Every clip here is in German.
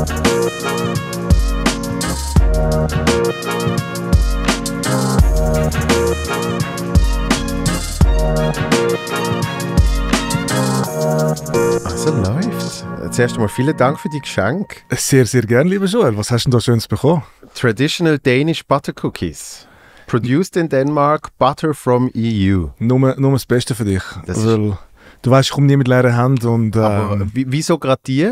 Also läuft's. Zuerst einmal vielen Dank für die Geschenke. Sehr, sehr gern, lieber Joel. Was hast du denn da Schönes bekommen? Traditional Danish Butter Cookies. Produced in Denmark, Butter from EU. Nur, nur das Beste für dich. Das weil du weißt, ich komme nie mit leeren Händen. Und, ähm, wieso gerade die?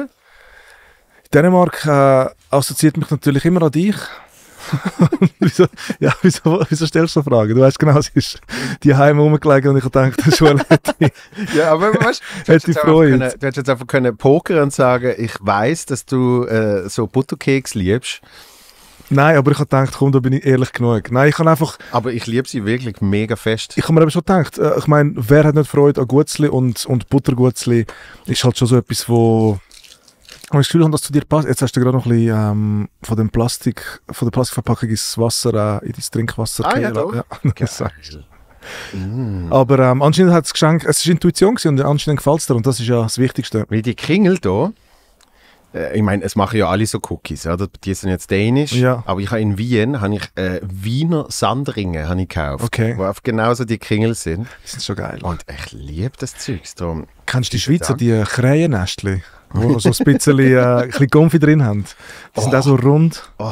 Dänemark äh, assoziiert mich natürlich immer an dich. wieso, ja, wieso, wieso stellst du Fragen? Du weißt genau, sie ist die Heime rumgelegen und ich dachte, das schon hätte Ja, aber weißt, du, hätte jetzt können, du hättest jetzt einfach können pokern und sagen, ich weiß, dass du äh, so Butterkeks liebst. Nein, aber ich habe gedacht, komm, da bin ich ehrlich genug. Nein, ich habe einfach... Aber ich liebe sie wirklich mega fest. Ich habe mir eben schon gedacht, äh, ich meine, wer hat nicht Freude an Gutzli und, und Buttergutzli ist halt schon so etwas, wo ich habe das Gefühl hast, dass zu dir passt, jetzt hast du gerade noch ein bisschen ähm, von, dem Plastik, von der Plastikverpackung ins Wasser, äh, in dein Trinkwasser ah, ja, ja, mm. Aber ähm, anscheinend hat es geschenkt, es ist Intuition und anscheinend gefällt es dir und das ist ja das Wichtigste. Wie die Kringel hier, äh, ich meine, es machen ja alle so Cookies, oder? Die sind jetzt dänisch, ja. aber ich habe in Wien habe ich äh, Wiener Sandringe habe ich gekauft, okay. wo auf genauso die Kringel sind. Das sind schon geil. Und ich liebe das Zeug. Kennst du die Schweizer, die Krähennestchen? wo so ein bisschen, äh, ein bisschen Gumpfi drin haben. Die sind auch so rund. Oh.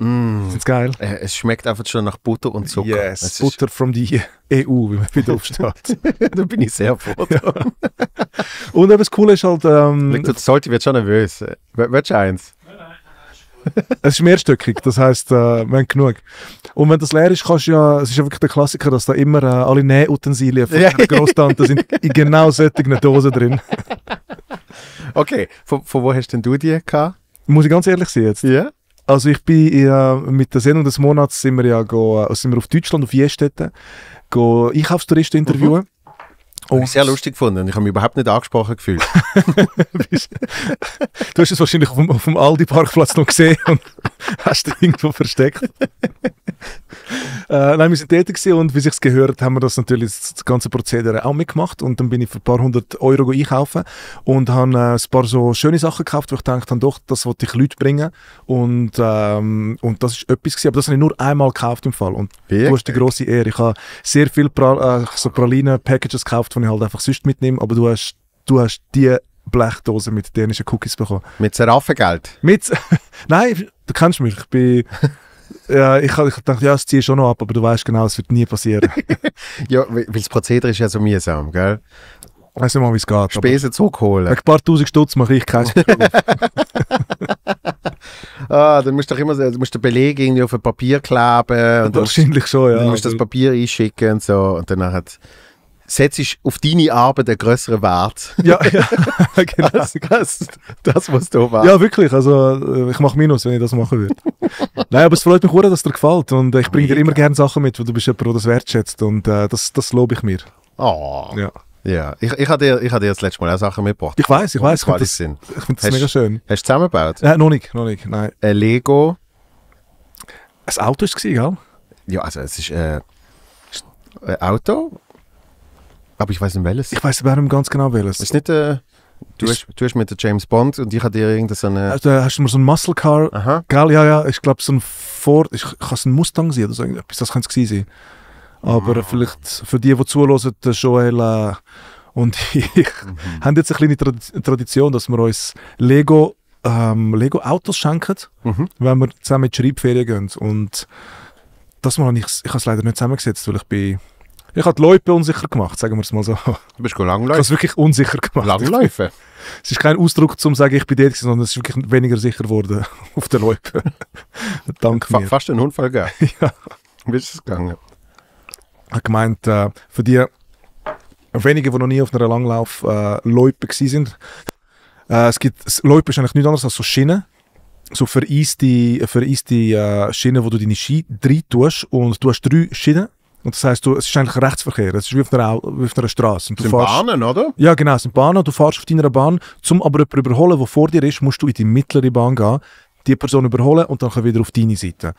oh mm. Sind geil? Äh, es schmeckt einfach schon nach Butter und Zucker. Yes, es Butter from the EU, wie man wieder aufsteht. da bin ich sehr froh. Ja. und das Coole ist halt... Ähm, Victor, sollte wird schon nervös. Äh, willst du eins? es ist mehrstöckig, das heisst, äh, wir haben genug. Und wenn das leer ist, kannst du ja, es ist ja wirklich der Klassiker, dass da immer äh, alle Nähutensilien von ja. der Großtante sind in genau solchen Dosen drin. Okay, von, von wo hast denn du die gehabt? Muss ich ganz ehrlich sein jetzt? Ja. Yeah. Also ich bin ja, mit der Sendung des Monats sind wir ja go, äh, sind wir auf Deutschland, auf Jestetten, go Einkaufstouristen mhm. interviewen. Mhm. Und sehr lustig gefunden. Ich habe mich überhaupt nicht angesprochen gefühlt. du hast es wahrscheinlich auf dem, auf dem Aldi-Parkplatz noch gesehen und Hast du irgendwo versteckt? äh, nein, wir sind tätig und wie sich's gehört, haben wir das natürlich das ganze Prozedere auch mitgemacht und dann bin ich für ein paar hundert Euro einkaufen und habe äh, ein paar so schöne Sachen gekauft, wo ich gedacht habe, doch, das wollte ich Leute bringen und, ähm, und das ist etwas gewesen, aber das habe ich nur einmal gekauft im Fall und Wirklich? du hast die grosse Ehre. Ich habe sehr viele pra äh, so Pralinen-Packages gekauft, die ich halt einfach sonst mitnehme, aber du hast du hast die Blechdose mit dänischen Cookies bekommen. Mit Seraffengeld? Mit, nein, du kennst mich, ich bin... Ja, ich, ich dachte, ja, es ziehst schon noch ab, aber du weißt genau, es wird nie passieren. ja, weil das Prozedere ist ja so mühsam, gell? Ich weiß nicht mal, wie es geht. Spesen zurückholen. Ein paar tausend Stutz mache ich keinen Ah, dann musst du doch immer so, musst den Beleg irgendwie auf ein Papier kleben. Und Wahrscheinlich musst, schon, ja. Dann musst du das Papier einschicken und so. Und dann hat setzt auf deine Arbeit einen größeren Wert. Ja, ja genau. Als, als das, was du machst. Ja, wirklich. Also, äh, ich mache Minus, wenn ich das machen würde. Nein, aber es freut mich auch, dass es dir gefällt. Und äh, ich bringe dir immer gerne Sachen mit, weil du bist jemand, der das wertschätzt. Und äh, das, das lobe ich mir. Oh. Ja. Ja, ich, ich habe dir, hab dir das letzte Mal auch Sachen mitgebracht. Ich weiß, ich weiß. Ich finde das, das hast, mega schön. Hast du zusammengebaut? Nein, äh, noch nicht, noch nicht, nein. Ein Lego. Ein Auto war es, gell? Ja, also es ist äh, ein Auto aber ich weiß nicht welches. Ich weiß aber nicht ganz genau welches. Ist nicht äh, du, ist, hast, du hast mit der James Bond und ich hatte dir irgendeine. Also, da hast du mir so einen Muscle Car. Aha. Gell, ja, ja. Ich glaube, so ein Ford. Ich kann es ein Mustang sein oder so irgendetwas. Das könnte es sein. Aber mhm. vielleicht für die, die zuhören, Joel. Äh, und ich mhm. haben jetzt eine kleine Tra Tradition, dass wir uns Lego, ähm, Lego Autos schenken, mhm. wenn wir zusammen in die Schreibferien gehen. Und das mal habe ich, ich habe es leider nicht zusammengesetzt, weil ich bin ich habe die Leute unsicher gemacht, sagen wir es mal so. Du bist langläufig. Ich habe es wirklich unsicher gemacht. Langläufen? Es ist kein Ausdruck, um zu sagen, ich bin dort, sondern es ist wirklich weniger sicher geworden auf den Leuten. Danke Fa mir. Fast einen Unfall gegeben. ja. Wie ist es gegangen? Ich habe gemeint, äh, für die wenigen, die noch nie auf einer Langlauf äh, Loipe sind, äh, es gibt, Loipe ist eigentlich nichts anderes als so Schienen so vereiste, vereiste äh, Schienen, wo du deine Ski rein tust und du hast drei Schienen und das heisst, du, es ist eigentlich Rechtsverkehr, es ist wie auf einer, wie auf einer Straße. Und du sind fährst, Bahnen, oder? Ja, genau, es sind Bahnen und du fährst auf deiner Bahn. Um aber jemanden überholen, der vor dir ist, musst du in die mittlere Bahn gehen, die Person überholen und dann wieder auf deine Seite.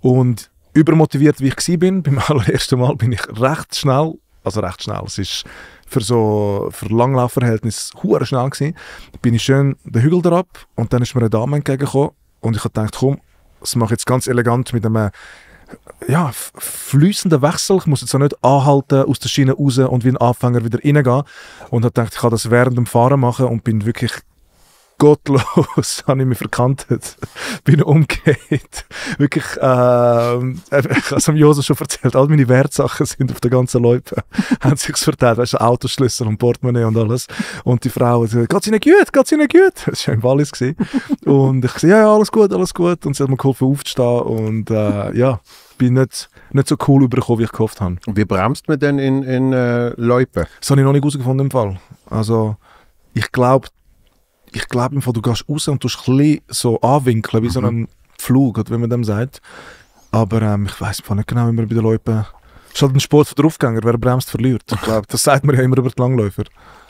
Und übermotiviert, wie ich war, beim allerersten Mal bin ich recht schnell, also recht schnell, es ist für so für Langlaufverhältnis hure schnell gewesen. Bin ich schön den Hügel da ab und dann ist mir eine Dame entgegengekommen und ich habe gedacht, komm, das mache ich jetzt ganz elegant mit einem ja, fließender Wechsel. Ich muss jetzt auch nicht anhalten, aus der Schiene raus und wie ein Anfänger wieder reingehen. Und habe gedacht, ich kann das während dem Fahren machen und bin wirklich gottlos, habe ich mich verkantet, bin umgekehrt. Wirklich, ähm, ich habe es Josef schon erzählt, all meine Wertsachen sind auf der ganzen Leute, haben sich verteilt, weißt du, Autoschlüssel und Portemonnaie und alles. Und die Frau, hat sie geht's Ihnen gut, geht's Ihnen gut? Das war im Wallis. Gewesen. Und ich sage, ja, ja, alles gut, alles gut. Und sie hat mir geholfen aufzustehen und, äh, ja bin nicht, nicht so cool übergekommen, wie ich gehofft habe. Und wie bremst man denn in, in äh, Loipen? Das habe ich noch nicht herausgefunden im Fall. Also ich glaube, ich glaube, du gehst raus und tust ein so anwinkeln, wie mhm. so ein Flug, oder wie man dem sagt. Aber ähm, ich weiß nicht genau, wie man bei den Leuten. Es ist halt ein Sport für Draufgänger, wer bremst, verliert. Ich glaube, das sagt man ja immer über die Langläufer.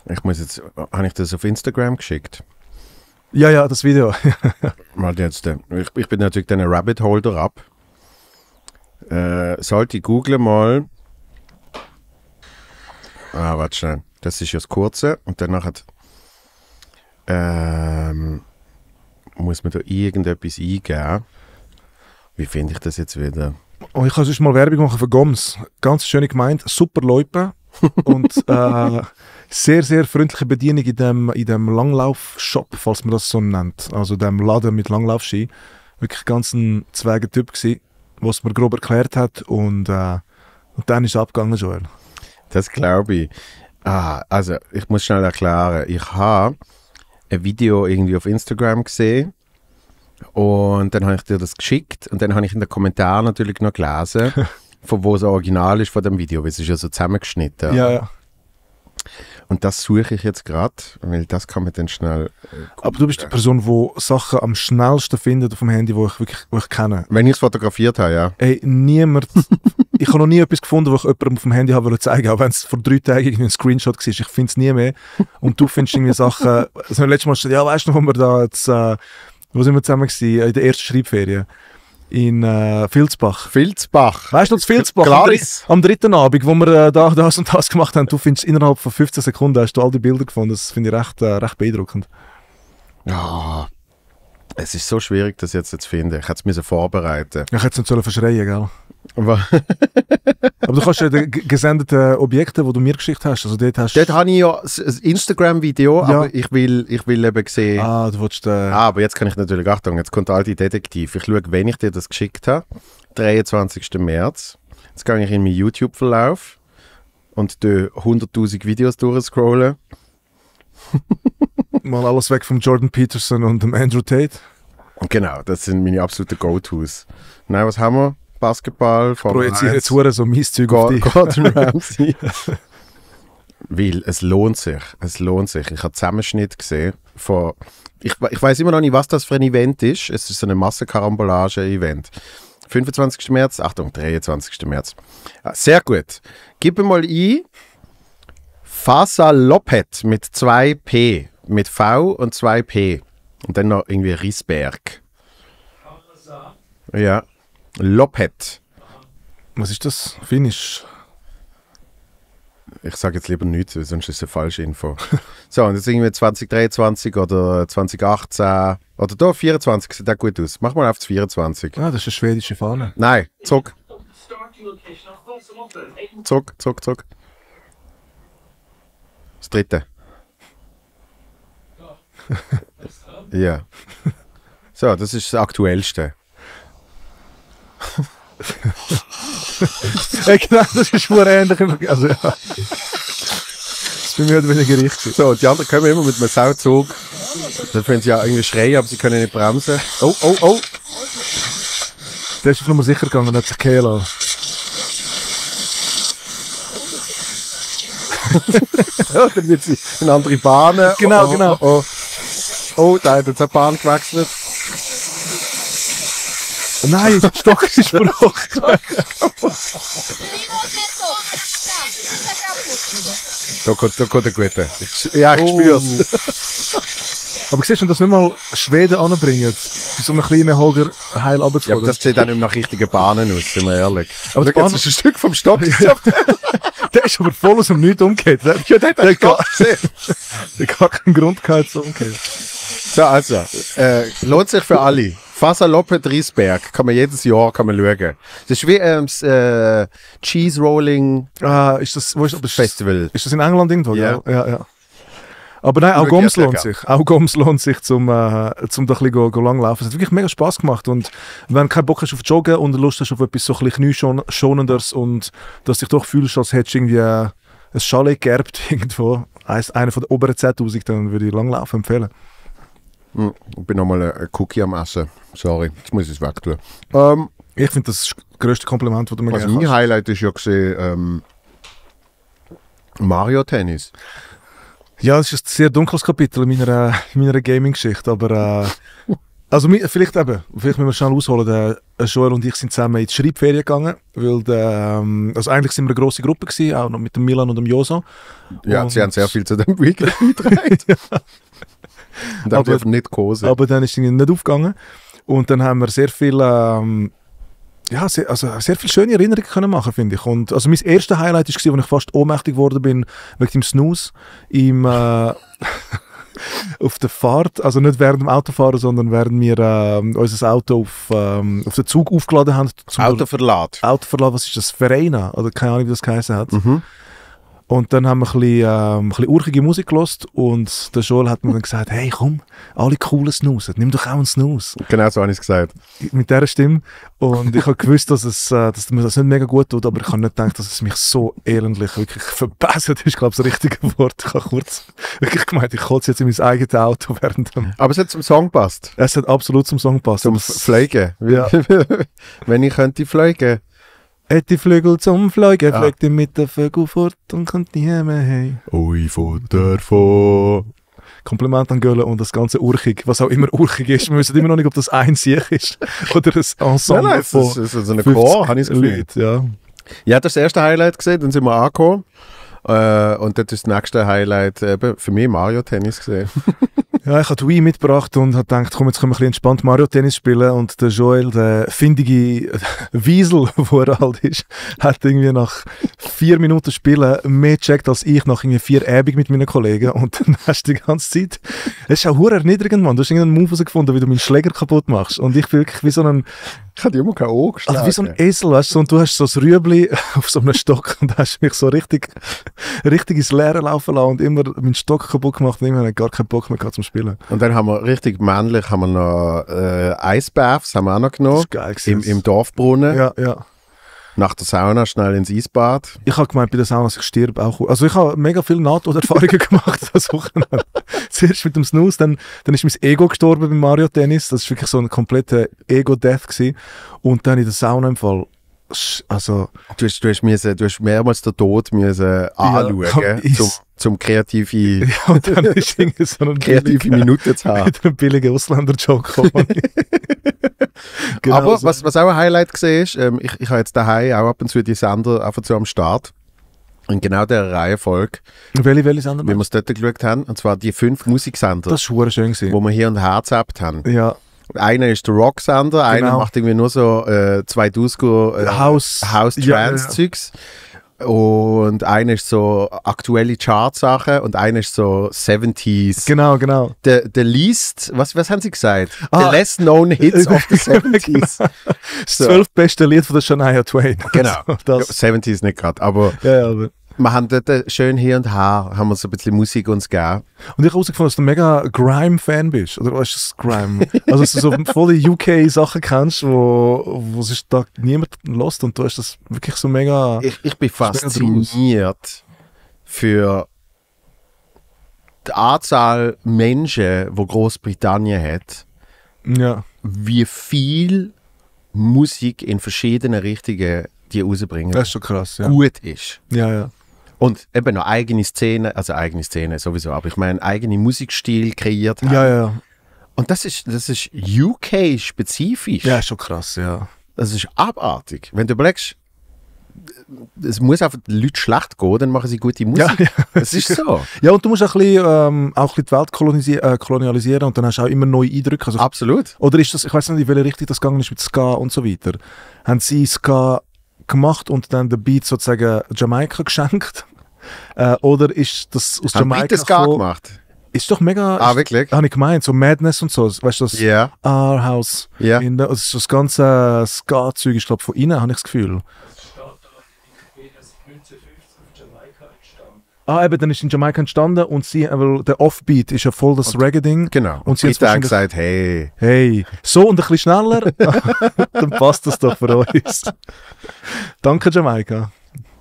Ich muss jetzt, habe ich das auf Instagram geschickt? Ja, ja, das Video. Warte jetzt, äh, ich, ich bin natürlich dann ein Rabbit Holder ab. Äh, sollte ich google mal. Ah, warte schnell. Das ist ja das Kurze und danach hat, ähm, muss man da irgendetwas eingeben. Wie finde ich das jetzt wieder? Oh, ich kann sonst mal Werbung machen für Goms. Ganz schön gemeint, super Leute und äh, sehr, sehr freundliche Bedienung in dem, in dem Langlauf-Shop, falls man das so nennt. Also dem Laden mit Langlaufski. Wirklich ganz ein Zweige gewesen was mir grob erklärt hat und, äh, und dann ist es abgegangen, Joel. Das glaube ich. Ah, also ich muss schnell erklären. Ich habe ein Video irgendwie auf Instagram gesehen und dann habe ich dir das geschickt und dann habe ich in den Kommentaren natürlich noch gelesen, von wo das Original ist von dem Video, weil es ist ja so zusammengeschnitten. Ja, ja. Und das suche ich jetzt gerade, weil das kann man dann schnell. Äh, Aber du bist die Person, die Sachen am schnellsten findet auf dem Handy, die ich wirklich wo ich kenne. Wenn ich es fotografiert habe, ja. Ey, niemand. ich habe noch nie etwas gefunden, was ich jemandem auf dem Handy habe zeigen auch wenn es vor drei Tagen irgendwie ein Screenshot war. Ich finde es nie mehr. Und du findest irgendwie Sachen. Also, letztes Mal, ja, weißt du, wo wir da jetzt. Äh, wo sind wir zusammen gewesen? In der ersten Schreibferien in äh, Vilsbach. Vilsbach. Weißt du, das Vilsbach am, dr am, dritten Abend, wo wir äh, da, das und das gemacht haben, du findest innerhalb von 15 Sekunden hast du all die Bilder gefunden. Das finde ich recht, äh, recht beeindruckend. Ja, es ist so schwierig, das jetzt zu finden. Ich hätte es vorbereiten Ich hätte es nicht verschreien, gell? Aber du kannst ja gesendeten Objekte, die du mir geschickt hast, also dort hast... Dort habe ich ja ein Instagram-Video, ja. aber ich will, ich will eben sehen... Ah, du willst... Äh... Ah, aber jetzt kann ich natürlich... Achtung, jetzt kommt der alte Detektiv. Ich schaue, wenn ich dir das geschickt habe. 23. März. Jetzt gehe ich in meinen YouTube-Verlauf und 100'000 Videos durchscrollen. Mal alles weg vom Jordan Peterson und dem Andrew Tate. Genau, das sind meine absoluten Go-Tos. Nein, was haben wir? Basketball. Formel Projiziere jetzt hure so Misszüge Gordon, Gordon Ramsay. Weil es lohnt sich, es lohnt sich. Ich habe Zusammenschnitt gesehen von, ich, ich weiß immer noch nicht, was das für ein Event ist. Es ist so eine Massenkarambolage-Event. 25. März, Achtung, 23. März. Ah, sehr gut. Gib mir mal ein, Fasa Lopet mit 2P. Mit V und 2P. Und dann noch irgendwie Riesberg. Ja. Lopet. Was ist das? Finnisch? Ich sage jetzt lieber nichts, sonst ist es eine falsche Info. so, und jetzt irgendwie 2023 oder 2018 oder da 24 sieht auch gut aus. Mach mal auf 24. Ah, das ist eine schwedische Fahne. Nein, zurück. Zurück, zurück, zurück. Das dritte. ja. So, das ist das aktuellste ja, genau, das ist eine ähnliche Also, ja. Das ist bei mir halt weniger richtig. So, die anderen kommen immer mit einem Sauzug. Dann können sie ja irgendwie schreien, aber sie können nicht bremsen. Oh, oh, oh! Der ist auf Nummer sicher gegangen und hat sich gehen lassen. ja, dann wird sie in andere Bahnen. Genau, oh, oh genau. Oh, oh. oh da hat jetzt eine Bahn gewechselt. Nein, ich hab Stock gesprochen. da kommt, da kommt der Gute. Ja, ich oh. es. Aber siehst du, dass wir mal Schweden anbringen, bei so einem kleinen Holger heil runterzukommen? Ja, aber das sieht auch nicht nach richtigen Bahnen aus, sind wir ehrlich. Aber Schau, jetzt ist ein Stück vom Stock. Ja. der ist aber voll aus dem Nichts umgekehrt. Ne? Ja, der hat den gar, der gar keinen Grund gehabt, so umgekehrt. So, also, äh, lohnt sich für alle. Lopet Riesberg kann man jedes Jahr kann man schauen. Das ist wie ähm, das äh, Cheese Rolling ah, ist das, wo ist, das Festival. Ist das in England irgendwo? Yeah. Ja, ja, ja. Aber nein, auch Goms lohnt sich. Auch Goms lohnt sich, zum, äh, zum da ein bisschen langlaufen. Es hat wirklich mega Spass gemacht. Und wenn du keinen Bock hast auf Joggen und Lust hast auf etwas so ein bisschen schonenderes und dass dich doch fühlst, als hättest du irgendwie äh, ein Chalet geerbt irgendwo, einer von der oberen 10.000, dann würde ich langlaufen empfehlen. Hm, ich bin nochmal ein Cookie am Essen. Sorry, jetzt muss ich es weg tun. Ähm, ich finde das, ist das größte Kompliment, was du mir also gegeben hast. Mein Highlight ist ja gesehen, ähm, Mario Tennis. Ja, es ist ein sehr dunkles Kapitel in meiner, meiner Gaming-Geschichte, aber äh, also vielleicht eben, vielleicht müssen wir schnell ausholen, der Joel und ich sind zusammen in die Schreibferien gegangen, weil der, ähm, also eigentlich sind wir eine grosse Gruppe gewesen, auch noch mit dem Milan und dem Joso. Ja, und sie haben sehr viel zu dem Weg beigetragen. Und aber, nicht Kose. Aber dann ist es nicht aufgegangen. Und dann haben wir sehr viel, ähm, ja, sehr, also sehr viele schöne Erinnerungen können machen, finde ich. Und, also mein erstes Highlight war, als ich fast ohnmächtig geworden bin wegen dem Snooze im, äh, auf der Fahrt, also nicht während dem Autofahren, sondern während wir äh, unser Auto auf, ähm, auf den Zug aufgeladen haben. Autoverlad. Autoverlad, was ist das? Verena? Oder keine Ahnung, wie das geheißen hat. Mhm. Und dann haben wir ein bisschen, ähm, ein bisschen urchige Musik gelost und der Joel hat mir dann gesagt, hey komm, alle coolen Snooze, nimm doch auch einen Snooze. Genau so habe ich es gesagt. Mit dieser Stimme. Und ich habe gewusst, dass, es, äh, dass mir das nicht mega gut tut, aber ich habe nicht gedacht, dass es mich so elendlich wirklich verbessert ist, glaube ich, das richtige Wort. Ich habe kurz wirklich gemeint, ich kotze jetzt in mein eigenes Auto während dem... Aber es hat zum Song gepasst. Es hat absolut zum Song gepasst. Zum Fliegen. Ja. Wenn ich könnte fliegen. Hat die Flügel zum Fliegen, ja. fliegt mit den Vögeln fort und kommt nie mehr heim. Ui, Futter vor. Kompliment an Gölle und das ganze Urchig, was auch immer Urchig ist. Wir wissen immer noch nicht, ob das ein Sieg ist oder ein Ensemble nein, nein, von das ist, das ist eine Chor, habe ich das Gefühl. Leute, ja. ja, das das erste Highlight gesehen, dann sind wir angekommen. Äh, und das ist das nächste Highlight eben für mich Mario Tennis gesehen. Ja, ich habe die Wii mitgebracht und habe gedacht, komm, jetzt können wir ein bisschen entspannt Mario Tennis spielen. Und der Joel, der findige Wiesel, wo er alt ist, hat irgendwie nach vier Minuten Spielen mehr gecheckt als ich nach irgendwie vier Abend mit meinen Kollegen. Und dann hast du die ganze Zeit. Es ist auch hure erniedrigend, Mann. Du hast irgendeinen Move herausgefunden, wie du meinen Schläger kaputt machst. Und ich bin wirklich wie so ein. Ich hatte immer kein O geschlagen. Also wie so ein Esel, weißt du? Und du hast so ein Rüebli auf so einem Stock und hast mich so richtig, richtig ins Leere laufen lassen und immer meinen Stock kaputt gemacht und immer gar keinen Bock mehr zum Spielen spielen. Und dann haben wir richtig männlich haben wir noch äh, Eisbaths haben wir auch noch genommen. Das ist geil Im, Im Dorfbrunnen. Ja, ja. Nach der Sauna schnell ins Eisbad. Ich habe gemeint, bei der Sauna, dass ich stirb auch. Also ich habe mega viele NATO-Erfahrungen gemacht Zuerst mit dem Snooze, dann, dann ist mein Ego gestorben beim Mario Tennis. Das war wirklich so ein kompletter Ego-Death Und dann in der Sauna im Fall also du hast, du hast, müssen, du hast mehrmals den Tod müssen ja, anschauen, zum, zum kreative, ja, dann ist so eine kreative billige, Minute zu haben. Mit einem billigen Ausländer-Joke. genau Aber so. was, was auch ein Highlight war, ist, ähm, ich, ich habe jetzt daheim auch ab und zu die Sender einfach zu am Start. In genau der Reihenfolge. Welche, welche Sender? Wie wir es dort geschaut haben, und zwar die fünf Musiksender. Das war schön. Gewesen. Wo wir hier und her gezappt haben. Ja. Einer ist der Rock-Sender, genau. einer macht irgendwie nur so äh, zwei Dusko äh, House, House Trance-Zeugs. Ja, ja. Und einer ist so aktuelle Chartsachen und einer ist so 70s. Genau, genau. The, the least, was, was haben sie gesagt? Ah. The less known hits of the 70s. genau. so. Das zwölfbeste Lied von der Shania Twain. Genau. das. 70s nicht gerade, aber. Ja, aber wir haben dort äh, schön hier und her, haben uns ein bisschen Musik uns gegeben. Und ich habe herausgefunden, dass du ein mega Grime-Fan bist. Oder was ist das Grime? also, dass du so volle UK-Sachen kennst, wo, wo sich da niemand lost und du hast das wirklich so mega. Ich, ich bin fasziniert für die Anzahl Menschen, die Großbritannien hat. Ja. Wie viel Musik in verschiedenen Richtungen die rausbringen. Das ist schon krass, ja. Gut ist. Ja, ja. Und eben noch eigene Szenen, also eigene Szenen sowieso, aber ich meine, eigene Musikstil kreiert haben. Ja, ja. Und das ist, das ist UK-spezifisch. Ja, schon krass, ja. Das ist abartig. Wenn du überlegst, es muss einfach den Leuten schlecht gehen, dann machen sie gute Musik. Ja, ja. Das ist so. Ja, und du musst auch ein bisschen, ähm, auch ein bisschen die Welt äh, kolonialisieren und dann hast du auch immer neue Eindrücke. Also, Absolut. Oder ist das, ich weiß nicht, in welche Richtung das gegangen ist mit Ska und so weiter. Haben sie Ska gemacht und dann den Beat sozusagen Jamaika geschenkt äh, oder ist das aus Hat Jamaika? Hat das gar gemacht? Ist doch mega. Ah, wirklich? Ah, habe ich gemeint, so Madness und so. Weißt du, das yeah. Our House. Yeah. also das ganze Ska-Zeug ist, glaube von innen, habe ich das Gefühl. Ah, eben, dann ist in Jamaika entstanden und sie, äh, weil der Offbeat ist ja voll das Reggae-Ding. Genau. Und, und sie hat gesagt, hey. Hey. So und ein bisschen schneller, dann passt das doch für uns. Danke, Jamaika.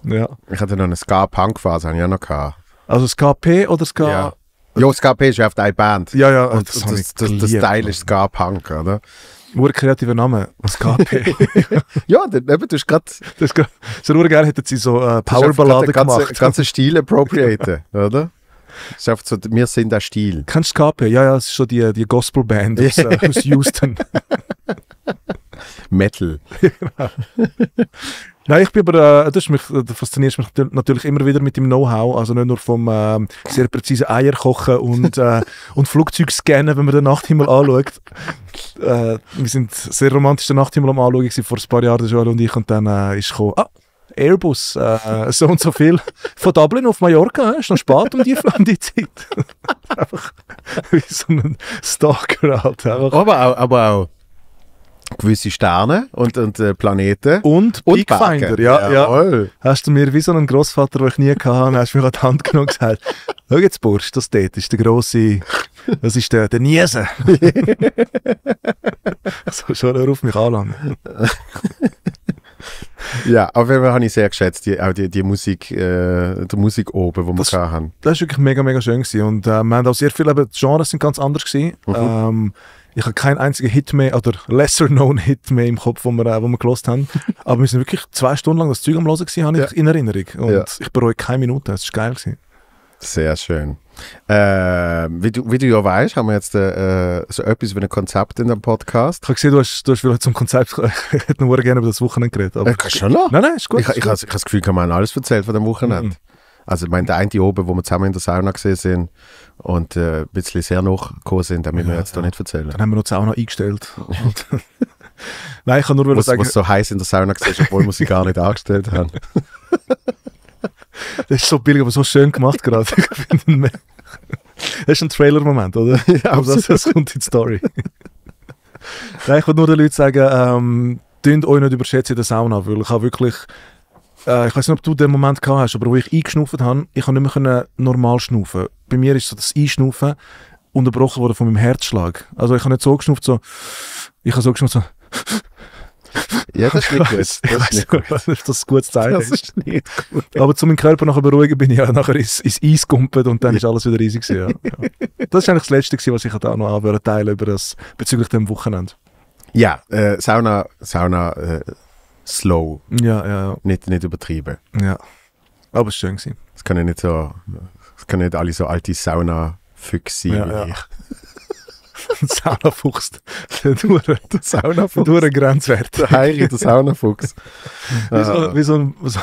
Ja. Ich hatte noch eine Ska-Punk-Phase, habe ich auch noch gehabt. Also Ska-P oder Ska? Ja. Jo, Ska-P ist ja auf deine Band. Ja, ja. Und das, das, das, das, das Teil ist Ska-Punk, oder? Nur ein kreativer Name, Ska-P. ja, eben, du hast gerade. So nur gerne hätten sie so äh, Powerballade gemacht. Ganze, Stil appropriate, oder? so, wir sind der Stil. Kennst du SKP? Ja, ja, es ist so die, die Gospel-Band aus, äh, aus Houston. Metal. genau. Nein, ich bin aber, äh, das, mich, das fasziniert mich natürlich immer wieder mit dem Know-how, also nicht nur vom äh, sehr präzisen Eierkochen und, äh, und Flugzeugscannen, wenn man den Nachthimmel anschaut. Äh, wir sind sehr romantisch den Nachthimmel am Anschauen vor ein paar Jahren, Joel und ich, und dann äh, ist gekommen, ah, Airbus, äh, so und so viel. Von Dublin auf Mallorca, äh, ist noch spät um die, um die Zeit. einfach wie so ein Stalker halt. Aber auch, aber auch gewisse Sterne und, und äh, Planeten. Und, und Big ja, ja. Hast du mir wie so einen Großvater, den ich nie hatte, hast du mir an die Hand genommen und gesagt, schau jetzt Bursch, das dort ist der grosse, das ist der, der Niesen. so, schon auf mich anlangen. ja, auf jeden Fall habe ich sehr geschätzt, die, auch die, die Musik, äh, die Musik oben, die das, wir hatten. Das war wirklich mega, mega schön gewesen. und äh, wir haben auch sehr viele, die Genres sind ganz anders gewesen. Mhm. Ähm, ich habe keinen einzigen Hit mehr oder lesser known Hit mehr im Kopf, wo wir, wo äh, wir gelost haben. Aber wir sind wirklich zwei Stunden lang das Zeug am Hören gewesen, habe ich ja. in Erinnerung. Und ja. ich bereue keine Minute, es war geil. Gewesen. Sehr schön. Äh, wie, du, wie du ja weißt, haben wir jetzt äh, so etwas wie ein Konzept in dem Podcast. Ich habe gesehen, du hast, du hast vielleicht zum Konzept, ich hätte nur gerne über das Wochenende geredet. Aber äh, schon noch? Nein, nein, ist gut. Ich, ich, ich, habe das Gefühl, ich habe alles erzählt von dem Wochenende. Mhm. Also, ich meine, der eine oben, wo wir zusammen in der Sauna gesehen sind und äh, ein bisschen sehr nachgekommen sind, damit ja, wir jetzt ja. da nicht erzählen. Dann haben wir uns auch noch eingestellt. Nein, ich kann nur was, sagen. Was so heiß in der Sauna gesehen, obwohl wir sie gar nicht angestellt haben. das ist so billig, aber so schön gemacht gerade. Das ist ein Trailer-Moment, oder? Ja, also, aber das, das kommt in die Story. Nein, ich würde nur den Leuten sagen, ähm, euch nicht überschätzen in der Sauna, weil ich habe wirklich äh, ich weiß nicht, ob du den Moment gehabt hast, aber wo ich eingeschnuffet habe, ich habe nicht mehr normal schnuffen. Bei mir ist so das Einschnuffen unterbrochen worden von meinem Herzschlag. Also ich habe nicht so geschnufft, so, ich habe so geschnufft, so, ja, das ist nicht gut. Das ich weiß nicht gut. Das ist das gutes Zeichen. Das ist nicht gut. Aber zu meinem Körper nachher beruhigen bin ich ja nachher ins, ins Eis gumpet und dann ja. ist alles wieder riesig. Ja. ja. Das ist eigentlich das Letzte, gewesen, was ich da noch teilen über das bezüglich dem Wochenende. Ja, äh, Sauna, Sauna äh, slow. Ja, ja, Nicht, nicht übertrieben. Ja. Aber es war schön. Gewesen. Es können nicht so, es können nicht alle so alte Sauna-Füchse sein ja, wie ja. ich. Saunafuchs. Der Saunafuchs. Der Grenzwert. Der Heiri, der Saunafuchs. wie, so, ein. So,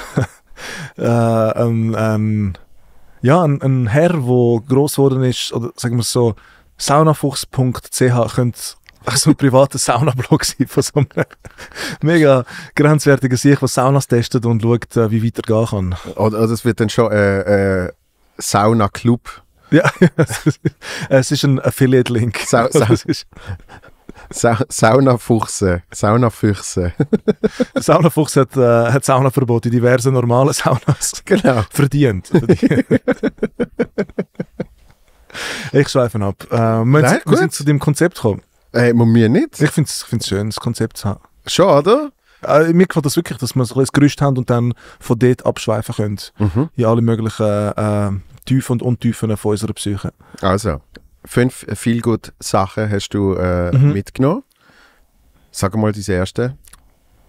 äh, ähm, ähm, ja, ein, ein Herr, der gross geworden ist, oder sagen wir es so, saunafuchs.ch könnte war so ein privater Saunablock von so einem mega grenzwertigen Sieg, der Saunas testet und schaut, äh, wie weit er gehen kann. Oder es wird dann schon äh, äh, Sauna-Club. Ja, es ist ein Affiliate-Link. Sa Sa Sa Saunafuchse. Saunafüchse. Saunafuchs hat, äh, hat Saunaverbot in diversen normalen Saunas genau. verdient. verdient. ich schweife ab. Äh, wir, Nein, sind, wir sind zu dem Konzept gekommen. Äh, man mir nicht. Ich finde es ich find's schön, das Konzept zu haben. Schon, oder? Äh, mir gefällt das wirklich, dass wir so ein Gerüst haben und dann von dort abschweifen können. Mhm. In alle möglichen äh, Tiefen und Untiefen von unserer Psyche. Also, fünf viel gute Sachen hast du äh, mhm. mitgenommen. Sag mal deine erste.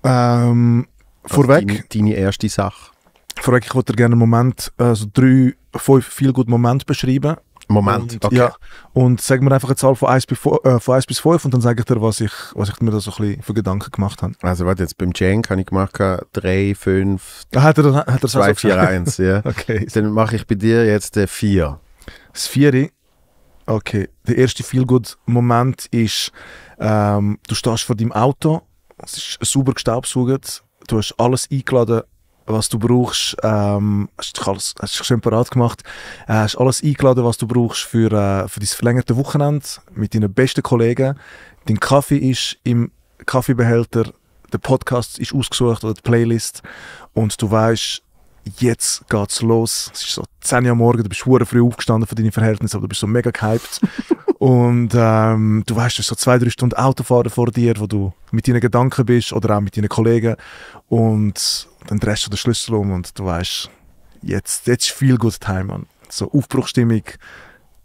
Ähm, also vorweg. Deine, deine, erste Sache. Vorweg, ich würde dir gerne einen Moment, also drei, fünf viel gute Momente beschreiben Moment, und, okay. Ja, und sag mir einfach eine Zahl von 1 bis, äh, 1 bis 5 und dann sage ich dir, was ich, was ich mir da so ein bisschen für Gedanken gemacht habe. Also warte, jetzt beim Cenk habe ich gemacht 3, 5, ah, 2, 4, 1. Dann mache ich bei dir jetzt 4. Äh, das 4 Okay, der erste Feel-Good-Moment ist, ähm, du stehst vor deinem Auto, es ist sauber gestaubsaugt, du hast alles eingeladen, was du brauchst. Ähm, hast dich alles, hast dich schön parat gemacht. Äh, hast alles eingeladen, was du brauchst für, äh, für dein verlängerte Wochenende mit deinen besten Kollegen. Dein Kaffee ist im Kaffeebehälter. Der Podcast ist ausgesucht oder die Playlist. Und du weißt, jetzt geht's los. Es ist so 10 Uhr am Morgen, du bist früh aufgestanden von deinen Verhältnissen, aber du bist so mega gehypt. Und ähm, du weißt, du hast so zwei, drei Stunden Autofahren vor dir, wo du mit deinen Gedanken bist oder auch mit deinen Kollegen. Und dann drehst du den Schlüssel um und du weißt, jetzt, jetzt ist viel Good Time. Man. So Aufbruchstimmung,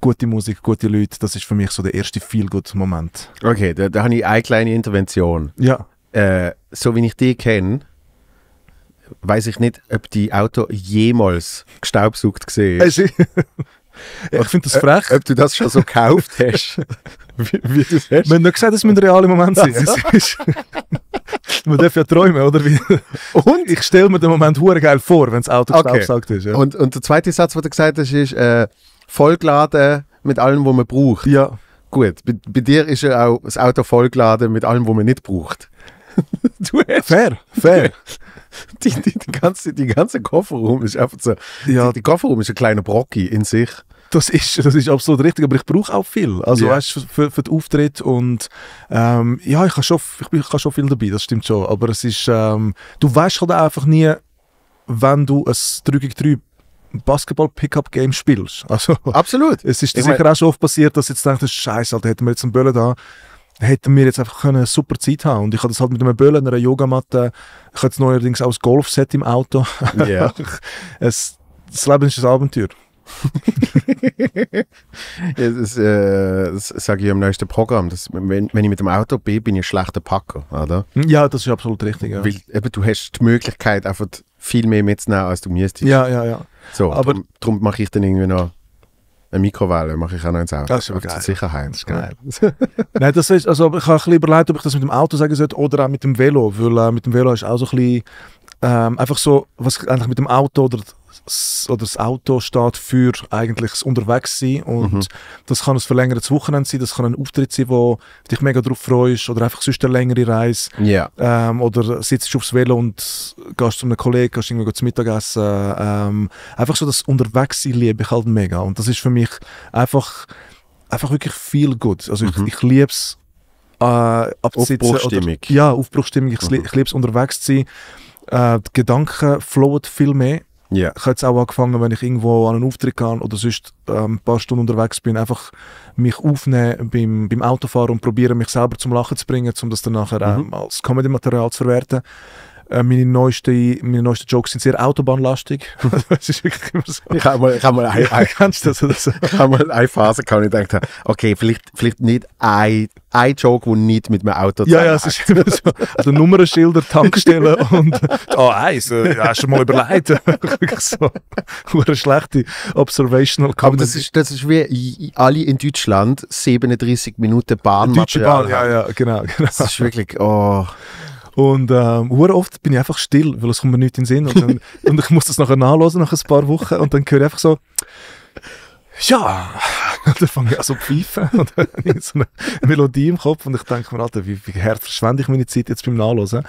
gute Musik, gute Leute, das ist für mich so der erste viel Good Moment. Okay, da, da habe ich eine kleine Intervention. Ja. Äh, so wie ich dich kenne, weiß ich nicht, ob die Auto jemals gestaubsucht gesehen ist. Äh, Ja, ich finde das frech. Ob, ob du das schon so gekauft hast, wie, wie du es hast. Wir haben nicht gesagt, dass wir ein realen Moment sind. Man darf ja träumen, oder? und? Ich stelle mir den Moment hure geil vor, wenn das Auto okay. gestaubsaugt ist. Ja. Und, und der zweite Satz, den du gesagt hast, ist äh, vollgeladen mit allem, was man braucht. Ja. Gut, bei, bei, dir ist ja auch das Auto vollgeladen mit allem, was man nicht braucht. du hast fair, fair. die, die, die ganze, die ganze Kofferraum ist einfach so. Ja. Die, die Kofferraum ist ein kleiner Brocki in sich. Das ist, das ist absolut richtig, aber ich brauche auch viel. Also yeah. weißt, für, für den Auftritt und ähm, ja, ich habe schon, ich, bin, ich habe schon viel dabei, das stimmt schon. Aber es ist, ähm, du weißt halt einfach nie, wenn du ein 3 gegen 3 Basketball-Pickup-Game spielst. Also, Absolut. Es ist sicher mein... auch schon oft passiert, dass jetzt denkst, Scheiße, Alter, hätten wir jetzt einen Böller da, hätten wir jetzt einfach eine super Zeit haben. Und ich habe das halt mit einem Böllen, einer Yogamatte, ich habe jetzt neuerdings auch das Golfset im Auto. Yeah. es, das Leben ist ein Abenteuer. ja, das, äh, das sage ich im neuesten Programm. Dass, wenn, wenn, ich mit dem Auto bin, bin ich ein schlechter Packer, oder? Ja, das ist absolut richtig. Ja. Weil eben, du hast die Möglichkeit, einfach viel mehr mitzunehmen, als du müsstest. Ja, ja, ja. So, aber darum, mache ich dann irgendwie noch eine Mikrowelle mache ich auch noch ins Auto. Das ist aber geil. Sicherheit. Das ist geil. Nein, das ist, also ich habe ein überlegt, ob ich das mit dem Auto sagen sollte oder auch mit dem Velo, weil äh, mit dem Velo ist auch so ein bisschen ähm, einfach so, was eigentlich mit dem Auto oder oder das Auto steht für eigentlich das Unterwegssein und mhm. das kann ein verlängertes Wochenende sein, das kann ein Auftritt sein, wo dich mega drauf freust oder einfach sonst eine längere Reise yeah. ähm, oder sitzt aufs Velo und gehst zu einem Kollegen, gehst irgendwie zum Mittagessen, ähm, einfach so das Unterwegssein liebe ich halt mega und das ist für mich einfach, einfach wirklich viel gut, also mhm. ich, ich liebe es äh, abzusitzen. Aufbruchstimmung. Oder, ja, Aufbruchstimmung, ich, mhm. ich liebe es unterwegs zu sein, äh, die Gedanken flowen viel mehr Yeah. Ich habe jetzt auch angefangen, wenn ich irgendwo an einen Auftritt kann oder sonst ähm, ein paar Stunden unterwegs bin, einfach mich aufnehmen beim, beim Autofahren und probieren, mich selber zum Lachen zu bringen, um das dann nachher mhm. ähm, mhm. als Comedy-Material zu verwerten. Äh, meine, neuesten, meine neuesten Jokes sind sehr autobahnlastig. das ist wirklich immer so. Ich habe mal, ich hab mal, ein, ein, kennst du das, das? ich hab mal eine Phase gehabt, wo ich dachte, okay, vielleicht, vielleicht nicht ein, ein Joke, der nicht mit einem Auto Ja, ja, es ist immer so. Also Nummernschilder, Tankstellen und A1, oh, äh, hast du mal überlegt? wirklich so. Eine schlechte Observational Comedy. Aber das ist, das ist wie alle in Deutschland 37 Minuten Bahnmaterial. Deutsche Bahn, ja, ja, genau. genau. Das ist wirklich, oh... Und ähm, oft bin ich einfach still, weil es kommt mir nichts in den Sinn. Und, dann, und ich muss das nachher nachlesen, nach ein paar Wochen. Und dann höre ich einfach so, ja, und dann fange ich an so zu pfeifen und dann habe ich so eine Melodie im Kopf und ich denke mir, Alter, wie, wie hart verschwende ich meine Zeit jetzt beim Nachlesen.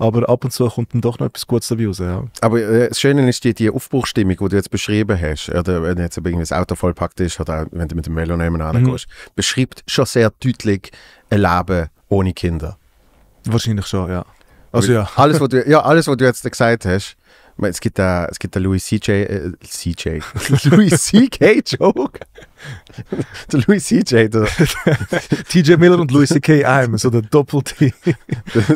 Aber ab und zu kommt dann doch noch etwas Gutes dabei raus, ja. Aber äh, das Schöne ist die, die Aufbruchstimmung, die du jetzt beschrieben hast, oder wenn jetzt irgendwie das Auto vollpackt ist oder wenn du mit dem Melo nebenan mhm. gehst, beschreibt schon sehr deutlich ein Leben ohne Kinder. Wahrscheinlich schon, ja. Also ja. Alles, was du, ja, alles, was du jetzt gesagt hast, äh, es gibt einen, Louis CJ, äh, CJ, Louis CK Joke. der Louis CJ, TJ Miller und Louis CK ah, I'm, so der Doppel T,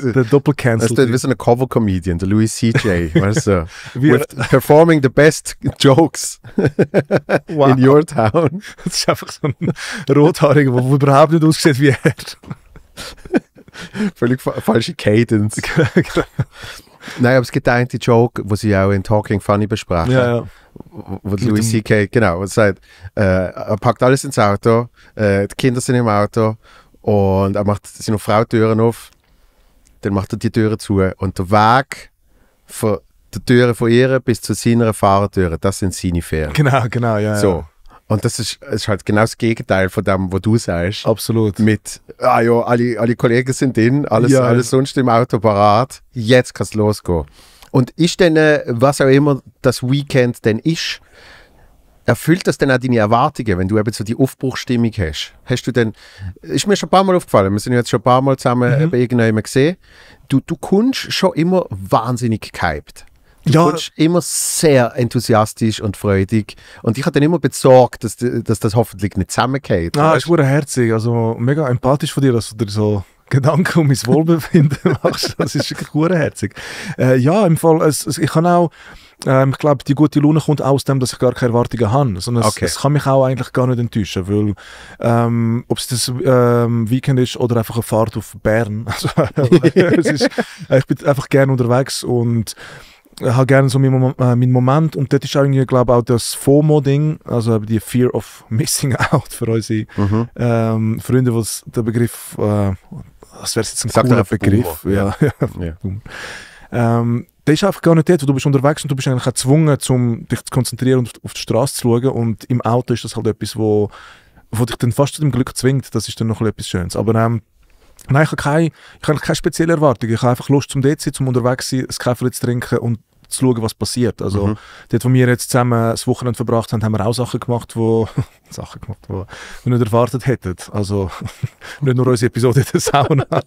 der Doppel Cancel. Das ist ein Cover Comedian, der Louis CJ, weißt du, with performing the best jokes wow. in your town. Das ist einfach so ein Rothaariger, der überhaupt nicht aussieht wie er. Völlig fa falsche Cadence. Genau. Nein, aber es gibt einen Joke, was ich auch in Talking Funny besprach. Ja, ja. Wo Louis C.K. genau sagt, äh, er packt alles ins Auto, äh, die Kinder sind im Auto und er macht seine Frau Türen auf, dann macht er die Türen zu und der Weg von der Türe von ihr bis zu seiner Fahrertüre, das sind seine Ferien. Genau, genau, ja. So. Ja. Und das ist, ist halt genau das Gegenteil von dem, was du sagst. Absolut. Mit, ah ja, alle, alle Kollegen sind in, alles, ja. alles sonst im Auto parat, jetzt kann es losgehen. Und ist denn, äh, was auch immer das Weekend denn ist, erfüllt das denn auch deine Erwartungen, wenn du eben so die Aufbruchstimmung hast? Hast du denn, ist mir schon ein paar Mal aufgefallen, wir sind jetzt schon ein paar Mal zusammen mhm. bei irgendjemandem gesehen, du, du kommst schon immer wahnsinnig gehypt ja, immer sehr enthusiastisch und freudig. Und ich habe dann immer besorgt, dass, dass das hoffentlich nicht zusammengeht. Ah, ist herzig. Also mega empathisch von dir, dass du dir so Gedanken um mein Wohlbefinden machst. Das ist wirklich herzig. Äh, ja, im Fall, es, es, ich kann auch, ähm, ich glaube, die gute Laune kommt aus dem, dass ich gar keine Erwartungen habe. Sondern es, okay. es kann mich auch eigentlich gar nicht enttäuschen, weil ähm, ob es das ähm, Weekend ist oder einfach eine Fahrt auf Bern. Also, ist, äh, ich bin einfach gerne unterwegs und habe gerne so meinen äh, Moment und dort ist irgendwie, glaube auch das FOMO-Ding, also die Fear of Missing Out für unsere mhm. ähm, Freunde, was der Begriff, äh, das wäre jetzt ein Sag cooler Begriff, Bummer. ja. ja. ja. ähm, das ist einfach gar nicht dort, wo du bist unterwegs und du bist eigentlich gezwungen, um dich zu konzentrieren und auf die Straße zu schauen und im Auto ist das halt etwas, wo, wo dich dann fast zu dem Glück zwingt, das ist dann noch etwas Schönes, aber ähm, Nein, ich habe keine, ich habe keine spezielle Erwartung. Ich habe einfach Lust zum dort sein, zum unterwegs sein, ein Käferli zu trinken und zu schauen, was passiert. Also mhm. dort, wo wir jetzt zusammen das Wochenende verbracht haben, haben wir auch Sachen gemacht, wo Sachen gemacht, wo wir nicht erwartet hätten. Also nicht nur unsere Episode in der Sauna,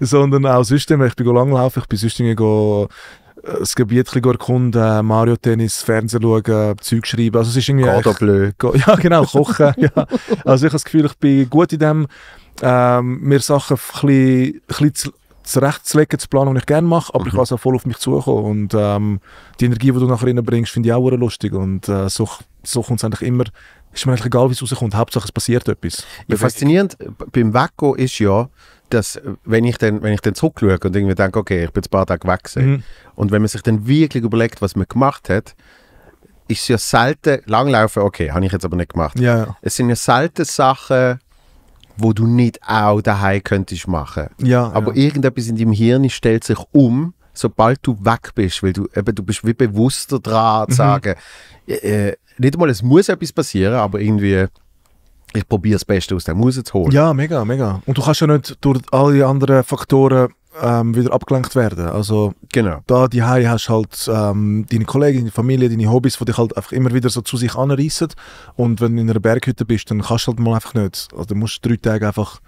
sondern auch System. Ich bin langlaufen, ich bin sonst äh, das Gebiet erkunden, Mario-Tennis, Fernsehen schauen, Zeug schreiben. Also es ist irgendwie... Gado bleu. Ja, genau, kochen. ja. Also ich habe das Gefühl, ich bin gut in dem ähm, mir Sachen ein bisschen, zurechtzulegen, zu planen, was ich gerne mache, aber mhm. ich lasse auch voll auf mich zukommen. Und ähm, die Energie, die du nachher reinbringst, finde ich auch lustig. Und äh, so, so kommt es eigentlich immer, ist mir eigentlich egal, wie es rauskommt, Hauptsache es passiert etwas. Ja, faszinierend beim Weggo ist ja, dass, äh, wenn ich dann, wenn ich dann zurückschaue und irgendwie denke, okay, ich bin jetzt ein paar Tage weg mhm. und wenn man sich dann wirklich überlegt, was man gemacht hat, ist es ja selten, Langlaufen, okay, habe ich jetzt aber nicht gemacht. Ja. Es sind ja selten Sachen, wo du nicht auch daheim könntest machen. Ja, Aber ja. irgendetwas in deinem Hirn stellt sich um, sobald du weg bist, weil du eben, du bist wie bewusster dran zu mhm. sagen, mhm. äh, nicht mal es muss etwas passieren, aber irgendwie ich probiere das Beste aus dem Haus zu holen. Ja, mega, mega. Und du kannst ja nicht durch alle anderen Faktoren ähm, wieder abgelenkt werden. Also genau. da die Hai hast halt ähm, deine Kollegen, deine Familie, deine Hobbys, die dich halt einfach immer wieder so zu sich anreißen. Und wenn du in einer Berghütte bist, dann kannst du halt mal einfach nicht. Also du musst drei Tage einfach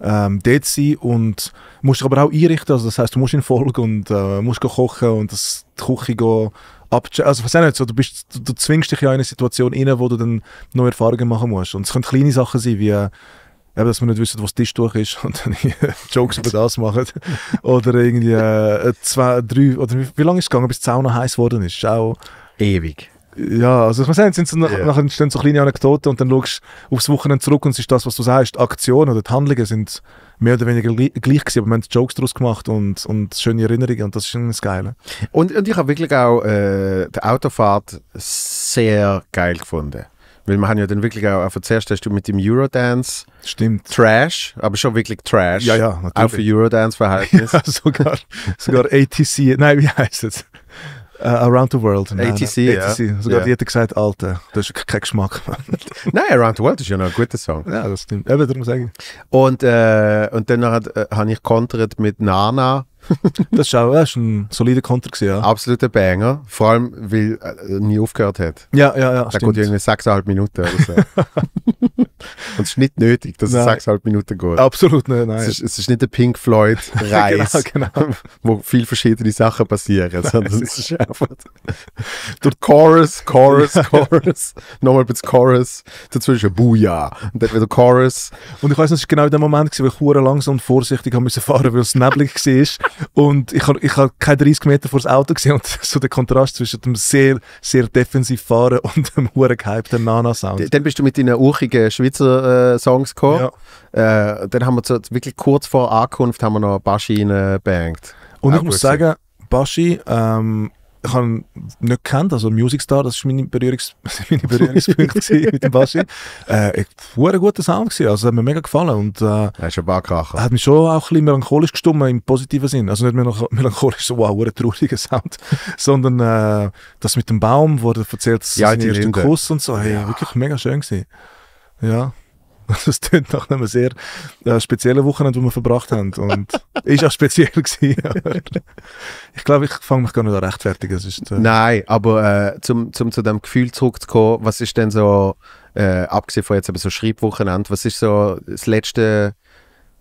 ähm, dort sein und musst dich aber auch einrichten. Also das heißt, du musst in Folge und äh, musst kochen und das die Küche gehen Also, ich nicht, so, du, bist, du, du, zwingst dich ja in eine Situation rein, wo du dann neue Erfahrungen machen musst. Und es können kleine Sachen sein, wie äh, eben, dass wir nicht wissen, was Tischtuch ist und dann Jokes über das machen. oder irgendwie äh, zwei, drei, oder wie, wie lange ist es gegangen, bis die Sauna heiß geworden ist? Auch, Ewig. Ja, also ich muss sagen, sind so, yeah. nachher entstehen so kleine Anekdoten und dann schaust du aufs Wochenende zurück und es ist das, was du sagst. Die Aktionen oder die Handlungen sind mehr oder weniger gleich gewesen, aber wir haben Jokes daraus gemacht und, und schöne Erinnerungen und das ist schon das Geile. Und, und ich habe wirklich auch äh, die Autofahrt sehr geil gefunden. Weil wir haben ja dann wirklich auch, auch zuerst hast du mit dem Eurodance Stimmt. Trash, aber schon wirklich Trash. Ja, ja, natürlich. Auch für Eurodance-Verhältnis. Ja, sogar, sogar ATC, nein, wie heißt es? Uh, around the World. Nein, ATC, nein, ATC. Ja. Sogar ja. jeder gesagt, Alter, das ist kein Geschmack. nein, Around the World ist ja noch ein guter Song. Ja, das stimmt. Eben, darum sage ich. Und, äh, und dann äh, habe äh, hab ich kontert mit Nana das war auch ja, ist ein solider Konter. Gewesen, ja. Absoluter Banger, vor allem, weil er äh, nie aufgehört hat. Ja, ja, ja. Da stimmt. geht irgendwie 6,5 Minuten oder so. Und es ist nicht nötig, dass nein. es 6,5 Minuten geht. Absolut nicht, nein. Es ist, es ist nicht der Pink Floyd-Reis, genau, genau. wo viele verschiedene Sachen passieren, sondern es ist einfach durch Chorus, Chorus, Chorus, nochmal bis Chorus, dazwischen Buja und dann wieder Chorus. Und ich weiß, es ist genau in dem Moment, wo ich langsam und vorsichtig haben müssen fahren, weil es neblig war. Und ich habe ich hab keine 30 Meter vor das Auto gesehen und so der Kontrast zwischen dem sehr, sehr defensiv fahren und dem hohen gehypten Nana-Sound. Dann bist du mit deinen urchigen Schweizer äh, Songs gekommen. Ja. Äh, dann haben wir zu, wirklich kurz vor Ankunft haben wir noch Baschi reingebangt. Und ich muss sagen, Baschi, ähm, ich habe ihn nicht gekannt, also Music Star, das war meine, Berührungs meine Berührungspunkte mit dem Baschi. Äh, war ein guter Sound, gewesen, also hat mir mega gefallen. Und, äh, er ist ein Backkracher. Hat mich schon auch ein bisschen melancholisch gestimmt, im positiven Sinn. Also nicht melancholisch, so wow, ein trauriger Sound, sondern äh, das mit dem Baum, wo er erzählt, ja, seinen ersten Kuss und so, hey, ja. wirklich mega schön gewesen. Ja. Also es klingt nach einem sehr äh, speziellen Wochenende, das wir verbracht haben. Und ist auch speziell gewesen. ich glaube, ich fange mich gar nicht an rechtfertigen. Ist, äh Nein, aber äh, zum, zum zu dem Gefühl zurückzukommen, was ist denn so, äh, abgesehen von jetzt eben so Schreibwochenende, was ist so das letzte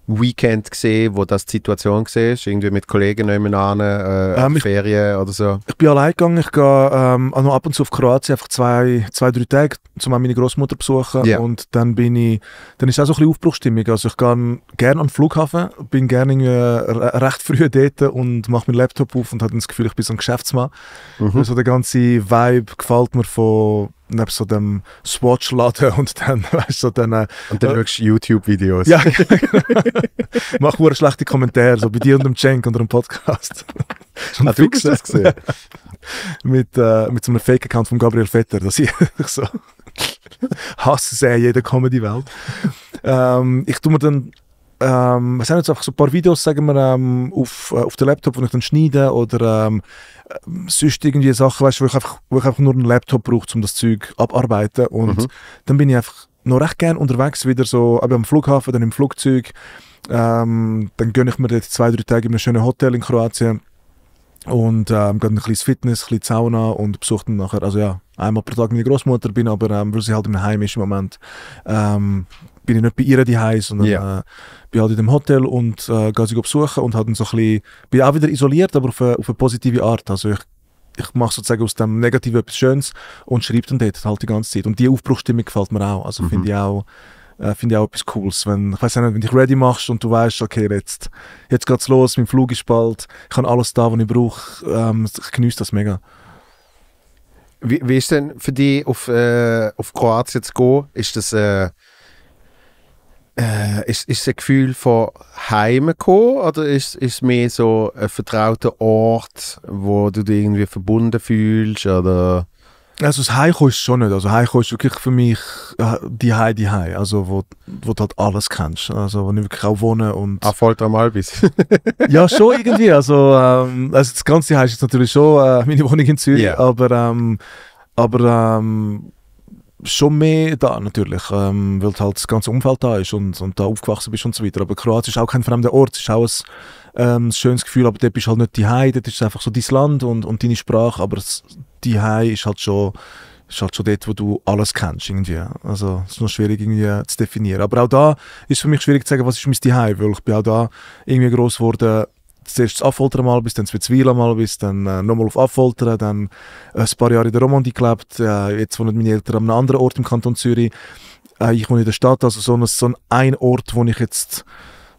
Weekend gesehen, wo das die Situation war? Irgendwie mit Kollegen nebenan, äh, ähm, Ferien oder so? Ich bin allein gegangen. Ich gehe ähm, ab und zu auf Kroatien, einfach zwei, zwei drei Tage, um meine Großmutter besuchen. Yeah. Und dann bin ich, dann ist auch so ein bisschen Aufbruchstimmung. Also ich gehe gerne am Flughafen, bin gerne äh, recht früh dort und mache meinen Laptop auf und habe das Gefühl, ich bin so ein Geschäftsmann. Mhm. Also der ganze Vibe gefällt mir von neben so dem Swatch-Laden und dann, weißt so dann... Äh, und dann äh, YouTube-Videos. Ja, genau. Mach nur schlechte Kommentare, so bei dir und dem Cenk unter dem Podcast. Schon ah, du das gesehen? mit, äh, mit so einem Fake-Account von Gabriel Vetter, dass ich so... Hass sehr jede Comedy-Welt. Ähm, ich tue mir dann ähm, was haben jetzt auch so ein paar Videos, sagen wir, ähm, auf, äh, auf dem Laptop, die ich dann schneide oder ähm, äh, sonst irgendwie Sachen, weißt, wo, ich einfach, wo ich einfach nur einen Laptop brauche, um das Zeug abarbeiten und mhm. dann bin ich einfach noch recht gern unterwegs, wieder so, am Flughafen, dann im Flugzeug, ähm, dann gönne ich mir dort zwei, drei Tage in einem schönen Hotel in Kroatien und ähm, gehe ein bisschen Fitness, ein bisschen Sauna und besuche dann nachher, also ja, einmal pro Tag meine Großmutter bin, aber ähm, weil sie halt im Heim ist im Moment, ähm, bin ich nicht bei ihr die heiß sondern yeah. äh, bin halt in dem Hotel und äh, gehe sie besuchen und halt so ein bisschen, bin auch wieder isoliert, aber auf eine, auf eine positive Art. Also ich, ich mache sozusagen aus dem Negativen etwas Schönes und schreibe dann dort halt die ganze Zeit. Und die Aufbruchstimmung gefällt mir auch. Also mhm. finde ich auch, äh, finde ich auch etwas Cooles. Wenn, ich weiß nicht, wenn dich ready machst und du weißt, okay, jetzt, jetzt geht's los, mein Flug ist bald, ich habe alles da, was ich brauche, ähm, ich genieße das mega. Wie, wie ist denn für dich auf, äh, auf Kroatien zu gehen? Ist das, äh, äh, ist, ist ein Gefühl von Heimgekommen oder ist es mehr so ein vertrauter Ort, wo du dich irgendwie verbunden fühlst? Oder? Also das Heimkommen ist schon nicht. Also Heimkommen ist wirklich für mich äh, die Hei, die Hei. Also wo, wo du halt alles kennst. Also wo ich wirklich auch wohne und... Ah, voll am Albis. ja, schon irgendwie. Also, ähm, also das ganze Heim ist jetzt natürlich schon äh, meine Wohnung in Zürich. Yeah. Aber, ähm, aber ähm, schon mehr da natürlich, ähm, weil halt das ganze Umfeld da ist und, und da aufgewachsen bist und so weiter. Aber Kroatien ist auch kein fremder Ort, es ist auch ein ähm, schönes Gefühl, aber dort bist du halt nicht die Hei, dort ist einfach so dein Land und, und deine Sprache, aber die Hei ist halt schon ist halt schon dort, wo du alles kennst irgendwie. Also es ist noch schwierig irgendwie zu definieren. Aber auch da ist für mich schwierig zu sagen, was ist mein Zuhause, weil ich bin auch da irgendwie groß geworden zuerst das Affoltern mal, bis dann das Witzwil mal, bis dann äh, nochmal auf Affoltern, dann äh, ein paar Jahre in der Romandie gelebt, äh, jetzt wohnen meine Eltern an einem anderen Ort im Kanton Zürich, äh, ich wohne in der Stadt, also so ein, so ein Ort, wo ich jetzt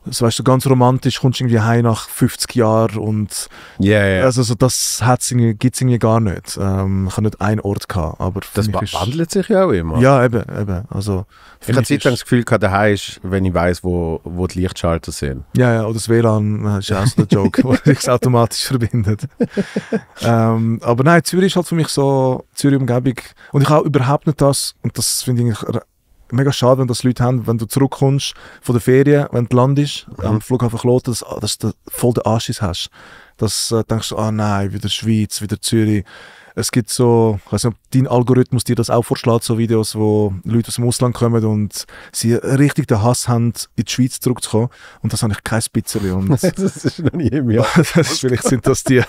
das also weißt du, ganz romantisch kommst du irgendwie heim nach 50 Jahren und yeah, yeah. also das gibt es irgendwie gar nicht. Ähm, ich habe nicht einen Ort gehabt, aber Das mich wandelt sich ja auch immer. Ja, eben, eben. Also, ich habe Zeit lang das Gefühl gehabt, daheim ist, wenn ich weiss, wo, wo die Lichtschalter sind. Ja, ja, oder das WLAN ist auch so der Joke, wo sich automatisch verbindet. ähm, aber nein, Zürich ist halt für mich so, Zürich-Umgebung und ich habe überhaupt nicht das, und das finde ich mega schade, wenn das Leute haben, wenn du zurückkommst von der Ferien, wenn du landest mhm. am Flughafen Kloten, dass, dass du voll den Anschiss hast. Dass äh, denkst du, ah nein, wieder Schweiz, wieder Zürich es gibt so, ich weiß nicht, dein Algorithmus dir das auch vorschlägt, so Videos, wo Leute aus dem Ausland kommen und sie richtig den Hass haben, in die Schweiz zurückzukommen. Und das habe ich kein bisschen. Und das ist noch nie im Jahr. vielleicht sind das die,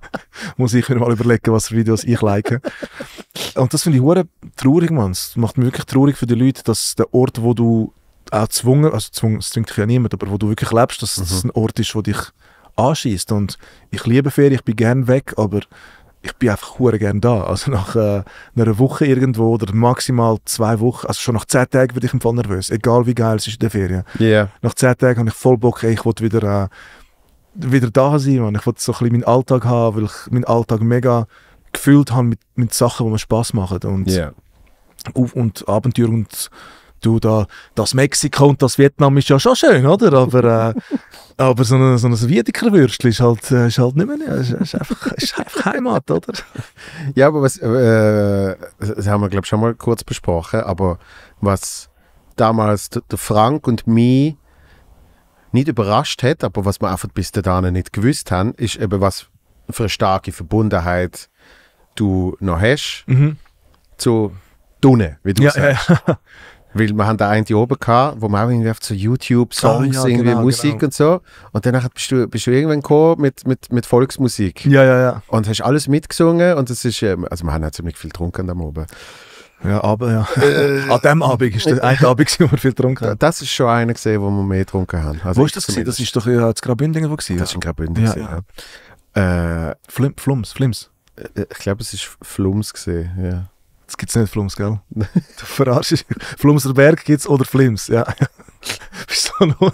muss ich mir mal überlegen, was für Videos ich like. Und das finde ich hure traurig, man. Es macht mich wirklich traurig für die Leute, dass der Ort, wo du auch gezwungen, also zwungen, zwingt dich ja niemand, aber wo du wirklich lebst, dass mhm. das ein Ort ist, wo dich anschießt. Und ich liebe Ferien, ich bin gern weg, aber ich bin einfach hure gern da. Also nach äh, einer Woche irgendwo oder maximal zwei Wochen, also schon nach zehn Tagen werde ich im Fall nervös, egal wie geil es ist in der Ferien. Yeah. Nach zehn Tagen habe ich voll Bock, ey, ich wollte wieder, äh, wieder da sein, man. ich wollte so ein bisschen meinen Alltag haben, weil ich meinen Alltag mega gefühlt habe mit, mit Sachen, die mir Spaß machen und, yeah. und Abenteuer und du da, das Mexiko und das Vietnam ist ja schon schön, oder? Aber, äh, aber so ein, so ein Wiedekerwürstchen ist halt, äh, ist halt nicht mehr, ist, ist, einfach, ist einfach Heimat, oder? Ja, aber was, äh, das haben wir, glaube ich, schon mal kurz besprochen, aber was damals der Frank und mich nicht überrascht hat, aber was wir einfach bis dahin nicht gewusst haben, ist eben, was für eine starke Verbundenheit du noch hast mhm. zu Dunne, wie du ja, sagst. Ja, ja. Weil wir haben da einen die oben gehabt, wo wir auch irgendwie auf so YouTube-Songs, oh, ja, irgendwie genau, genau. Musik genau. und so. Und danach bist du, bist du irgendwann gekommen mit, mit, mit Volksmusik. Ja, ja, ja. Und hast alles mitgesungen und es ist, ähm, also wir haben ja ziemlich viel getrunken da oben. Ja, aber ja. Äh, An dem Abend ist der äh, eine Abend, wo wir viel getrunken haben. Das ist schon einer gesehen, wo wir mehr getrunken haben. Also wo ist das gewesen? Das ist doch ja in Graubündingen, wo gewesen, Das ist in Graubündingen, ja. ja. ja. Äh, Flim, Flums, Flims. Äh, ich glaube, es ist Flums gesehen, ja. Es gibt nicht Flums, gell? du verarschst. Flumser Berg gibt es oder Flims, ja. Bist du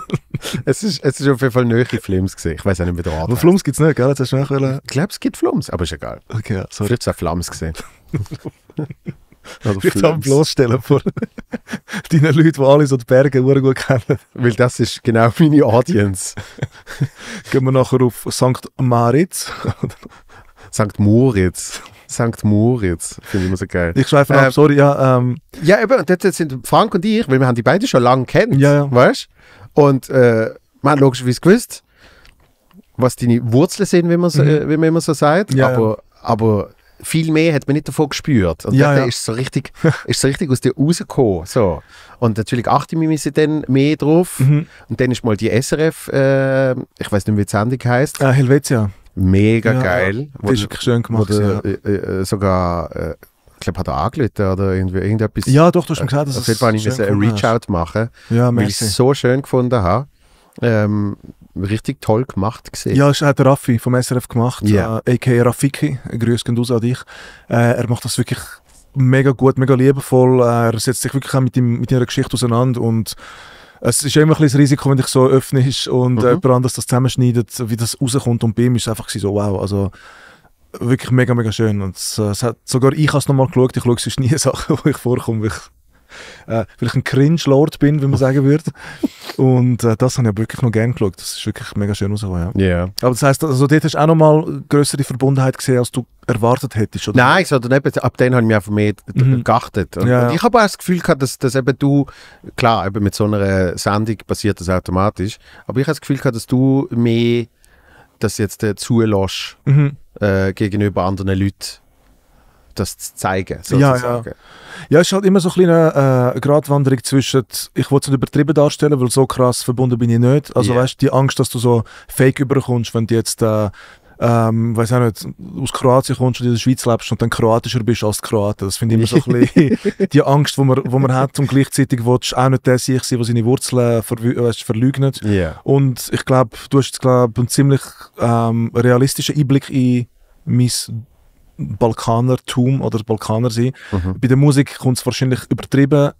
es, ist, es ist auf jeden Fall neue Flims gesehen. Ich weiß auch nicht, wie du Aber Flums gibt es nicht, gell? Jetzt hast du wollen... Ich glaube, es gibt Flums, aber ist egal. Okay, ja, sorry. Vielleicht auch Flams gesehen. Also ich kann bloßstellen vor deinen Leuten, die alle so die Berge gut kennen. Weil das ist genau meine Audience. Gehen wir nachher auf St. Maritz. St. Moritz. St. Moritz. Finde ich immer so geil. Ich schweife ab, ähm, sorry. Ja, ähm. ja eben, und jetzt sind Frank und ich, weil wir haben die beiden schon lange kennen, ja, ja. weißt Und äh, man hat logischerweise gewusst, was deine Wurzeln sind, wie man, so, mhm. Äh, wie man immer so sagt. Ja, aber, aber viel mehr hat man nicht davon gespürt. Und ja, dann ja. ist so richtig, ist so richtig aus dir rausgekommen. So. Und natürlich achte ich mich dann mehr drauf. Mhm. Und dann ist mal die SRF, äh, ich weiß nicht, wie die Sendung heißt. Äh, Helvetia. Mega ja, geil. das ist schön gemacht. Oder, ja. Äh, äh, sogar, äh, ich glaube, hat er angelötet oder irgendwie irgendetwas. Ja, doch, du hast mir gesagt, dass Auf jeden Fall ich einen Reach-Out machen, ja, weil ich es so schön gefunden habe. Ähm, richtig toll gemacht gesehen. Ja, das hat der Raffi vom SRF gemacht, yeah. äh, a.k.a. Rafiki, Grüße gehen raus an dich. Äh, er macht das wirklich mega gut, mega liebevoll. Äh, er setzt sich wirklich auch mit, ihm, mit ihrer Geschichte auseinander und es ist immer ein das Risiko, wenn dich so öffnest und äh, mhm. jemand anderes das zusammenschneidet, wie das rauskommt. Und bei ihm ist es einfach so, wow, also wirklich mega, mega schön. Und es, äh, es hat, sogar ich habe es nochmal geschaut, ich schaue sonst nie Sachen, wo ich vorkomme, weil ich äh, weil ich ein Cringe-Lord bin, wie man sagen würde. Und äh, das habe ich wirklich noch gern geschaut. Das ist wirklich mega schön rausgekommen, ja. Yeah. Aber das heisst, also dort hast du auch noch nochmal größere Verbundenheit gesehen, als du erwartet hättest, oder? Nein, so, eben, ab dann habe ich mich einfach mehr mhm. geachtet. Und, ja. und ich habe auch das Gefühl gehabt, dass, dass eben du, klar, eben mit so einer Sendung passiert das automatisch, aber ich habe das Gefühl gehabt, dass du mehr das jetzt äh, zulässt mhm. äh, gegenüber anderen Leuten das zu zeigen. Sozusagen. Ja, ja. ja, es ist halt immer so ein eine äh, Gratwanderung zwischen, ich will es nicht übertrieben darstellen, weil so krass verbunden bin ich nicht. Also yeah. weißt die Angst, dass du so fake überkommst, wenn du jetzt. Äh, ähm, weiß auch nicht, aus Kroatien kommst und in der Schweiz lebst und dann kroatischer bist als Kroate. Das finde ich immer so ein bisschen die Angst, die man, wo man hat und gleichzeitig willst du auch nicht der sich sein, der seine Wurzeln ver weißt, verleugnet. Yeah. Und ich glaube, du hast glaub, einen ziemlich ähm, realistischen Einblick in mein Balkanertum oder Balkaner sein. Mhm. Bei der Musik kommt es wahrscheinlich übertrieben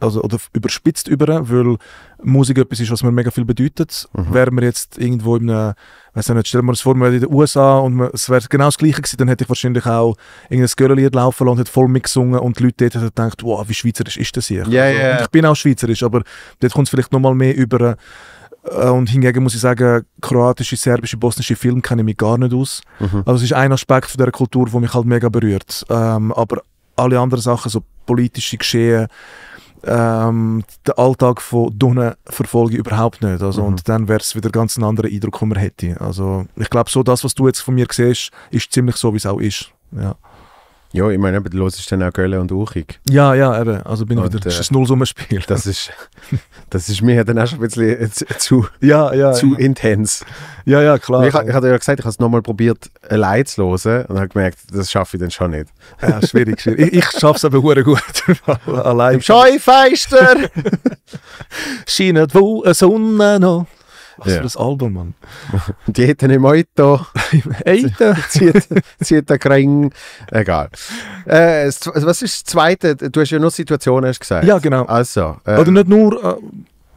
also, oder überspitzt über, weil Musik etwas ist, was mir mega viel bedeutet. Mhm. Wären wir jetzt irgendwo in einem, weiss nicht, stellen wir uns vor, wir wären in den USA und man, es wäre genau das Gleiche gewesen, dann hätte ich wahrscheinlich auch irgendein Girl-Lied laufen lassen und hätte voll mitgesungen und die Leute dort hätten gedacht, wow, wie schweizerisch ist das hier? Yeah, also, yeah. Ich bin auch schweizerisch, aber dort kommt es vielleicht nochmal mehr über äh, und hingegen muss ich sagen, kroatische, serbische, bosnische Filme kenne ich mich gar nicht aus. Mhm. Also es ist ein Aspekt von dieser Kultur, der mich halt mega berührt. Ähm, aber alle anderen Sachen, so politische Geschehen, ähm, den Alltag von Dunnen verfolge ich überhaupt nicht. Also, mhm. Und dann wäre es wieder ganz ein anderer Eindruck, den man hätte. Also ich glaube, so das, was du jetzt von mir siehst, ist ziemlich so, wie es auch ist. Ja. Ja, ich meine, du hörst dann auch Gölle und Uchig. Ja, ja, eben. Also bin ich und, wieder, das ist äh, ein Nullsummenspiel. Das ist, das ist mir dann auch schon ein bisschen äh, zu, ja, ja, zu ja. intens. Ja, ja, klar. Ich, ich hatte ja gesagt, ich habe es nochmal probiert, allein äh, zu hören und habe gemerkt, das schaffe ich dann schon nicht. Ja, schwierig, schwierig. ich, ich schaffe es aber sehr gut. allein. Im Scheufeister scheint wohl eine Sonne noch. Was ja. für ein Album, Mann. Die jeder im Auto. Im Auto. zieht, zieht einen Kring. Egal. Äh, also was ist das Zweite? Du hast ja nur Situationen gesagt. Ja, genau. Also, äh, Oder nicht nur, äh,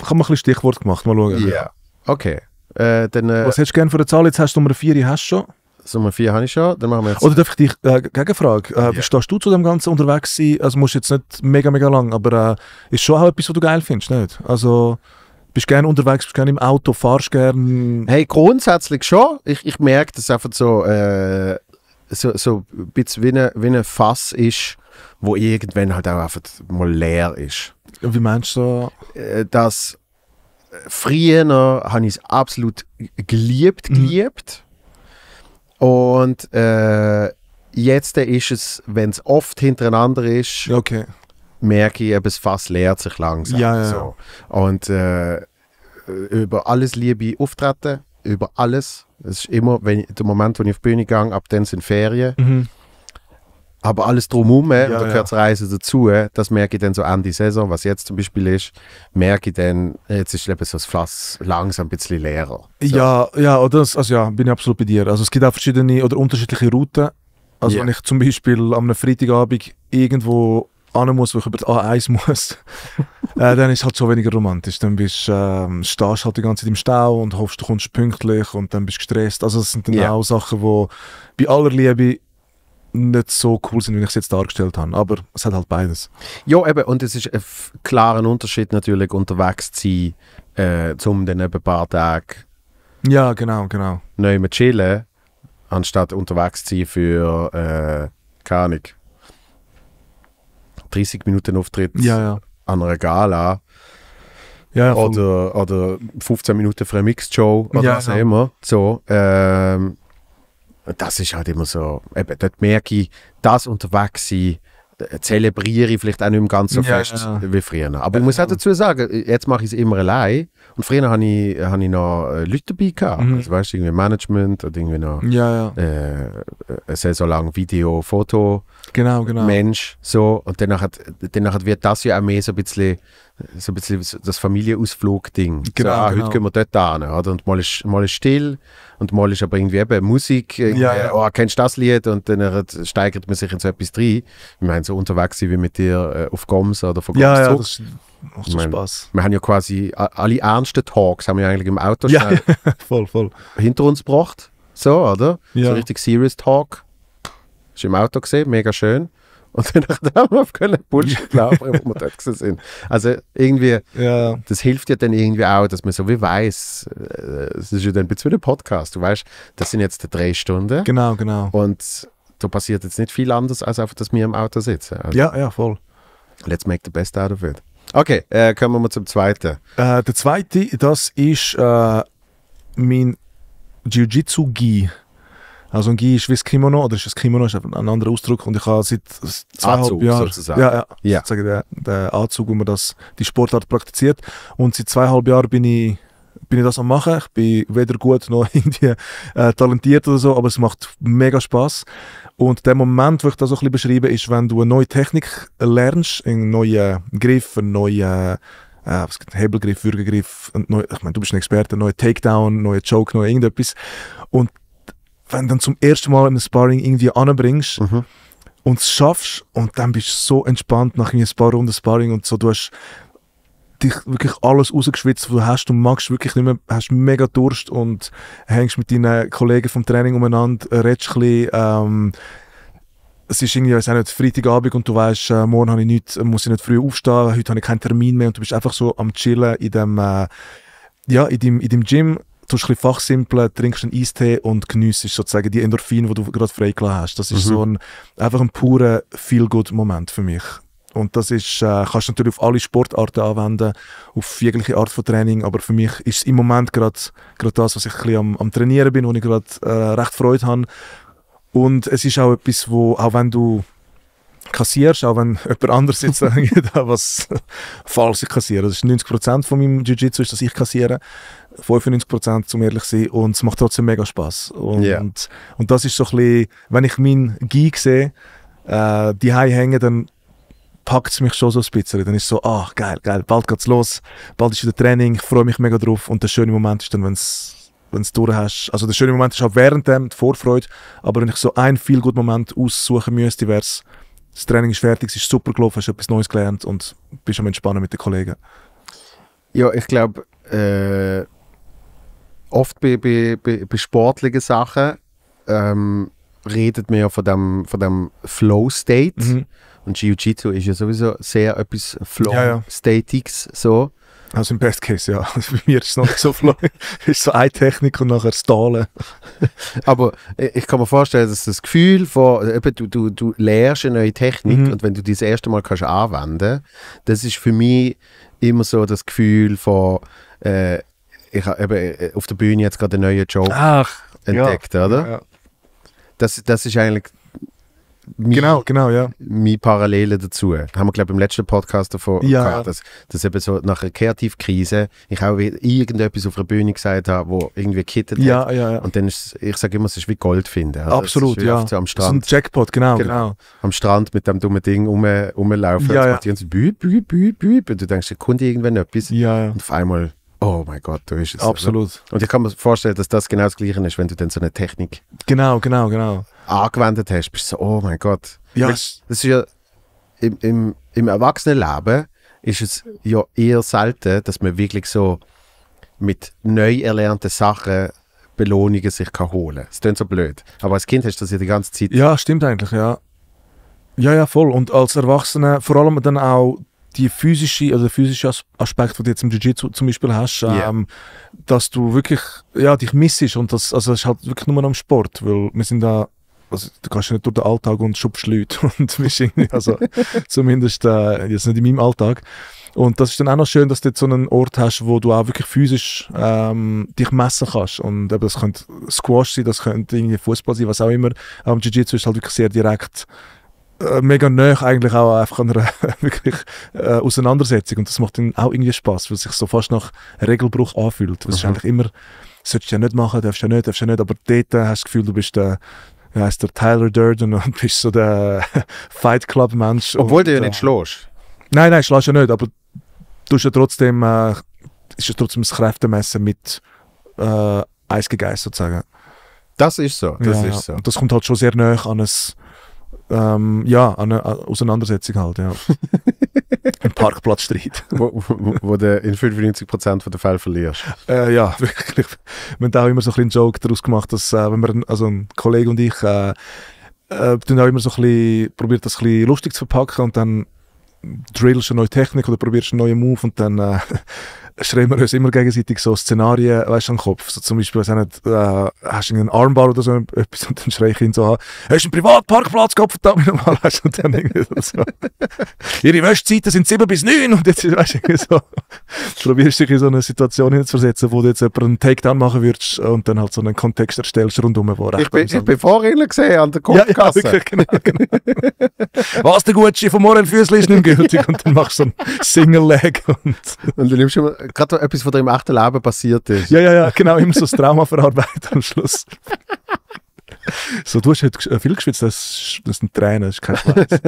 ich habe ein bisschen Stichwort gemacht, mal schauen. Ja, yeah. okay. Äh, dann, äh, was hättest du gerne für eine Zahl? Jetzt hast du Nummer 4, hast du schon. Nummer 4 habe ich schon, dann machen wir jetzt... Oder darf ich dich, äh, Gegenfrage, äh, yeah. wie stehst du zu dem Ganzen unterwegs sein? Also musst jetzt nicht mega, mega lang, aber äh, ist schon auch etwas, was du geil findest, nicht? Also... Bist du gerne unterwegs, bist du gerne im Auto, fahrst gerne? Hey, grundsätzlich schon. Ich, ich merke, dass es einfach so, äh, so, so ein bisschen wie ein, wie ein Fass ist, wo irgendwann halt auch einfach mal leer ist. Und Wie meinst du so? Äh, dass äh, früher habe ich es absolut geliebt, mhm. geliebt. Mhm. Und äh, jetzt ist es, wenn es oft hintereinander ist, okay merke ich, das Fass leert sich langsam. Ja, ja. So. Und äh, über alles liebe ich auftreten, über alles. Es ist immer, wenn ich, der Moment, wo ich auf die Bühne gehe, ab dann sind Ferien. Mhm. Aber alles drumherum, äh, ja, da gehört ja. Reise dazu, äh, das merke ich dann so Ende Saison, was jetzt zum Beispiel ist, merke ich dann, jetzt ist so das Fass langsam ein bisschen leerer. So. Ja, ja, oder? Oh, also ja, bin ich absolut bei dir. Also es gibt auch verschiedene oder unterschiedliche Routen. Also yeah. wenn ich zum Beispiel am Freitagabend irgendwo an muss, wo ich über die A1 muss, äh, dann ist es halt schon weniger romantisch. Dann bist, ähm, stehst halt die ganze Zeit im Stau und hoffst, du kommst pünktlich und dann bist du gestresst. Also das sind dann yeah. auch Sachen, die bei aller Liebe nicht so cool sind, wie ich es jetzt dargestellt habe. Aber es hat halt beides. Ja, eben. Und es ist ein klarer Unterschied natürlich, unterwegs zu sein, äh, um dann eben ein paar Tage ja, genau, genau. neu mit chillen, anstatt unterwegs zu sein für, äh, keine Ahnung, 30 Minuten Auftritt ja, ja. an einer Gala ja, oder, oder 15 Minuten für eine Mixed-Show oder was auch immer. So, ähm, das ist halt immer so, eben, dort merke ich, das unterwegs sein, äh, zelebriere ich vielleicht auch nicht mehr ganz so ja, fest ja. wie früher. Aber ja, ich muss auch dazu sagen, jetzt mache ich es immer allein. Und früher habe ich, hab ich noch äh, Leute dabei gehabt. Mhm. Also, weißt du, irgendwie Management oder irgendwie noch ja, ja. Äh, eine Saison lang Video, Foto, genau, genau. Mensch. So. Und danach, hat, danach wird das ja auch mehr so ein bisschen so ein bisschen das Familienausflug-Ding. Genau, so, ah, genau. Heute gehen wir dort an, Und mal ist, mal ist still und mal ist aber irgendwie eben Musik. Irgendwie, ja, ja. Äh, oh, kennst du das Lied? Und dann äh, steigert man sich in so etwas rein. Ich meine, so unterwegs wie mit dir äh, auf Goms oder von Goms ja, ja, das macht so mein, Spaß. Wir haben ja quasi alle ernsten Talks haben wir eigentlich im Auto ja, voll, voll. hinter uns gebracht. So, oder? Ja. So richtig Serious Talk. Ist im Auto gesehen, mega schön. Und danach haben wir auf keinen Bullshit gelaufen, wo wir dort sind. Also irgendwie, ja. das hilft ja dann irgendwie auch, dass man so wie weiß, äh, es ist ja dann ein bisschen wie ein Podcast. Du weißt, das sind jetzt drei Stunden. Genau, genau. Und da passiert jetzt nicht viel anders, als einfach, dass wir im Auto sitzen. Also, ja, ja, voll. Let's make the best out of it. Okay, äh, kommen wir mal zum zweiten. Äh, der zweite, das ist äh, mein Jiu-Jitsu-Gi. Also ein Gi ist wie ein Kimono oder ist ein Kimono, ist ein anderer Ausdruck. Und ich habe seit zweieinhalb Jahren... sozusagen. Ja, ja, ja. sozusagen der, der Anzug, wo man das, die Sportart praktiziert. Und seit zweieinhalb Jahren bin ich bin ich das am machen. Ich bin weder gut noch irgendwie äh, talentiert oder so, aber es macht mega Spaß. Und der Moment, wo ich das so ein beschreibe, ist, wenn du eine neue Technik lernst, einen neuen Griff, einen neuen äh, äh was gibt, Hebelgriff, Würgegriff, neu, ich meine, du bist ein Experte, einen neuen Takedown, neue Choke, neue irgendetwas. Und wenn du dann zum ersten Mal im Sparring irgendwie anbringst mhm. und es schaffst und dann bist du so entspannt nach ein paar Runden Sparring und so, du hast dich wirklich alles rausgeschwitzt, was du hast. Du magst wirklich nicht mehr, hast mega Durst und hängst mit deinen Kollegen vom Training umeinander, äh, redest ein bisschen, ähm, es ist irgendwie, ich nicht, Freitagabend und du weißt, äh, morgen habe ich nicht, äh, muss ich nicht früh aufstehen, heute habe ich keinen Termin mehr und du bist einfach so am Chillen in dem, äh, ja, in dem, in dem Gym tust ein bisschen trinkst einen Eistee und geniessest sozusagen die Endorphine, die du gerade freigelassen hast. Das ist mhm. so ein, einfach ein purer Feel-Good-Moment für mich. Und das ist, äh, kannst du natürlich auf alle Sportarten anwenden, auf jegliche Art von Training, aber für mich ist es im Moment gerade das, was ich am, am Trainieren bin, wo ich gerade äh, recht Freude habe. Und es ist auch etwas, wo, auch wenn du kassierst, auch wenn jemand anderes jetzt da was falsch kassiert. Das ist 90% von meinem Jiu-Jitsu, ist, dass ich kassiere. 95% um ehrlich zu sein und es macht trotzdem mega Spass. und, yeah. und, und das ist so ein bisschen, wenn ich meinen Gig sehe, äh, die hängen, dann packt es mich schon so ein bisschen. Dann ist es so, ah, geil, geil, bald geht's los, bald ist wieder Training, ich freue mich mega drauf. Und der schöne Moment ist dann, wenn es durch hast. Also der schöne Moment ist auch während dem die Vorfreude, aber wenn ich so einen viel guten Moment aussuchen müsste, wäre es, das Training ist fertig, es ist super gelaufen, hast etwas Neues gelernt und bist am Entspannen mit den Kollegen. Ja, ich glaube, äh, oft bei, bei, bei, bei sportlichen Sachen ähm, redet man ja von dem, von dem Flow-State. Mhm. Und Jiu-Jitsu ist ja sowieso sehr etwas Flow-Statics. Ja, ja. so. Also im Best Case, ja. Also bei mir ist es noch so flow. ist so eine Technik und nachher Stahlen. Aber äh, ich kann mir vorstellen, dass das Gefühl von, eben, du, du, du lernst eine neue Technik mhm. und wenn du die das erste Mal kannst anwenden das ist für mich immer so das Gefühl von, äh, ich habe äh, auf der Bühne jetzt gerade einen neuen Job Ach, entdeckt, ja, oder? Ja. Das, das ist eigentlich mein, genau, genau, ja. meine Parallele dazu. Haben wir, glaube ich, im letzten Podcast davon ja. gehabt, dass, dass eben so nach einer Kreativkrise ich auch irgendetwas auf der Bühne gesagt habe, wo irgendwie kittet ja, hat. Ja, ja. Und dann ist ich sage immer, es ist wie Gold finden. Also Absolut, ja. So am Strand. So ein Jackpot, genau, genau, Am Strand mit dem dummen Ding rum, rumlaufen. Ja, ja. Und Und du denkst, da kommt irgendwann etwas. Ja, ja. Und auf einmal Oh mein Gott, du bist es. Absolut. Oder? Und ich kann mir vorstellen, dass das genau das Gleiche ist, wenn du dann so eine Technik genau, genau, genau. angewendet hast. Bist so, oh mein Gott. Ja. Das, ist ja im, im, im Erwachsenenleben ist es ja eher selten, dass man wirklich so mit neu erlernten Sachen Belohnungen sich kann holen kann. Es klingt so blöd. Aber als Kind hast du das ja die ganze Zeit. Ja, stimmt eigentlich, ja. Ja, ja, voll. Und als Erwachsener, vor allem dann auch die physische, also der physische Aspekt, den du jetzt im Jiu-Jitsu zum Beispiel hast, yeah. Ähm, dass du wirklich ja, dich missest und das, also das ist halt wirklich nur am Sport, weil wir sind da also, du kannst nicht durch den Alltag und schubst Leute und also zumindest äh, jetzt nicht in meinem Alltag. Und das ist dann auch noch schön, dass du jetzt so einen Ort hast, wo du auch wirklich physisch ähm, dich messen kannst. Und eben, das könnte Squash sein, das könnte irgendwie Fußball sein, was auch immer. Aber Jiu-Jitsu ist halt wirklich sehr direkt äh, mega nah eigentlich auch einfach an einer wirklich äh, Auseinandersetzung und das macht dann auch irgendwie Spaß, weil es sich so fast nach Regelbruch anfühlt. Das mhm. ist eigentlich immer, solltest du ja nicht machen, darfst du ja nicht, darfst du ja nicht, aber dort äh, hast du das Gefühl, du bist der wie heißt der Tyler Durden und bist so der Fight Club Mensch. Obwohl und, du ja nicht äh, schläfst. Nein, nein, schläfst ja nicht, aber du ja trotzdem äh, ist ja trotzdem das Kräftemessen mit äh, Eis sozusagen. Das ist so, das ja, ist so. Und das kommt halt schon sehr nah an ein ähm, ja, eine äh, Auseinandersetzung halt, ja. Ein Parkplatzstreit. wo, wo, wo du in 95% der Fälle verlierst. Äh, ja, wirklich. Wir haben auch immer so ein bisschen einen Joke daraus gemacht, dass äh, wenn wir, also ein Kollege und ich, äh, äh, auch immer so ein bisschen, probiert das ein bisschen lustig zu verpacken und dann drillst du eine neue Technik oder probierst einen neuen Move und dann äh, schreiben wir uns immer gegenseitig so Szenarien, weißt du, an den Kopf. So zum Beispiel, nicht, äh, hast du einen Armbar oder so etwas und dann schreie ich ihn so an, hast du einen Privatparkplatz gehabt, verdammt nochmal, weißt du, und dann irgendwie so. Ihre Wäschzeiten sind sieben bis neun und jetzt, weißt du, irgendwie so. probierst dich in so eine Situation hineinzuversetzen, wo du jetzt jemanden einen Takedown machen würdest und dann halt so einen Kontext erstellst rundum, wo recht Ich bin, ich bin vorhin gesehen an der Kopfkasse. Ja, ja, wirklich, genau, genau. Was, der Gutschi von Morel Füssli ist nicht gültig und dann machst du so einen Single-Leg und... und dann nimmst du immer gerade etwas was im achten Leben passiert ist. Ja, ja, ja, genau, immer so das Trauma verarbeitet am Schluss. So, du hast heute äh, viel geschwitzt, das, das sind Tränen, das ist kein Schweiß.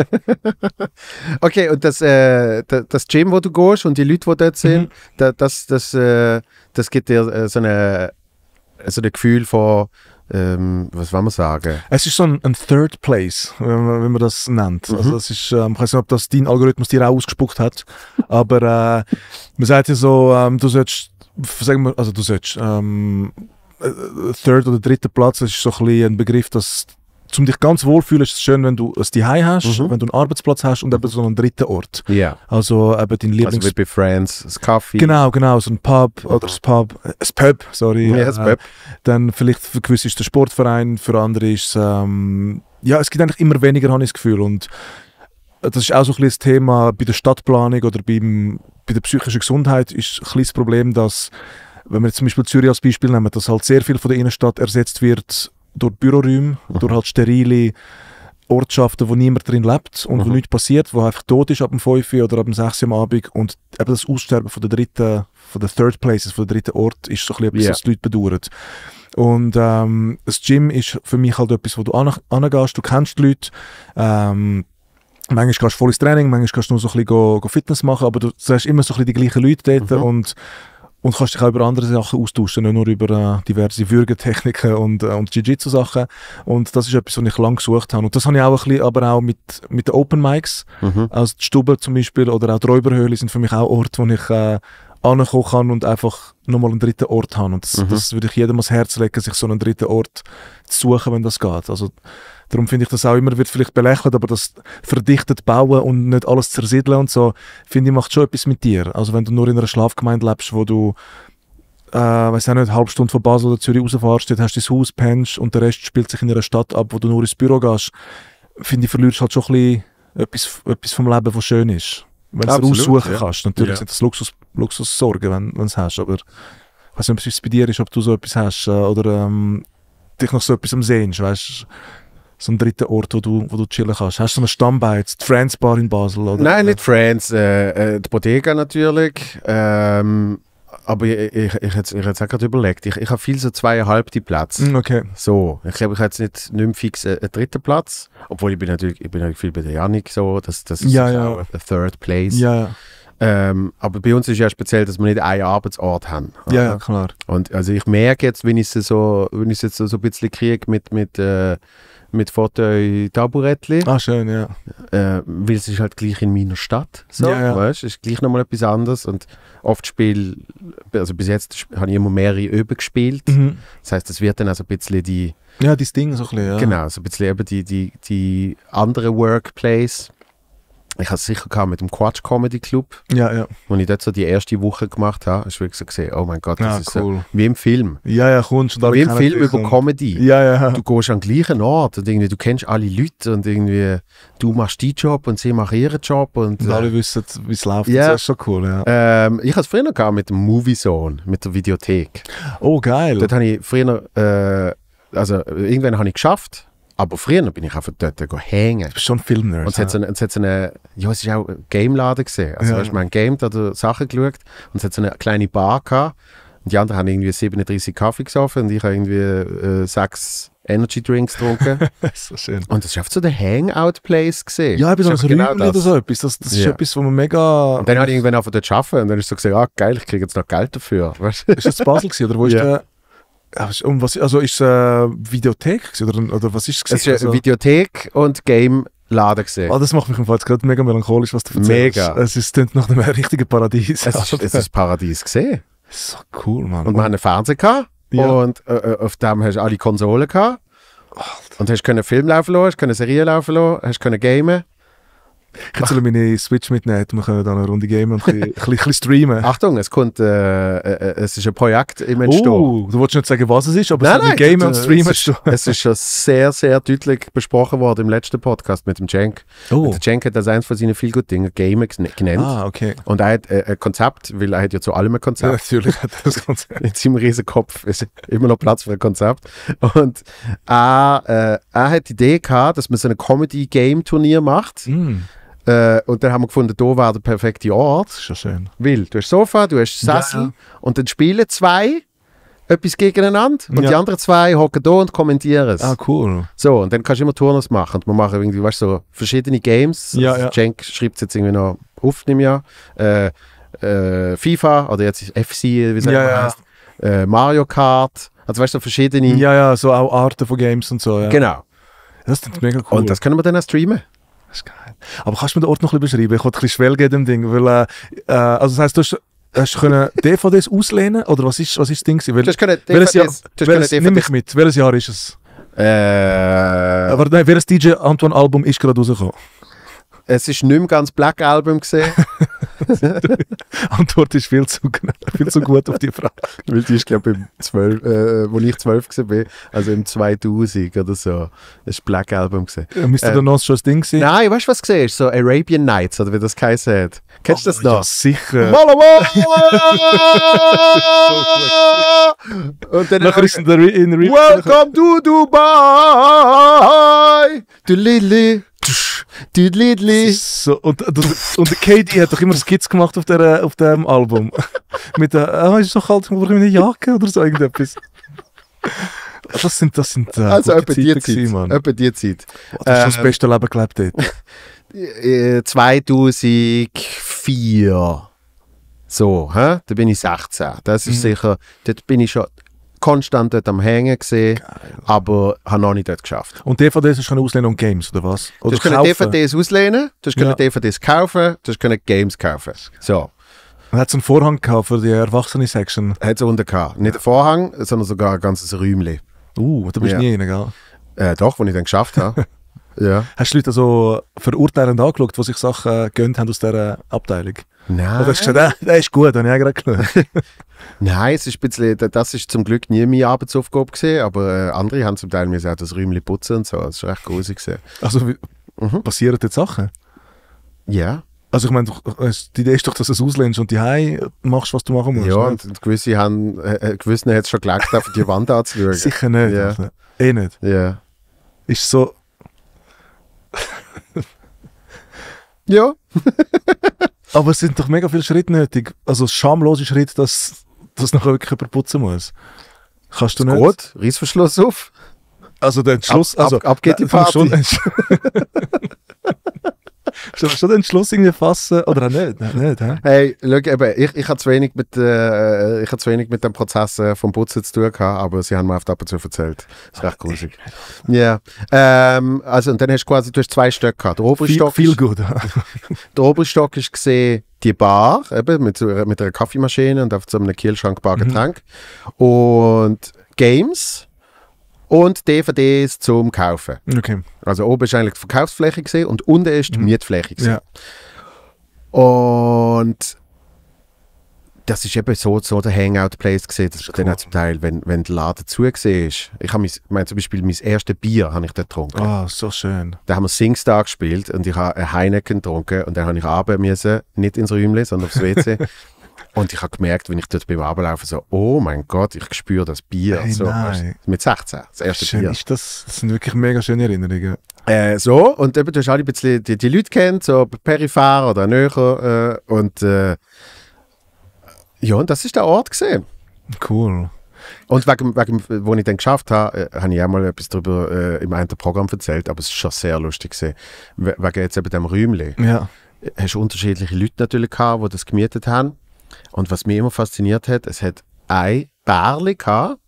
okay, und das, äh, das Gym, wo du gehst und die Leute, die dort sind, mhm. das, das, äh, das gibt dir äh, so, eine, so ein Gefühl von ähm, was wollen wir sagen? Es ist so ein, ein Third Place, wenn man, wenn man das nennt. Mhm. Also das ist, äh, ich weiß nicht, ob das dein Algorithmus dir auch ausgespuckt hat, aber äh, man sagt ja so, ähm, du sollst, sagen wir, also du sollst, ähm, äh, äh, Third oder dritter Platz, das ist so ein, ein Begriff, dass um dich ganz wohl zu fühlen, ist es schön, wenn du ein Zuhause hast, mhm. wenn du einen Arbeitsplatz hast und eben so einen dritten Ort. Yeah. Also eben dein Lieblings... Also wie bei Friends, ein Kaffee. Genau, genau, so ein Pub oder ein Pub, ein Pub, sorry. Ja, ein äh, Pub. Dann vielleicht für gewisse ist der Sportverein, für andere ist es... Ähm, ja, es gibt eigentlich immer weniger, habe ich das Gefühl. Und äh, das ist auch so ein das Thema bei der Stadtplanung oder beim, bei der psychischen Gesundheit ist ein kleines Problem, dass wenn wir jetzt zum Beispiel Zürich als Beispiel nehmen, dass halt sehr viel von der Innenstadt ersetzt wird durch Büroräume, Aha. durch halt sterile Ortschaften, wo niemand drin lebt und Aha. wo nichts passiert, wo einfach tot ist ab dem 5 oder ab dem 6 am Abend und eben das Aussterben von der dritten, von der Third Places, von der dritten Ort ist so ein bisschen etwas, yeah. was die Leute bedauern. Und ähm, das Gym ist für mich halt etwas, wo du angehst, du kennst die Leute, ähm, Manchmal kannst du volles Training, manchmal kannst du nur so ein bisschen go, go Fitness machen, aber du siehst immer so ein bisschen die gleichen Leute dort mhm. und und kannst dich auch über andere Sachen austauschen, nicht nur über äh, diverse Würgetechniken und, äh, und Jiu-Jitsu-Sachen. Und das ist etwas, was ich lange gesucht habe. Und das habe ich auch ein bisschen, aber auch mit, mit den Open Mics. Mhm. Also die Stube zum Beispiel oder auch die Räuberhöhle sind für mich auch Orte, wo ich äh, ankommen kann und einfach nochmal einen dritten Ort habe. Und das, mhm. das würde ich jedem ans Herz legen, sich so einen dritten Ort zu suchen, wenn das geht. Also Darum finde ich das auch immer, wird vielleicht belächelt, aber das verdichtet bauen und nicht alles zersiedeln und so, finde ich, macht schon etwas mit dir. Also wenn du nur in einer Schlafgemeinde lebst, wo du äh, weiß auch nicht, eine halbe Stunde von Basel oder Zürich rausfährst, dort hast du dein Haus, pennst und der Rest spielt sich in einer Stadt ab, wo du nur ins Büro gehst, finde ich, verlierst halt schon ein bisschen etwas, etwas vom Leben, was schön ist. Wenn du es aussuchen ja. kannst. Natürlich ja. sind das Luxus, Luxussorgen, wenn du es hast, aber ich weiß nicht, ob es bei dir ist, ob du so etwas hast äh, oder ähm, dich nach so etwas am sehnst, weißt du so einen dritten Ort, wo du, wo du chillen kannst? Hast du eine Stammbein, die Friends Bar in Basel? Oder? Nein, nicht Friends, äh, äh, die Bodega natürlich. Ähm, aber ich, ich, ich, jetzt, ich auch gerade überlegt, ich, ich habe viel so zweieinhalb die Platz. Mm, okay. So, ich glaube, ich habe jetzt nicht, nicht fix äh, einen, dritten Platz, obwohl ich bin natürlich, ich bin natürlich viel bei der Janik so, das, das ist ja, ja. auch ein Third Place. Ja, ja. Ähm, aber bei uns ist ja speziell, dass wir nicht einen Arbeitsort haben. Ja, ja, klar. Und also ich merke jetzt, wenn ich es so, wenn ich jetzt so, so ein bisschen kriege mit, mit äh, mit Foto Taburettli. Ah, schön, ja. Äh, weil es ist halt gleich in meiner Stadt. So, ja, ja. Weißt? Es ist gleich nochmal etwas anderes. Und oft spiele, also bis jetzt habe ich immer mehrere Öben gespielt. Mhm. Das heißt, es wird dann also ein bisschen die. Ja, das Ding so ein bisschen, ja. Genau, so ein bisschen eben die, die, die andere Workplace ich hatte es sicher gehabt mit dem Quatsch Comedy Club. Ja, ja. Als ich dort so die erste Woche gemacht habe, hast du wirklich so gesehen, oh mein Gott, das ja, ah, ist cool. so, wie im Film. Ja, ja, kommst du Wie im Film über Comedy. Ja, ja. Du gehst an den gleichen Ort und irgendwie, du kennst alle Leute und irgendwie, du machst deinen Job und sie machen ihren Job. Und, und äh, alle äh, wissen, wie es läuft. Yeah. Das ist schon cool, ja. Ähm, ich hatte es früher gehabt mit dem Movie Zone, mit der Videothek. Oh, geil. Dort habe ich früher, äh, also irgendwann habe ich geschafft aber früher bin ich einfach dort hängen. Du bist schon Filmnerd. Und es ja. hat so eine, ja, es ist auch ein Game-Laden gesehen. Also, ja. weißt, wir haben Game oder Sachen geschaut und es hat so eine kleine Bar gehabt. Und die anderen haben irgendwie 37 Kaffee gesoffen und ich habe irgendwie äh, sechs Energy Drinks getrunken. so schön. Und das war so der Hangout-Place. gesehen. Ja, eben so ein genau oder so etwas. Das, das ist etwas, wo man mega... Und dann habe ich irgendwann angefangen dort arbeiten und dann ist so gesagt, ah geil, ich kriege jetzt noch Geld dafür. Weißt? Ist das Basel gewesen, oder wo ist der... Und was, also ist es eine äh, Videothek oder, oder was ist es? Es ist eine also Videothek und Game Laden gesehen. Oh, ah, das macht mich im Fall gerade mega melancholisch, was du erzählst. Mega. Es ist nach einem richtigen Paradies. Es ist, es ist Paradies gesehen. So cool, Mann. Und wir hatten einen Fernseher gehabt ja. und äh, äh, auf dem hast du alle Konsolen gehabt. Alter. Und hast können Film laufen lassen, hast können Serien laufen lassen, hast können gamen. Ich soll meine Switch mitnehmen, wir können dann eine Runde gamen und ein bisschen, streamen. Achtung, es kommt, äh, äh, äh es ist ein Projekt im Entstehen. Oh, du wolltest nicht sagen, was es ist, aber nein, es ein Gamen und Streamen. Es ist, es ist schon sehr, sehr deutlich besprochen worden im letzten Podcast mit dem Cenk. Oh. Der Cenk hat das eines von seinen viel guten Dingen Gamer genannt. Ah, okay. Und er hat äh, ein Konzept, weil er hat ja zu allem ein Konzept. Ja, natürlich hat er das Konzept. In seinem riesen Kopf ist immer noch Platz für ein Konzept. Und er, äh, er hat die Idee gehabt, dass man so ein Comedy-Game-Turnier macht. Mm. Äh, und dann haben wir gefunden, hier wäre der perfekte Ort. Das ist ja schön. Weil du hast Sofa, du hast Sessel ja. und dann spielen zwei etwas gegeneinander und ja. die anderen zwei hocken da und kommentieren es. Ah, cool. So, und dann kannst du immer Turnus machen. Und wir machen irgendwie, weißt du, so verschiedene Games. Ja, also, ja. Cenk schreibt es jetzt irgendwie noch auf, nehme ja. Äh, äh, FIFA oder jetzt FC, wie es ja, ja. heißt. Äh, Mario Kart. Also, weißt du, so verschiedene. Ja, ja, so auch Arten von Games und so. Ja. Genau. Das ist mega cool. Und das können wir dann auch streamen. Das ist geil. Aber kannst du mir den Ort noch ein bisschen beschreiben? Ich wollte ein bisschen schwelgen in dem Ding, weil, äh, äh, also das heisst, du hast, hast du können DVDs auslehnen oder was ist, was ist das Ding? Weil, du hast können DVDs, Jahr, du welches, nimm mich mit, welches Jahr ist es? Äh. äh Aber nein, welches DJ Antoine Album ist gerade rausgekommen? Es war nicht mehr ganz Black Album gesehen. Antwort ist viel zu, viel zu gut auf die Frage. Weil die ist, glaube ich, 12, äh, äh ich 12 war, also im 2000 oder so, das Black Album. Gewesen. Ja, müsste äh, äh da noch schon das Ding sein? Nein, weißt du, was gesehen So Arabian Nights, oder wie das geheißen hat. Kennst du oh, das noch? Ja, sicher. Und dann Nachher ist in der Re Welcome to Dubai! Du Lili. Tüdlidli. So, und, und, und Katie hat doch immer Skits gemacht auf, der, auf dem Album. Mit der, ah, oh, ist so kalt, ich brauche eine Jacke oder so irgendetwas. Das sind, das sind äh, also etwa die Zeit, gewesen, Mann. Etwa die Zeit. Oh, das ist äh, das ähm, beste Leben gelebt dort. 2004. Äh, so, hä? da bin ich 16. Das ist mhm. sicher, dort bin ich schon konstant dort am Hängen gesehen, aber habe noch nicht dort geschafft. Und DVDs hast du auslehnen und Games, oder was? Oder du hast DVDs auslehnen, du hast ja. DVDs kaufen, du hast Games kaufen. So. Und hat es einen Vorhang gehabt für die Erwachsene-Section? Hat es unten gehabt. Nicht einen Vorhang, sondern sogar ein ganzes Räumchen. Uh, da bist du ja. nie rein, gell? Äh, doch, als ich dann geschafft habe. ja. Hast du Leute so verurteilend angeschaut, die sich Sachen gönnt haben aus dieser Abteilung? Nein. Das hast du gesagt, der, ist gut, habe ich auch gerade geschaut. Nein, es ist bisschen, das war zum Glück nie meine Arbeitsaufgabe gewesen, aber äh, andere haben zum Teil mir auch das Räumchen putzen und so. Das war echt gruselig. Gewesen. Also, wie, mhm. passieren dort Sachen? Ja. Also ich meine, äh, die Idee ist doch, dass du es auslehnst und die machst, was du machen musst. Ja, nicht? Ne? und gewisse haben, äh, äh gewissen hat es schon gelegt, auf die Wand anzuschauen. Sicher nicht. Yeah. Also. Eh nicht. Ja. Ist so... ja. Aber es sind doch mega viele Schritte nötig. Also schamlose Schritte, dass das nachher wirklich überputzen muss. Kannst du nicht? Gut, Reißverschluss auf. Also der Entschluss, ab, also ab, ab geht die Party. du schon den Entschluss irgendwie fassen oder auch nicht? Nein, nicht he? hey, schau, eben, ich, ich habe zu wenig mit, äh, ich habe zu wenig mit dem Prozess äh, vom Putzen zu tun gehabt, aber sie haben mir oft ab und zu erzählt. Das ist recht gruselig. Ja. Ähm, also, und dann hast du quasi, du hast zwei Stöcke gehabt. Der obere Stock. Viel gut. der obere ist gesehen, die Bar, eben, mit, mit einer Kaffeemaschine und auf so einem Kühlschrank Bargetränk. Mhm. Und Games und DVDs zum Kaufen. Okay. Also oben ist eigentlich die Verkaufsfläche gewesen und unten ist die mhm. Mietfläche. Ja. Und das ist eben so, so der Hangout-Place gewesen. Das, das ist dann auch zum Teil, wenn, wenn der Laden zu ist. Ich habe mein, zum Beispiel mein erstes Bier habe ich dort getrunken. Ah, oh, so schön. Da haben wir Singstar gespielt und ich habe Heineken getrunken und dann habe ich abends müssen, nicht ins Räumchen, sondern aufs WC. Und ich habe gemerkt, wenn ich dort beim Ablaufen so, oh mein Gott, ich spüre das Bier. Hey, so, nein. Mit 16, das erste Schön Bier. Ist das, das sind wirklich mega schöne Erinnerungen. Äh, so, und eben, du hast alle ein bisschen die, die Leute kennt, so peripher oder näher. Äh, und äh, ja, und das ist der Ort gesehen. Cool. Und wegen, wegen, wo ich dann geschafft habe, äh, habe ich einmal etwas darüber äh, im einen Programm erzählt, aber es ist schon sehr lustig gesehen. wegen jetzt eben dem Räumchen. Ja. Hast du unterschiedliche Leute natürlich gehabt, die das gemietet haben. Und was mich immer fasziniert hat, es hat ein Barley gehabt,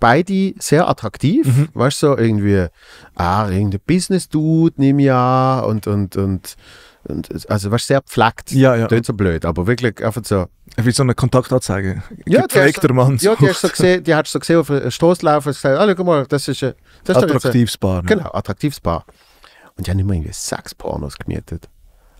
beide sehr attraktiv, mhm. weißt du, so irgendwie, ah, irgendein Business-Dude nehme ich an und, und, und, und also weißt sehr pflegt. Ja, ja. Nicht so blöd, aber wirklich einfach so. Wie so eine Kontaktanzeige. Ja, Gepflegter Mann. Ja, die hast du so gesehen, die hast du so gesehen auf einem Stoßlauf und gesagt, ah, guck mal, das ist ein das ist Attraktivsbar. Ein, ne? Genau, attraktivsbar. Und die haben immer irgendwie Sexpornos gemietet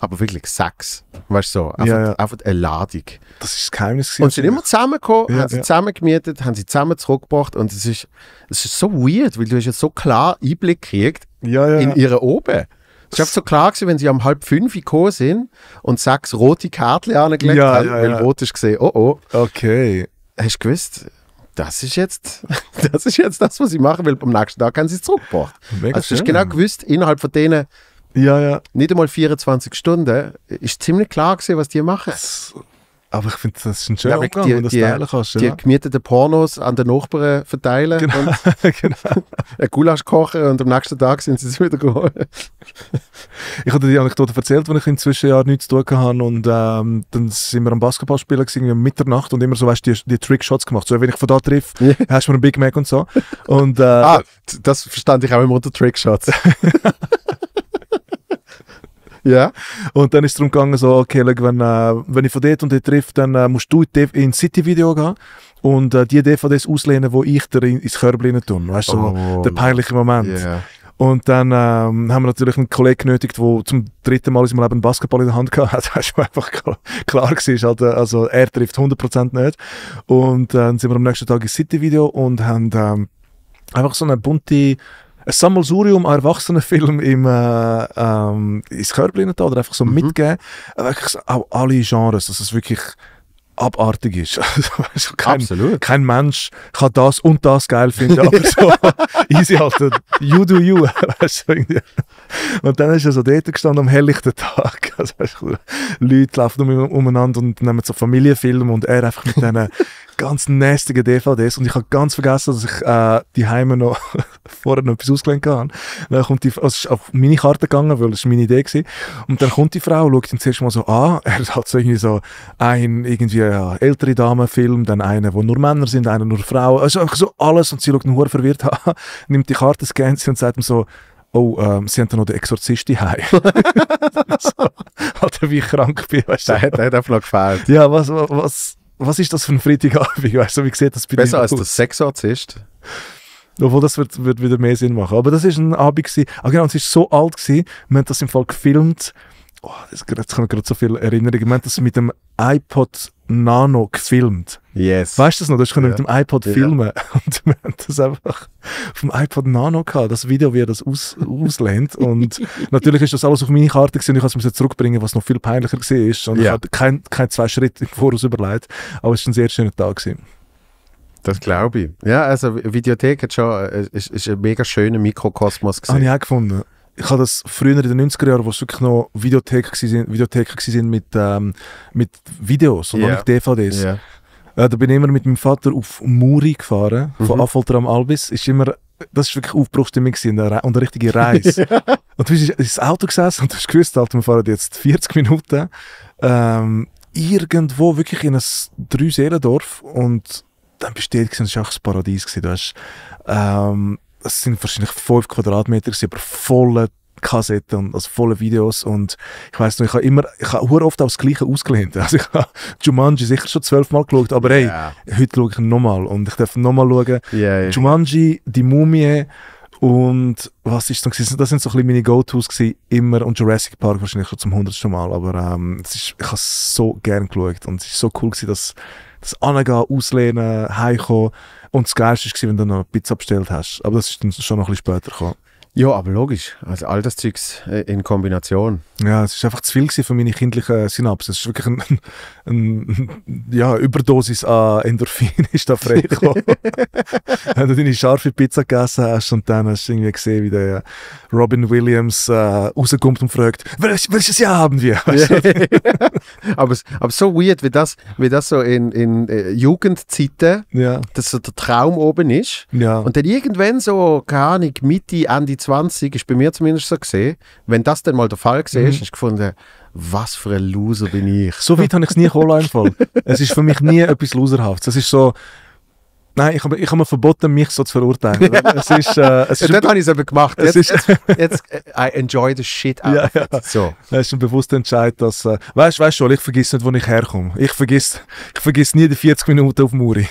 aber wirklich Sex. Weißt du, so, einfach, ja, ja. einfach eine Ladung. Das ist das Geheimnis. Und sie sind immer zusammengekommen, ja, haben sie zusammen gemietet, haben sie zusammen zurückgebracht und es ist, es ist so weird, weil du hast jetzt so klar Einblick gekriegt in ihre Oben. Es ist war so klar, gewesen, wenn sie um halb fünf gekommen sind und sechs rote Karten angelegt ja, haben, weil rot ist gesehen, oh oh. Okay. Hast du gewusst, das ist jetzt das, ist jetzt das was ich machen will. Am nächsten Tag haben sie es zurückgebracht. Mega also, du hast genau gewusst, innerhalb von denen ja, ja. Nicht einmal 24 Stunden. Äh, ist ziemlich klar gewesen, was die machen. Aber ich finde, das ist ein schöner ja, Umgang, die, wenn du das teilen kannst. Die ja? gemieteten Pornos an den Nachbarn verteilen genau, und genau. ein Gulasch kochen und am nächsten Tag sind sie es wieder geholt. ich hatte die Anekdote erzählt, als ich im Zwischenjahr nichts zu tun hatte und ähm, dann sind wir am Basketballspielen gewesen, um Mitternacht und immer so, weißt du, die, die Trickshots gemacht. So, wenn ich von da treffe, hast du mir einen Big Mac und so. Und, äh, ah, das verstand ich auch immer unter Trickshots. ja. Und dann ist es darum gegangen, so, okay, wenn, äh, wenn ich von dort und dort treffe, dann äh, musst du in City-Video gehen und äh, die DVDs auslehnen, die ich dir in, ins Körbchen tun. Weißt du, so, oh, der peinliche Moment. Yeah. Und dann ähm, haben wir natürlich einen Kollegen genötigt, der zum dritten Mal in seinem Leben Basketball in der Hand gehabt hat. Das war einfach klar, gewesen, halt, äh, also er trifft 100% nicht. Und äh, dann sind wir am nächsten Tag ins City-Video und haben ähm, einfach so eine bunte ein Sammelsurium an Erwachsenenfilmen im, äh, ähm, ins Körbchen oder einfach so mhm. mitgeben. Äh, wirklich auch alle Genres, dass es wirklich abartig ist. Also kein, Absolut. kein Mensch kann das und das geil finden, aber so easy halt, äh, You do you. und dann ist er so dort gestanden am helllichten Tag. Also, Leute laufen um, umeinander und nehmen so Familienfilme und er einfach mit diesen ganz nästige DVDs und ich habe ganz vergessen, dass ich äh, die Heime noch vorher noch etwas ausgelenkt habe. Dann kommt die, also es ist auf meine Karte gegangen, weil es meine Idee war. Und dann kommt die Frau, schaut ihn zuerst mal so an. Er hat so irgendwie so einen irgendwie ja, ältere Damenfilm, dann einen, wo nur Männer sind, einen nur Frauen, also einfach so alles und sie schaut ihn hoher verwirrt an, nimmt die Karte, scannt sie und sagt ihm so, oh, ähm, sie haben da noch den Exorzist daheim. so, Alter, wie ich krank bin. Weißt du? Der, der hat einfach noch gefällt. Ja, was, was, was, was ist das für ein Freitagabend? Weißt du, wie sieht das bei Besser als der Sexarzist. Obwohl, das wird, wird wieder mehr Sinn machen. Aber das ist ein Abend Ah, genau, es war so alt gewesen. Wir haben das im Fall gefilmt Oh, das, jetzt kommen gerade so viele Erinnerungen. Wir haben das mit dem iPod Nano gefilmt. Yes. Weißt du das noch? Du hast ja. mit dem iPod ja. filmen und wir haben das einfach vom iPod Nano gehabt, das Video, wie er das aus, auslehnt. Und natürlich ist das alles auf meine Karte gewesen ich musste es zurückbringen, was noch viel peinlicher war. Und ja. ich hatte kein, kein zwei Schritte im Voraus überlegt, aber es war ein sehr schöner Tag. Gewesen. Das glaube ich. Ja, also Videothek hat schon, äh, ist, ist ein mega schöner Mikrokosmos gesehen. Habe ich auch gefunden ich habe das früher in den 90er Jahren, wo es wirklich noch Videotheken waren, waren mit, ähm, mit Videos und yeah. nicht DVDs. Yeah. Äh, da bin ich immer mit meinem Vater auf Muri gefahren, mhm. von Affolter am Albis. Ist immer, das war wirklich Aufbruchstimmung und eine richtige Reise. Und du bist ins Auto gesessen und du hast gewusst, Alter, wir fahren jetzt 40 Minuten ähm, irgendwo wirklich in ein Drei-Seelendorf und dann bist du dort gewesen, das war auch das Paradies. Gewesen. Du hast ähm, es sind wahrscheinlich fünf Quadratmeter, aber volle Kassetten und also volle Videos und ich weiß noch, ich habe immer, ich habe oft aufs Gleiche ausgelehnt. Also ich habe Jumanji sicher schon zwölfmal geschaut, aber hey, yeah. heute schaue ich nochmal und ich darf nochmal schauen. Yeah, yeah. Jumanji, die Mumie, und was ist dann gewesen? Das sind so ein bisschen meine Go-Tos gewesen, immer. Und Jurassic Park wahrscheinlich schon zum hundertsten Mal. Aber ähm, es ist, ich habe so gern geschaut. Und es ist so cool gewesen, dass das Angehen, Auslehnen, heimkommen. Und das Geilste war, wenn du noch eine Pizza bestellt hast. Aber das ist dann schon noch ein bisschen später gekommen. Ja, aber logisch. Also all das Zeugs äh, in Kombination. Ja, es war einfach zu viel für meine kindlichen äh, Synapsen. Es war wirklich eine ein, ja, Überdosis an Endorphin ist da freigekommen. Wenn du deine scharfe Pizza gegessen hast und dann hast du irgendwie gesehen, wie der äh, Robin Williams äh, rauskommt und fragt, Welch, welches Jahr haben wir? aber, aber so weird, wie das, wie das so in, in Jugendzeiten, ja. dass so der Traum oben ist. Ja. Und dann irgendwann so, keine Ahnung, Mitte, Ende 20 ist bei mir zumindest so gesehen, wenn das dann mal der Fall war, mhm. hast du gefunden, was für ein Loser bin ich. So weit habe ich es nie geholt im Es ist für mich nie etwas Loserhaftes. Es ist so, Nein, ich habe ich hab mir verboten, mich so zu verurteilen. Es ist, äh, es ist ja, habe ich es eben gemacht. Jetzt, es jetzt, äh, I enjoy the shit out ja, So. Es ist ein bewusster Entscheid, dass... Äh, weißt du, schon, ich vergesse nicht, wo ich herkomme. Ich vergesse, ich vergesse nie die 40 Minuten auf Muri.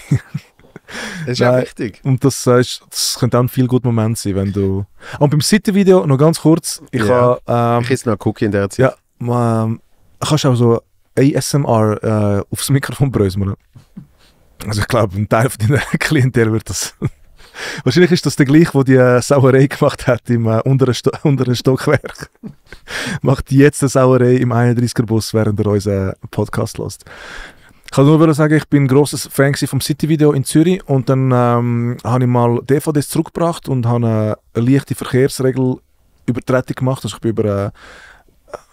Das ist ja wichtig. Und das, ist, das könnte auch ein viel guter Moment sein, wenn du. Und beim City Video noch ganz kurz, ich ja. habe. Ähm, ich noch einen Cookie in der Zeit. Ja, man, ähm, kannst auch so ASMR äh, aufs Mikrofon bröseln. Also ich glaube, ein Teil von deiner Klientel wird das. Wahrscheinlich ist das der gleiche, der die äh, Sauerei gemacht hat im äh, unteren, Sto unteren Stockwerk. Macht jetzt eine Sauerei im 31er-Bus, während er unseren Podcast lässt. Ich kann nur sagen, ich bin ein grosses Fan vom City-Video in Zürich und dann ähm, habe ich mal DVDs zurückgebracht und habe eine leichte Verkehrsregel Übertretung gemacht. Also ich bin über eine,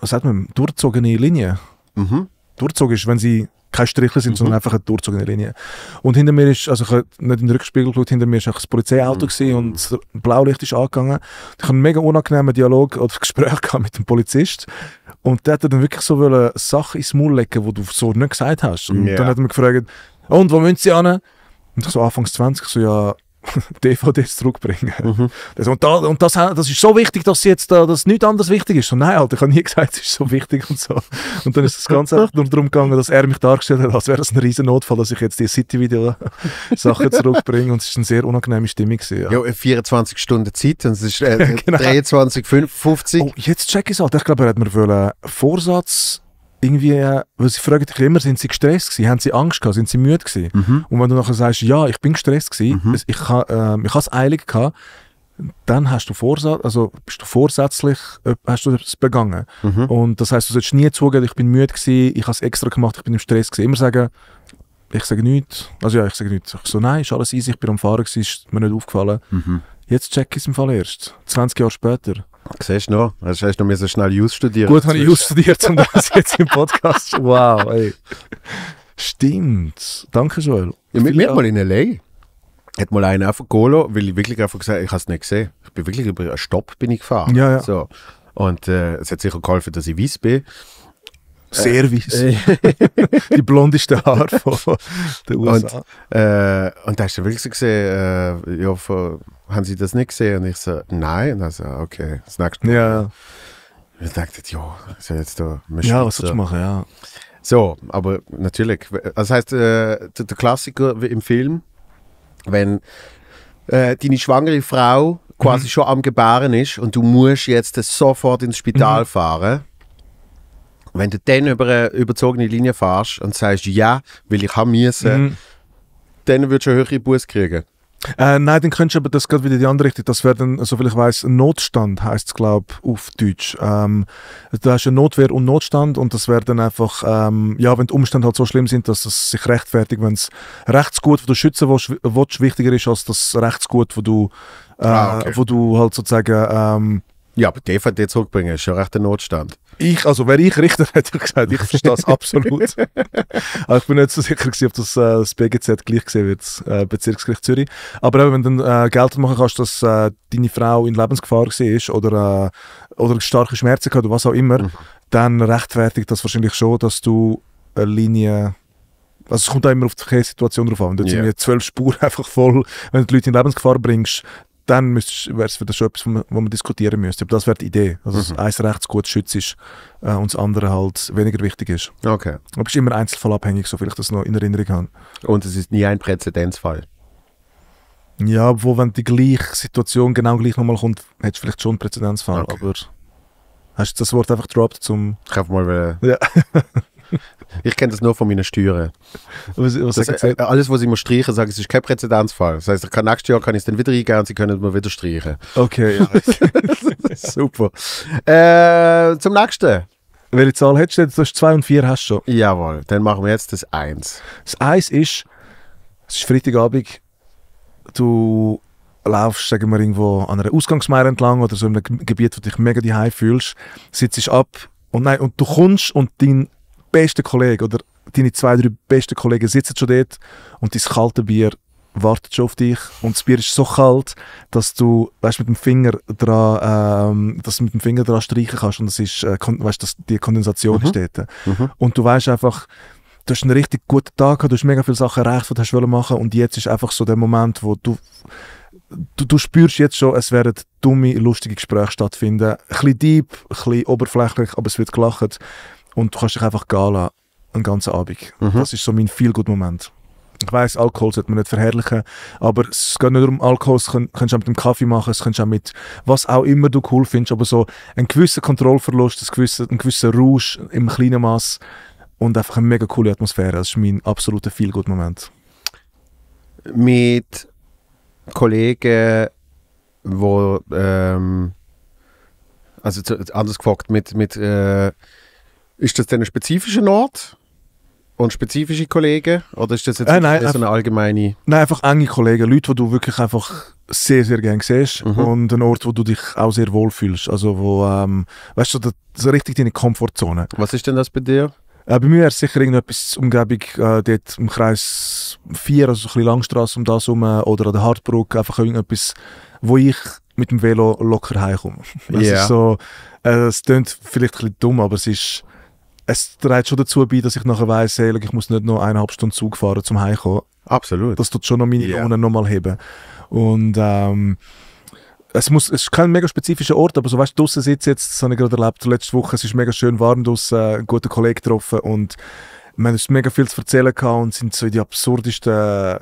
was sagt man, durchzogene Linie. Mhm. Durchzogen ist, wenn sie keine Striche sind, mhm. sondern einfach eine durchzogene Linie. Und hinter mir ist, also ich habe nicht in den Rückspiegel geschaut, hinter mir war das Polizeiauto mhm. und das Blaulicht ist angegangen. Ich hatte einen mega unangenehmen Dialog oder Gespräch mit dem Polizist. Und der hat dann wirklich so eine Sache ins Maul legen, die du so nicht gesagt hast. Und yeah. dann hat er mich gefragt, und wo müssen sie hin? Und ich so, anfangs 20, so, ja, DVDs zurückbringen. Mhm. Das, und, da, und das, das ist so wichtig, dass jetzt da, äh, dass nichts anderes wichtig ist. Und nein, Alter, ich habe nie gesagt, es ist so wichtig und so. Und dann ist es ganz einfach nur darum gegangen, dass er mich dargestellt hat, als wäre es ein riesen Notfall, dass ich jetzt die City-Video-Sachen zurückbringe. Und es ist eine sehr unangenehme Stimmung. Gewesen, ja. ja, 24 äh, Stunden Zeit und es ist äh, genau. 23, 55. Oh, jetzt check ich es halt. Ich glaube, er hat mir wollen Vorsatz irgendwie, äh, weil sie fragen dich immer, sind sie gestresst gewesen, haben sie Angst gehabt, sind sie müde gewesen? Mhm. Und wenn du nachher sagst, ja, ich bin gestresst gewesen, mhm. ich, kann, äh, ich habe es eilig gehabt, dann hast du Vorsatz, also bist du vorsätzlich, äh, hast du etwas begangen. Mhm. Und das heißt, du sollst nie zugeben, ich bin müde gewesen, ich habe es extra gemacht, ich bin im Stress gewesen. Immer sagen, ich sage nichts, also ja, ich sage nichts. Ich so, nein, ist alles easy, ich bin am Fahren gewesen, ist mir nicht aufgefallen. Mhm. Jetzt check ich es im Fall erst, 20 Jahre später. Siehst du noch? Hast du noch so schnell Jus studiert? Gut, habe ich Jus studiert, um das jetzt im Podcast Wow, ey. Stimmt. Danke, Joel. Ja, mit mir mal in L.A. Hat mal einen einfach geholt, weil ich wirklich einfach gesagt ich habe es nicht gesehen. Ich bin wirklich über einen Stopp bin ich gefahren. Ja, ja. So. Und äh, es hat sicher geholfen, dass ich weiß bin. Äh, Service. Äh, die blondeste Haare von der USA. Und, äh, und da hast du wirklich gesehen, äh, ja, von, haben sie das nicht gesehen? Und ich so, nein. Und dann so, okay, das nächste Mal. Ja. Ich dachte, ja, ist ja jetzt da. Ja, was sollst du machen, ja. So, aber natürlich. Also das heißt, äh, der Klassiker im Film, wenn äh, deine schwangere Frau quasi mhm. schon am Gebären ist und du musst jetzt sofort ins Spital mhm. fahren wenn du dann über eine überzogene Linie fahrst und sagst, ja, weil ich habe müssen, mhm. dann würdest du eine höhere Buß kriegen. Äh, nein, dann könntest du aber das gerade wieder in die andere Richtung. Das wäre dann, soviel ich weiß, Notstand heißt es, glaube ich, auf Deutsch. Ähm, du hast ja Notwehr und Notstand und das wäre dann einfach, ähm, ja, wenn die Umstände halt so schlimm sind, dass es sich rechtfertigt, wenn das Rechtsgut, das du schützen willst, willst, wichtiger ist als das Rechtsgut, wo du, äh, ah, okay. wo du halt sozusagen ähm, ja, aber die DVD zurückbringen ist schon recht ein Notstand. Ich, also wäre ich Richter, hätte ich gesagt, ich verstehe das absolut. aber ich bin nicht so sicher gewesen, ob das, äh, das BGZ gleich gesehen wird, das äh, Bezirksgericht Zürich. Aber eben, wenn du äh, Geld machen kannst, dass äh, deine Frau in Lebensgefahr war oder, äh, oder starke Schmerzen hatte oder was auch immer, mhm. dann rechtfertigt das wahrscheinlich schon, dass du eine Linie... Also es kommt auch immer auf die Situation drauf an. Wenn du jetzt yeah. zwölf Spuren einfach voll, wenn du die Leute in Lebensgefahr bringst, dann wäre es das schon etwas, wo man diskutieren müsste. Aber das wäre die Idee. Also, mhm. dass eins rechts gut schützt ist äh, und das andere halt weniger wichtig ist. Okay. Aber es ist immer einzelfallabhängig, so viel ich das noch in Erinnerung habe. Und es ist nie ein Präzedenzfall? Ja, obwohl, wenn die gleiche Situation genau gleich nochmal kommt, hättest du vielleicht schon einen Präzedenzfall. Okay. Aber hast du das Wort einfach gedroppt, zum. Ich habe mal. Ja. Ich kenne das nur von meinen Steuern. Was, was das, äh, alles, was ich mir streiche, sage ich, es ist kein Präzedenzfall. Das heißt, nächstes Jahr kann ich es dann wieder eingehen und sie können es mir wieder streichen. Okay, ja. Super. Äh, zum nächsten. Welche Zahl hättest du jetzt? Du hast 2 und 4 hast du schon. Jawohl, dann machen wir jetzt das 1. Das 1 ist, es ist Freitagabend, du laufst, sagen wir, irgendwo an einer Ausgangsmeier entlang oder so in einem Gebiet, wo du dich mega daheim fühlst, sitzt ab und nein, und du kommst und dein beste Kollege oder deine zwei, drei besten Kollegen sitzen schon dort und dein kalte Bier wartet schon auf dich und das Bier ist so kalt, dass du weißt, mit dem Finger dran, ähm, dass mit dem Finger dran streichen kannst und das ist, äh, weißt, dass die Kondensation mhm. ist dort. Mhm. Und du weißt einfach, du hast einen richtig guten Tag gehabt, du hast mega viele Sachen erreicht, die du hast machen und jetzt ist einfach so der Moment, wo du Du, du, spürst jetzt schon, es werden dumme, lustige Gespräche stattfinden. Ein bisschen deep, ein bisschen oberflächlich, aber es wird gelacht und du kannst dich einfach gehen lassen, einen ganzen Abend. Mhm. Das ist so mein viel gut Moment. Ich weiß, Alkohol sollte man nicht verherrlichen, aber es geht nicht darum, Alkohol, es kann, kannst du auch mit dem Kaffee machen, es kannst du auch mit was auch immer du cool findest, aber so einen gewissen Kontrollverlust, einen gewissen, einen gewissen Rausch im kleinen Maß und einfach eine mega coole Atmosphäre. Das ist mein absoluter viel gut Moment. Mit Kollegen, wo ähm, also anders gefragt, mit, mit äh, ist das denn ein spezifischer Ort? Und spezifische Kollegen? Oder ist das jetzt äh, nein, so eine allgemeine? Nein, einfach enge Kollegen. Leute, die du wirklich einfach sehr, sehr gerne siehst. Mhm. Und ein Ort, wo du dich auch sehr wohl fühlst. Also, wo, ähm, weißt du, das, so richtig deine Komfortzone. Was ist denn das bei dir? Äh, bei mir wäre es sicher irgendetwas Umgebung, äh, dort im Kreis 4, also ein bisschen Langstrasse um das herum, oder an der Hartbrück. einfach irgendetwas, wo ich mit dem Velo locker heimkomme. Das yeah. ist so, äh, es klingt vielleicht ein bisschen dumm, aber es ist, es trägt schon dazu bei, dass ich nachher weiss, hey, ich muss nicht noch eineinhalb Stunden Zug fahren um Heimkommen. Absolut. Das tut schon noch meine yeah. Lohne nochmal heben. Und ähm, es, muss, es ist kein mega spezifischer Ort, aber so weißt du, draußen sitzt jetzt, das habe ich gerade erlebt, letzte Woche, es ist mega schön warm draußen, einen guten Kollegen getroffen und wir haben mega viel zu erzählen gehabt und sind so in die absurdesten äh,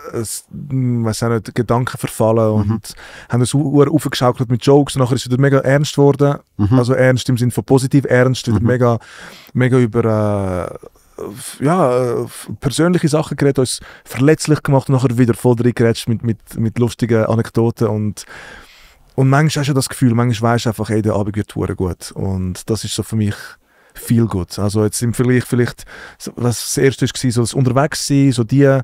hm, nicht, Gedanken verfallen und mhm. haben das aufgeschaukelt mit Jokes. Und nachher ist es wieder mega ernst geworden. Mhm. Also ernst im Sinne von positiv ernst, wieder mhm. mega, mega über äh, ja, äh, persönliche Sachen geredet, uns verletzlich gemacht und nachher wieder voll drin geredet mit, mit, mit lustigen Anekdoten und und manchmal hast du das Gefühl, manchmal weißt du einfach, hey, der Abend wird gut. Und das ist so für mich viel gut. Also jetzt im Vergleich vielleicht, was das erste war, so das Unterwegssein, so die,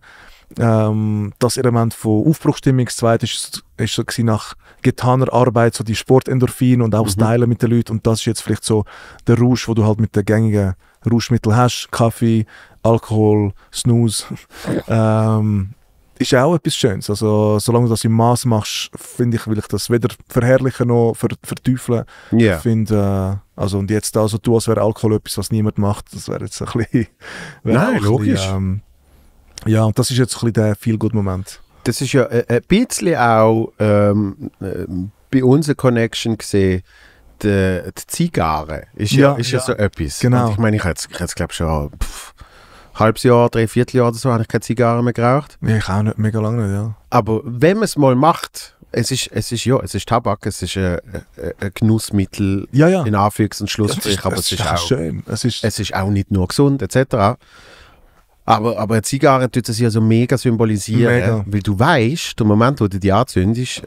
ähm, das Element von Aufbruchstimmung. Das zweite ist, ist so nach getaner Arbeit, so die Sportendorphine und auch mhm. das Teilen mit den Leuten. Und das ist jetzt vielleicht so der Rausch, wo du halt mit den gängigen Rauschmitteln hast. Kaffee, Alkohol, Snooze. ähm, ist auch etwas Schönes. Also, solange du das im Maß machst, finde ich, will ich das weder verherrlichen noch ver verteufeln. Yeah. Ich finde, äh, also, und jetzt so also, tun, als wäre Alkohol etwas, was niemand macht, das wäre jetzt ein bisschen. Nein, logisch. Bisschen, ähm, ja, und das ist jetzt ein bisschen der viel gut Moment. Das ist ja äh, äh, ein bisschen auch ähm, äh, bei unserer Connection gesehen die, die Zigarre ist ja, ja, ist ja, ja so etwas. Genau. Und ich meine, ich hätte es, glaube ich, schon pff, halbes Jahr, drei Vierteljahr oder so, habe ich keine Zigarre mehr geraucht. Ja, ich auch nicht, mega lange nicht, ja. Aber wenn man es mal macht, es ist, es ist, ja, es ist Tabak, es ist ein, äh, äh, ein Genussmittel, ja, ja. in Anführungs- und Schlussstrich, aber es ist, auch, schön. Es ist, es ist auch nicht nur gesund, etc. Aber, aber eine Zigarre tut es ja so mega symbolisieren, mega. weil du weißt, der Moment, wo du die anzündest,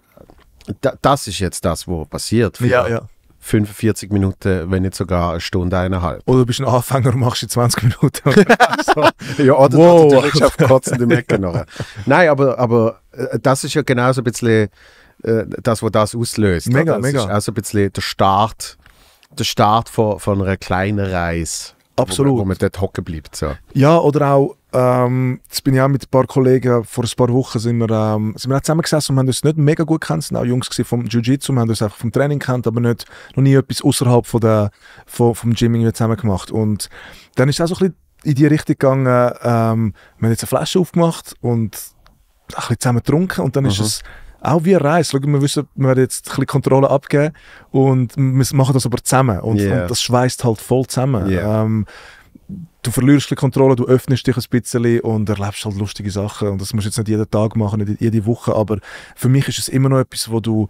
da, das ist jetzt das, was passiert. Ja, ja. 45 Minuten, wenn nicht sogar eine Stunde, eineinhalb. Oder oh, du bist ein Anfänger und machst in 20 Minuten. Also, ja, oder wow. du natürlich auf kotzende Mecke nachher. Nein, aber, aber äh, das ist ja genauso ein bisschen äh, das, was das auslöst. Mega, das mega. Das ist also ein bisschen der Start, der Start von, von einer kleinen Reise. Absolut. Wo, wo man dort hocken bleibt. So. Ja, oder auch, ähm, jetzt bin ich auch mit ein paar Kollegen, vor ein paar Wochen sind wir, ähm, sind wir auch zusammengesessen und haben uns nicht mega gut gekannt, sind auch Jungs vom Jiu-Jitsu, wir haben uns einfach vom Training gekannt, aber nicht, noch nie etwas außerhalb von der, von, vom Gym zusammen gemacht. Und dann ist es auch so ein bisschen in die Richtung gegangen, ähm, wir haben jetzt eine Flasche aufgemacht und ein bisschen zusammen getrunken und dann mhm. ist es auch wir Reis. schau, wir wissen, wir werden jetzt ein bisschen Kontrolle abgeben und wir machen das aber zusammen und, yeah. und das schweißt halt voll zusammen. Yeah. Ähm, du verlierst die Kontrolle, du öffnest dich ein bisschen und erlebst halt lustige Sachen und das musst du jetzt nicht jeden Tag machen, nicht jede Woche, aber für mich ist es immer noch etwas, wo du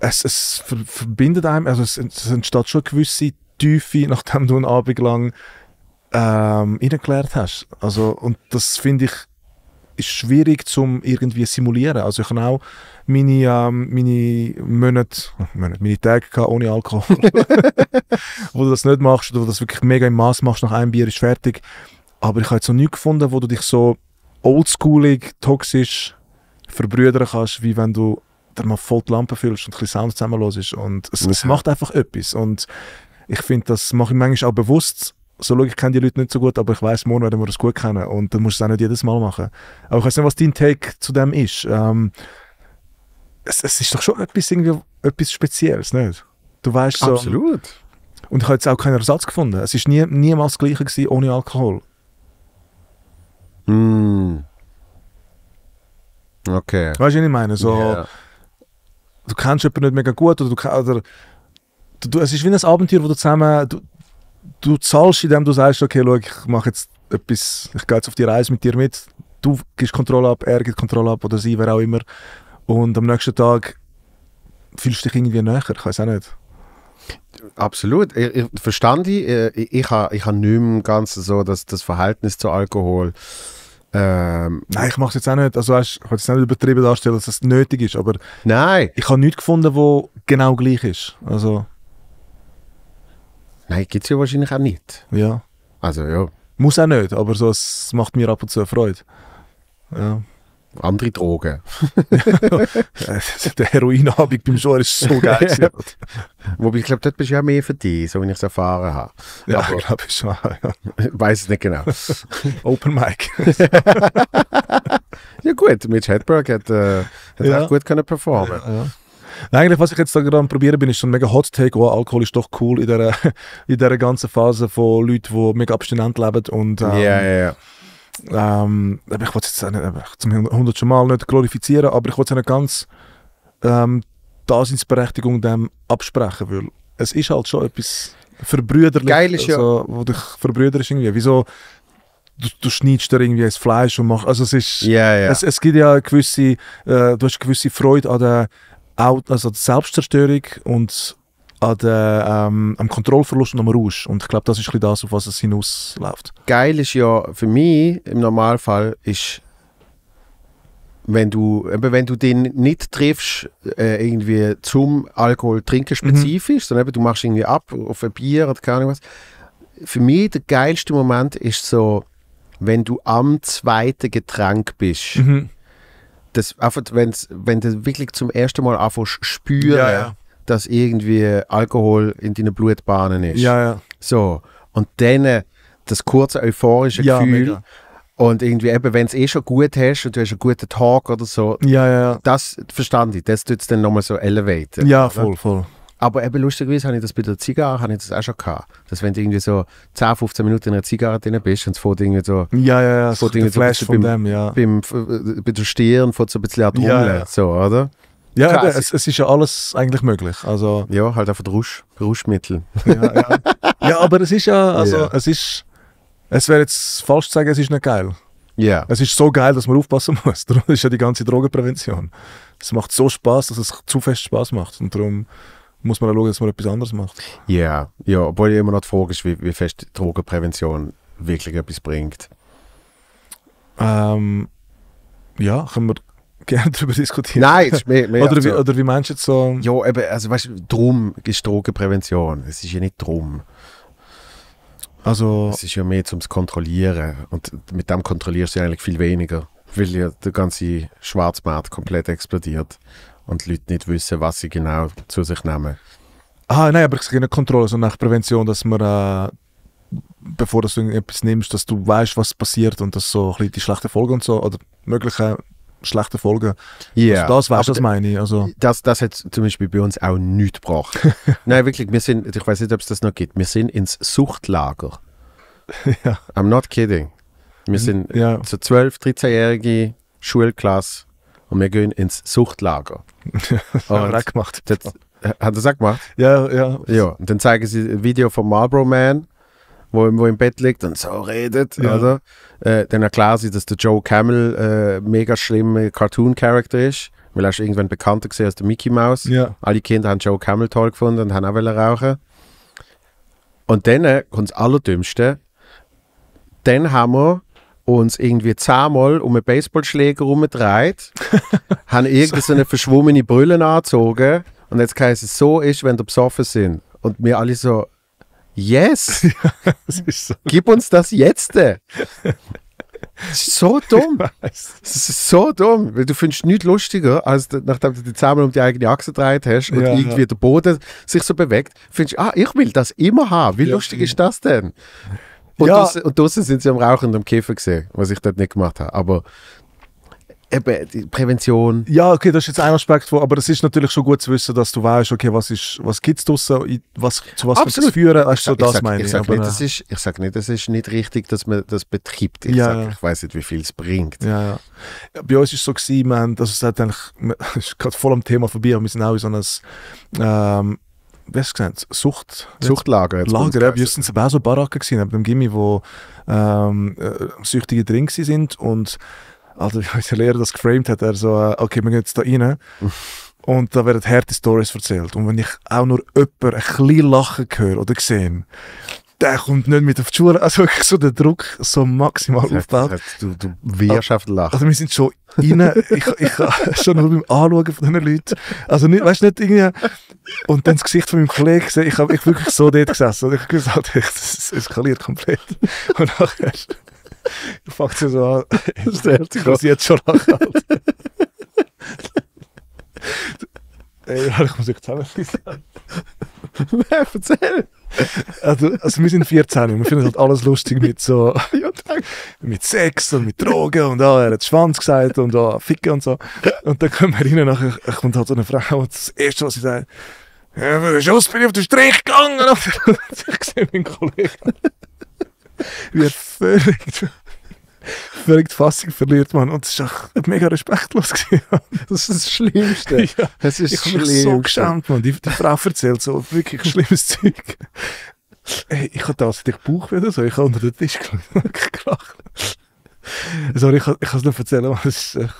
es, es verbindet einem, also es, es entsteht schon eine gewisse Tiefe, nachdem du einen Abend lang ähm, hast. Also, und das finde ich ist schwierig zum irgendwie simulieren. Also ich habe auch meine, ähm, meine Monate, äh, Monate, meine Tage gehabt ohne Alkohol. wo du das nicht machst, oder wo du das wirklich mega im Maß machst, nach einem Bier ist fertig. Aber ich habe jetzt noch nie gefunden, wo du dich so oldschoolig, toxisch verbrüdern kannst, wie wenn du dir mal voll die Lampe füllst und ein bisschen Sound zusammenhörst. Und es, ja. es macht einfach etwas. Und ich finde, das mache ich manchmal auch bewusst, so schau, ich kenne die Leute nicht so gut, aber ich weiß morgen werden wir das gut kennen und dann musst du es auch nicht jedes Mal machen. Aber ich weiß nicht, was dein Take zu dem ist. Ähm, es, es, ist doch schon etwas, irgendwie, etwas Spezielles, nicht? Du weißt so. Absolut. Und ich habe jetzt auch keinen Ersatz gefunden. Es war nie, niemals das Gleiche gewesen ohne Alkohol. Mm. Okay. Weißt du, was ich meine? So, yeah. Du kennst jemanden nicht mega gut oder du, oder du, es ist wie ein Abenteuer, wo du zusammen, du, du zahlst, indem du sagst, okay, schau, ich mache jetzt etwas, ich gehe jetzt auf die Reise mit dir mit, du gibst Kontrolle ab, er gibt Kontrolle ab oder sie, wer auch immer. Und am nächsten Tag fühlst du dich irgendwie näher, ich weiß auch nicht. Absolut, ich, ich verstand ich, äh, ich, habe ich ha nicht mehr ganz so das, das Verhältnis zu Alkohol. Ähm, Nein, ich mache es jetzt auch nicht, also weißt, ich will es nicht übertrieben darstellen, dass es das nötig ist, aber Nein. ich habe nichts gefunden, wo genau gleich ist. Also, Nein, gibt es ja wahrscheinlich auch nicht. Ja. Also ja. Muss auch nicht, aber so, es macht mir ab und zu Freude. Ja. Andere Drogen. Der Heroinabend beim Joar ist so geil. Wobei, ich glaube, dort bist du ja mehr für dich, so wie ich es erfahren habe. Ja, Aber ich glaube schon. Ja. Weiß es nicht genau. Open Mic. ja gut, Mitch Hedberg hat, äh, hat ja. auch gut können performen. Ja, eigentlich, was ich jetzt da gerade probieren bin, ist so ein mega Hot Take, oh, Alkohol ist doch cool in dieser, in dieser ganzen Phase von Leuten, die mega abstinent leben und ähm, yeah, yeah. Ähm, ich wollte es jetzt nicht, zum hundertsten Mal nicht glorifizieren, aber ich wollte es nicht ganz ähm, Daseinsberechtigung dem absprechen, weil es ist halt schon etwas verbrüderlich, Geil ist, also, ja. dich verbrüderst irgendwie. Wieso du, du schneidest da irgendwie das Fleisch und machst, also es ist, yeah, yeah. Es, es gibt ja gewisse, äh, du hast gewisse Freude an der also die Selbstzerstörung und an der, ähm, am Kontrollverlust und am Rausch. Und ich glaube, das ist das, auf was es hinausläuft. Geil ist ja für mich im Normalfall, ist, wenn du, wenn du den nicht triffst, äh, irgendwie zum Alkohol trinken mhm. spezifisch, mhm. sondern eben, du machst irgendwie ab auf ein Bier oder keine was. Für mich der geilste Moment ist so, wenn du am zweiten Getränk bist. Mhm das wenn's, wenn du wirklich zum ersten Mal einfach spürst, ja, ja. dass irgendwie Alkohol in deinen Blutbahnen ist. Ja, ja. So. Und dann das kurze euphorische ja, Gefühl. Mega. Und irgendwie, eben, wenn es eh schon gut hast und du hast einen guten Talk oder so, ja, ja, das verstand ich, das tut es dann nochmal so elevaten. Ja, voll, voll. Aber eben lustigerweise habe ich das bei der Zigarre habe ich das auch schon gehabt. Dass wenn du irgendwie so 10, 15 Minuten in einer Zigarre drin bist und es vor irgendwie so... Ja, ja, ja. Es fährt so Flash beim, dem, ja. Beim, äh, bei der Stirn fährt so ein bisschen an ja, ja. so, oder? Ja, Klar, es, es, ist ja alles eigentlich möglich. Also, ja, halt einfach Rausch, Rauschmittel. Ja, ja. ja, aber es ist ja... Also, ja. es ist... Es wäre jetzt falsch zu sagen, es ist nicht geil. Ja. Yeah. Es ist so geil, dass man aufpassen muss. Darum ist ja die ganze Drogenprävention. Es macht so Spaß, dass es zu fest Spaß macht. Und darum muss man auch schauen, dass man etwas anderes macht. Ja, yeah. ja obwohl ich immer noch die Frage ist, wie, wie fest Drogenprävention wirklich etwas bringt. Ähm, ja, können wir gerne darüber diskutieren. Nein, ist mehr, mehr oder, wie, also oder wie meinst du jetzt so? Ja, eben, also weißt du, drum ist Drogenprävention. Es ist ja nicht drum. Also, es ist ja mehr zum Kontrollieren. Und mit dem kontrollierst du ja eigentlich viel weniger, weil ja der ganze Schwarzmarkt komplett explodiert und die Leute nicht wissen, was sie genau zu sich nehmen. Ah, nein, aber ich sage nicht Kontrolle, sondern also nach Prävention, dass man, äh, bevor du etwas nimmst, dass du weißt, was passiert und dass so ein bisschen die schlechten Folgen und so, oder mögliche schlechte Folgen. Yeah. Also das weißt du, was meine ich. Also. Das, das hat zum Beispiel bei uns auch nichts gebracht. Nein, wirklich, wir sind, ich weiß nicht, ob es das noch gibt, wir sind ins Suchtlager. ja. I'm not kidding. Wir mhm. sind ja. so 12, 13-jährige Schulklasse und wir gehen ins Suchtlager. hat er auch gemacht. Das, hat er das auch gemacht? Ja, ja. Ja, und dann zeigen sie ein Video von Marlboro Man, wo, wo im Bett liegt und so redet. Ja. Oder? Also. Äh, dann erklären sie, dass der Joe Camel äh, mega schlimmer cartoon character ist. Weil er ist irgendwann bekannter gesehen als der Mickey Mouse. Ja. Alle Kinder haben Joe Camel toll gefunden und haben auch rauchen. Und dann kommt das Allerdümmste. Dann haben wir uns irgendwie zweimal um einen Baseballschläger herumgedreht, haben irgendwie so eine verschwommene Brille angezogen und jetzt heisst es, so ist, wenn wir besoffen sind. Und wir alle so, yes, ja, so. gib uns das jetzt. das ist so dumm. Das ist so dumm, weil du findest nichts lustiger, als nachdem du die Zähne um die eigene Achse gedreht hast und ja, irgendwie ja. der Boden sich so bewegt, findest du, ah, ich will das immer haben. Wie lustig ist das denn? Und ja. draußen sind sie am Rauchen und am Käfer gesehen, was ich dort nicht gemacht habe. Aber eben die Prävention. Ja, okay, das ist jetzt ein Aspekt, wo, aber es ist natürlich schon gut zu wissen, dass du weißt, okay, was ist, was gibt's draußen, was zu was Absolut. es führen, weißt du, das meine ich. Sag nicht, das ich sage nicht, es ist nicht richtig, dass man das betreibt. Ich ja, sage, ich weiß nicht, wie viel es bringt. Ja, ja. Bei uns war es so gewesen, man, also es hat eigentlich, es ist gerade voll am Thema vorbei, aber wir sind auch in so einem ähm, weißt du, Sucht, Suchtlager. Jetzt Lager, ja, wir waren so Baracken gewesen, neben dem Gimmi, wo ähm, äh, süchtige drin sind und also wie unser Lehrer das geframed hat, er so, äh, okay, wir gehen jetzt da rein und da werden harte Stories erzählt und wenn ich auch nur jemanden ein bisschen lachen höre oder sehe, der kommt nicht mit auf die Schuhe. Also wirklich so der Druck so maximal aufgebaut. Du, du wirst ah, lachen. Also wir sind schon rein, ich, ich schon nur beim Anschauen von diesen Leuten. Also nicht, weißt nicht irgendwie, und dann das Gesicht von meinem Kollegen gesehen, ich habe ich wirklich so dort gesessen. Und ich habe gesagt, es eskaliert komplett. Und nachher fängt sie so an, das ist jetzt schon lachen. Halt. Ey, ich muss euch zusammenfassen. Erzähl! Also, also wir sind 14 und wir finden halt alles lustig mit so mit Sex und mit Drogen und ah, er hat Schwanz gesagt und ah, Ficken und so. Und dann kommen wir rein und nachher kommt halt so eine Frau und das Erste, was sie sagt, ja, für den Schuss bin ich auf den Strich gegangen. ich sehe meinen Kollegen, wie er völlig völlig die Fassung verliert, man. Und es war mega respektlos. das ist das Schlimmste. Ja, das ist ich habe mich so geschämt, man. Die, die Frau erzählt so wirklich schlimmes Zeug. Hey, ich habe das dich Bauch wieder so, ich habe unter den Tisch gelacht. Sorry, ich, kann es nicht erzählen, man. es ist ein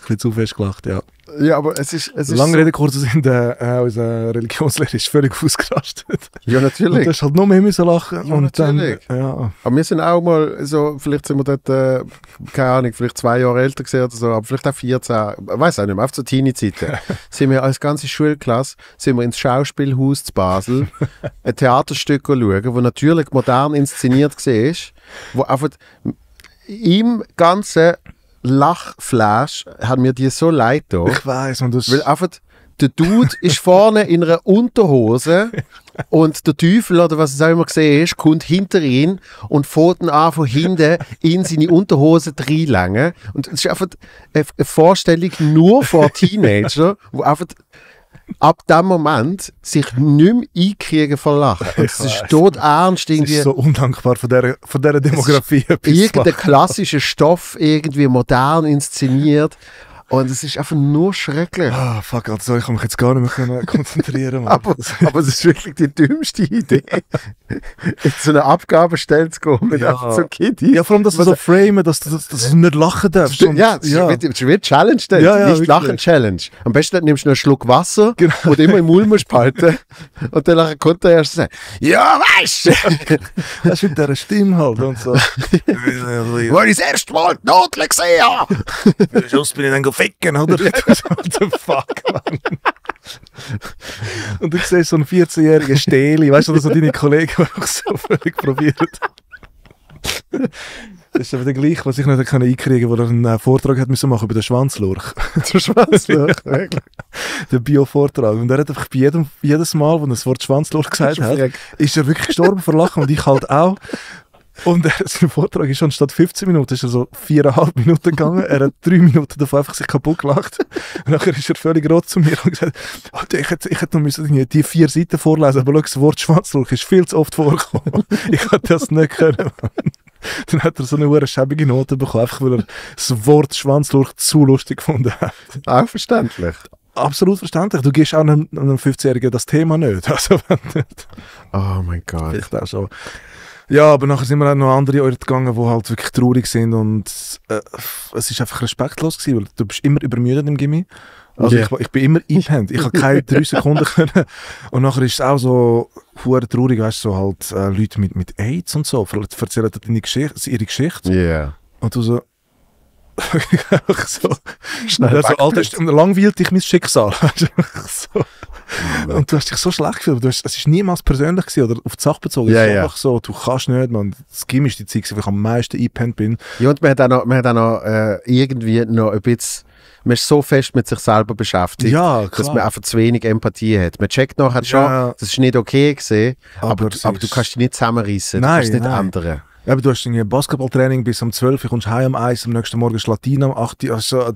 bisschen zu fest gelacht, ja. Ja, aber es ist. Es Lange so. Rede, kurzer Sinn, der, äh, unser Religionslehrer ist völlig ausgerastet. Ja, natürlich. Und das ist halt nur mehr müssen lachen. Ja, und natürlich. Dann, ja. Aber wir sind auch mal so, vielleicht sind wir dort, äh, keine Ahnung, vielleicht zwei Jahre älter gesehen oder so, aber vielleicht auch 14, weiß auch nicht mehr, auf so Teenie-Zeiten, sind wir als ganze Schulklasse sind wir ins Schauspielhaus zu Basel ein Theaterstück schauen, das natürlich modern inszeniert war, wo einfach im Ganzen Lachflash hat mir die so leid da. Ich weiß und das. Weil einfach der Dude ist vorne in einer Unterhose und der Teufel oder was es auch immer gesehen ist, kommt hinter ihn und fährt ihn an von hinten in seine Unterhose reinlangen. Und es ist einfach eine Vorstellung nur vor Teenager, wo einfach ab dem Moment sich nicht mehr einkriegen von Lachen. Und es ist tot ernst. Irgendwie, es ist so undankbar von dieser, von dieser Demografie. Irgendein klassischer Stoff, irgendwie modern inszeniert. Und es ist einfach nur schrecklich. Ah, fuck, also ich kann mich jetzt gar nicht mehr konzentrieren. aber, aber es ist wirklich die dümmste Idee, in so eine Abgabestelle zu gehen mit ja. so Kitty. Ja, vor allem, dass du so framen, dass du, dass du nicht lachen darfst. Ja, und, ja, das ja. wird, wird Challenge dann. Ja, ja, nicht Lachen-Challenge. Am besten nimmst du einen Schluck Wasser genau. und immer im Mund musst halten. und dann kommt er erst sagen, ja, weißt du. das ist mit dieser Stimme halt und so. Wo ich das erste Mal die Noten gesehen habe. Schluss bin ich dann ficken, oder? What the fuck, man? Und du siehst so einen 14-jährigen Steli, weißt du, oder so deine Kollegen, auch so völlig probiert Das ist aber der gleiche, was ich nicht kann einkriegen konnte, wo er einen äh, Vortrag hat müssen machen über den Schwanzlurch. der Schwanzlurch, wirklich. Der Bio-Vortrag. Und er hat einfach bei jedem, jedes Mal, wo er das Wort Schwanzlurch gesagt hat, ist er wirklich gestorben vor Lachen und ich halt auch. Und er, sein Vortrag ist schon statt 15 Minuten, ist er so viereinhalb Minuten gegangen. Er hat drei Minuten davon einfach sich kaputt gelacht. Und nachher ist er völlig rot zu mir und gesagt, Alter, ich hätte, ich hätte noch müssen die vier Seiten vorlesen, aber schau, das Wort Schwanzloch ist viel zu oft vorgekommen. Ich hätte das nicht können. Dann hat er so eine hohe schäbige Note bekommen, einfach weil er das Wort Schwanzloch zu lustig gefunden hat. Auch verständlich. Absolut verständlich. Du gibst auch einem, einem 15-Jährigen das Thema nicht. Also, Oh mein Gott. Ich auch schon. Ja, aber nachher sind wir auch noch andere Orte gegangen, die halt wirklich traurig sind und äh, es ist einfach respektlos gewesen, weil du bist immer übermüdet im Gimmi. Also yeah. ich, ich, bin immer eingepennt. Ich habe keine drei Sekunden können. Und nachher ist es auch so hure traurig, weißt du, so halt äh, Leute mit, mit AIDS und so erzählen deine Geschichte, ihre Geschichte. Yeah. Und du so, so schnell. Also, Alter, langweilt dich mein Schicksal. Ja, und du hast dich so schlecht gefühlt. es war niemals persönlich gewesen, oder auf die Sache bezogen. Yeah, es ist yeah. so, du kannst nicht, man. Das Gym ist die Zeit, wo ich am meisten eingepennt bin. Ja, und man hat auch noch, man hat auch noch äh, irgendwie noch ein bisschen man ist so fest mit sich selber beschäftigt, ja, dass man einfach zu wenig Empathie hat. Man checkt nachher schon, ja. das ist nicht okay gewesen, aber, aber, du, aber du kannst dich nicht zusammenreißen, nein, du kannst nicht ändern. Ja, aber du hast ein Basketballtraining bis um 12 Uhr, kommst heim am 1 am nächsten Morgen Schlatina um 8 Uhr. Also,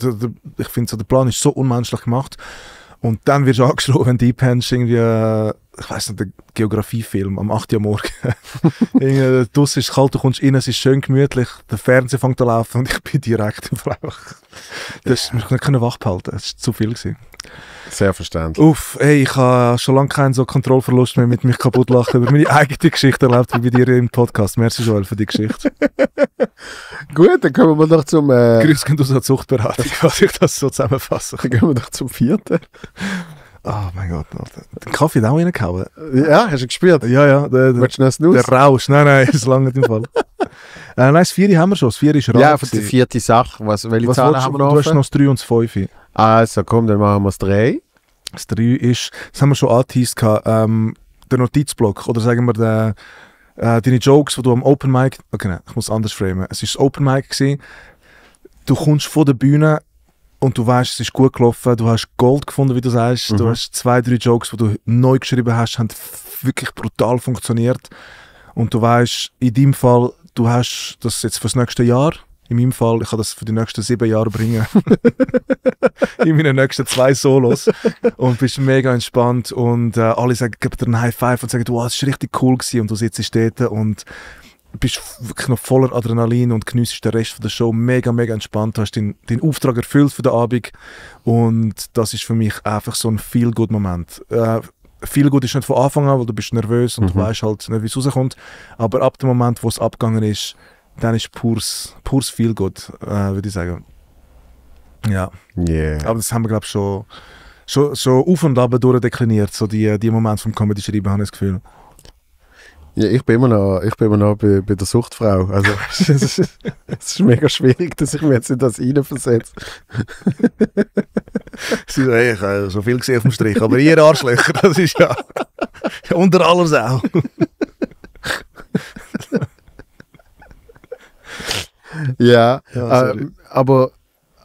ich finde, so, der Plan ist so unmenschlich gemacht. Und dann wirst du angeschrieben, wenn Deep Hands irgendwie äh, ich weiß nicht, der Geografiefilm am 8. Uhr morgen. Draussen ist kalt, du kommst rein, es ist schön gemütlich, der Fernseher fängt an laufen und ich bin direkt im Flauch. Das ja. nicht können wach behalten, das war zu viel. Gewesen. Sehr verständlich. Uff, hey, ich habe schon lange keinen so Kontrollverlust mehr mit mich kaputt lachen über meine eigene Geschichte erlebt wie bei dir im Podcast. Merci Joel für die Geschichte. Gut, dann kommen wir noch zum... Äh... Grüß gehen aus der Zuchtberatung, was ich das so zusammenfasse. Dann gehen wir noch zum vierten. Oh mein Gott. Den Kaffee hat auch reingehauen. Ja, hast du gespürt? Ja, ja. Der, der, Willst du noch Der Rausch. Nein, nein, das lange nicht im Fall. äh, nein, das Vieri haben wir schon. Das Vieri ist raus. Ja, für die vierte Sache. Was, welche was Zahlen haben wir noch? Du hast noch das 3 und das 5. Also komm, dann machen wir das 3. Das 3 ist, das haben wir schon angeteased, ähm, der Notizblock. Oder sagen wir, der, äh, deine Jokes, die du am Open Mic. Okay, nein, ich muss anders framen. Es war das Open Mic. Gewesen. Du kommst von der Bühne und du weißt, es ist gut gelaufen, du hast Gold gefunden, wie du sagst. Mhm. Du hast zwei, drei Jokes, die du neu geschrieben hast, haben wirklich brutal funktioniert. Und du weißt, in deinem Fall, du hast das jetzt fürs nächste Jahr. In meinem Fall, ich kann das für die nächsten sieben Jahre bringen. in meinen nächsten zwei Solos. Und bist mega entspannt und äh, alle sagen, geben dir einen High Five und sagen, wow, es war richtig cool gewesen. Und du sitzt dort und bist wirklich noch voller Adrenalin und genießt den Rest der Show mega, mega entspannt. Du hast deinen, den Auftrag erfüllt für den Abend und das ist für mich einfach so ein viel good Moment. Äh, viel gut ist nicht von Anfang an, weil du bist nervös und mhm. du weißt halt nicht, wie es rauskommt. Aber ab dem Moment, wo es abgegangen ist, dann ist pures, pures viel gut, äh, würde ich sagen. Ja. Yeah. Aber das haben wir, glaube ich, schon, schon, schon auf und ab durchdekliniert, so die, die Momente vom Comedy-Schreiben, habe ich das Gefühl. Ja, ich bin immer noch, ich bin immer noch bei, bei der Suchtfrau. Also es ist, es ist mega schwierig, dass ich mich jetzt in das reinversetze. Sie so, hey, ich habe so viel gesehen auf dem Strich, aber ihr Arschlöcher, das ist ja unter aller Sau. ja, ja äh, aber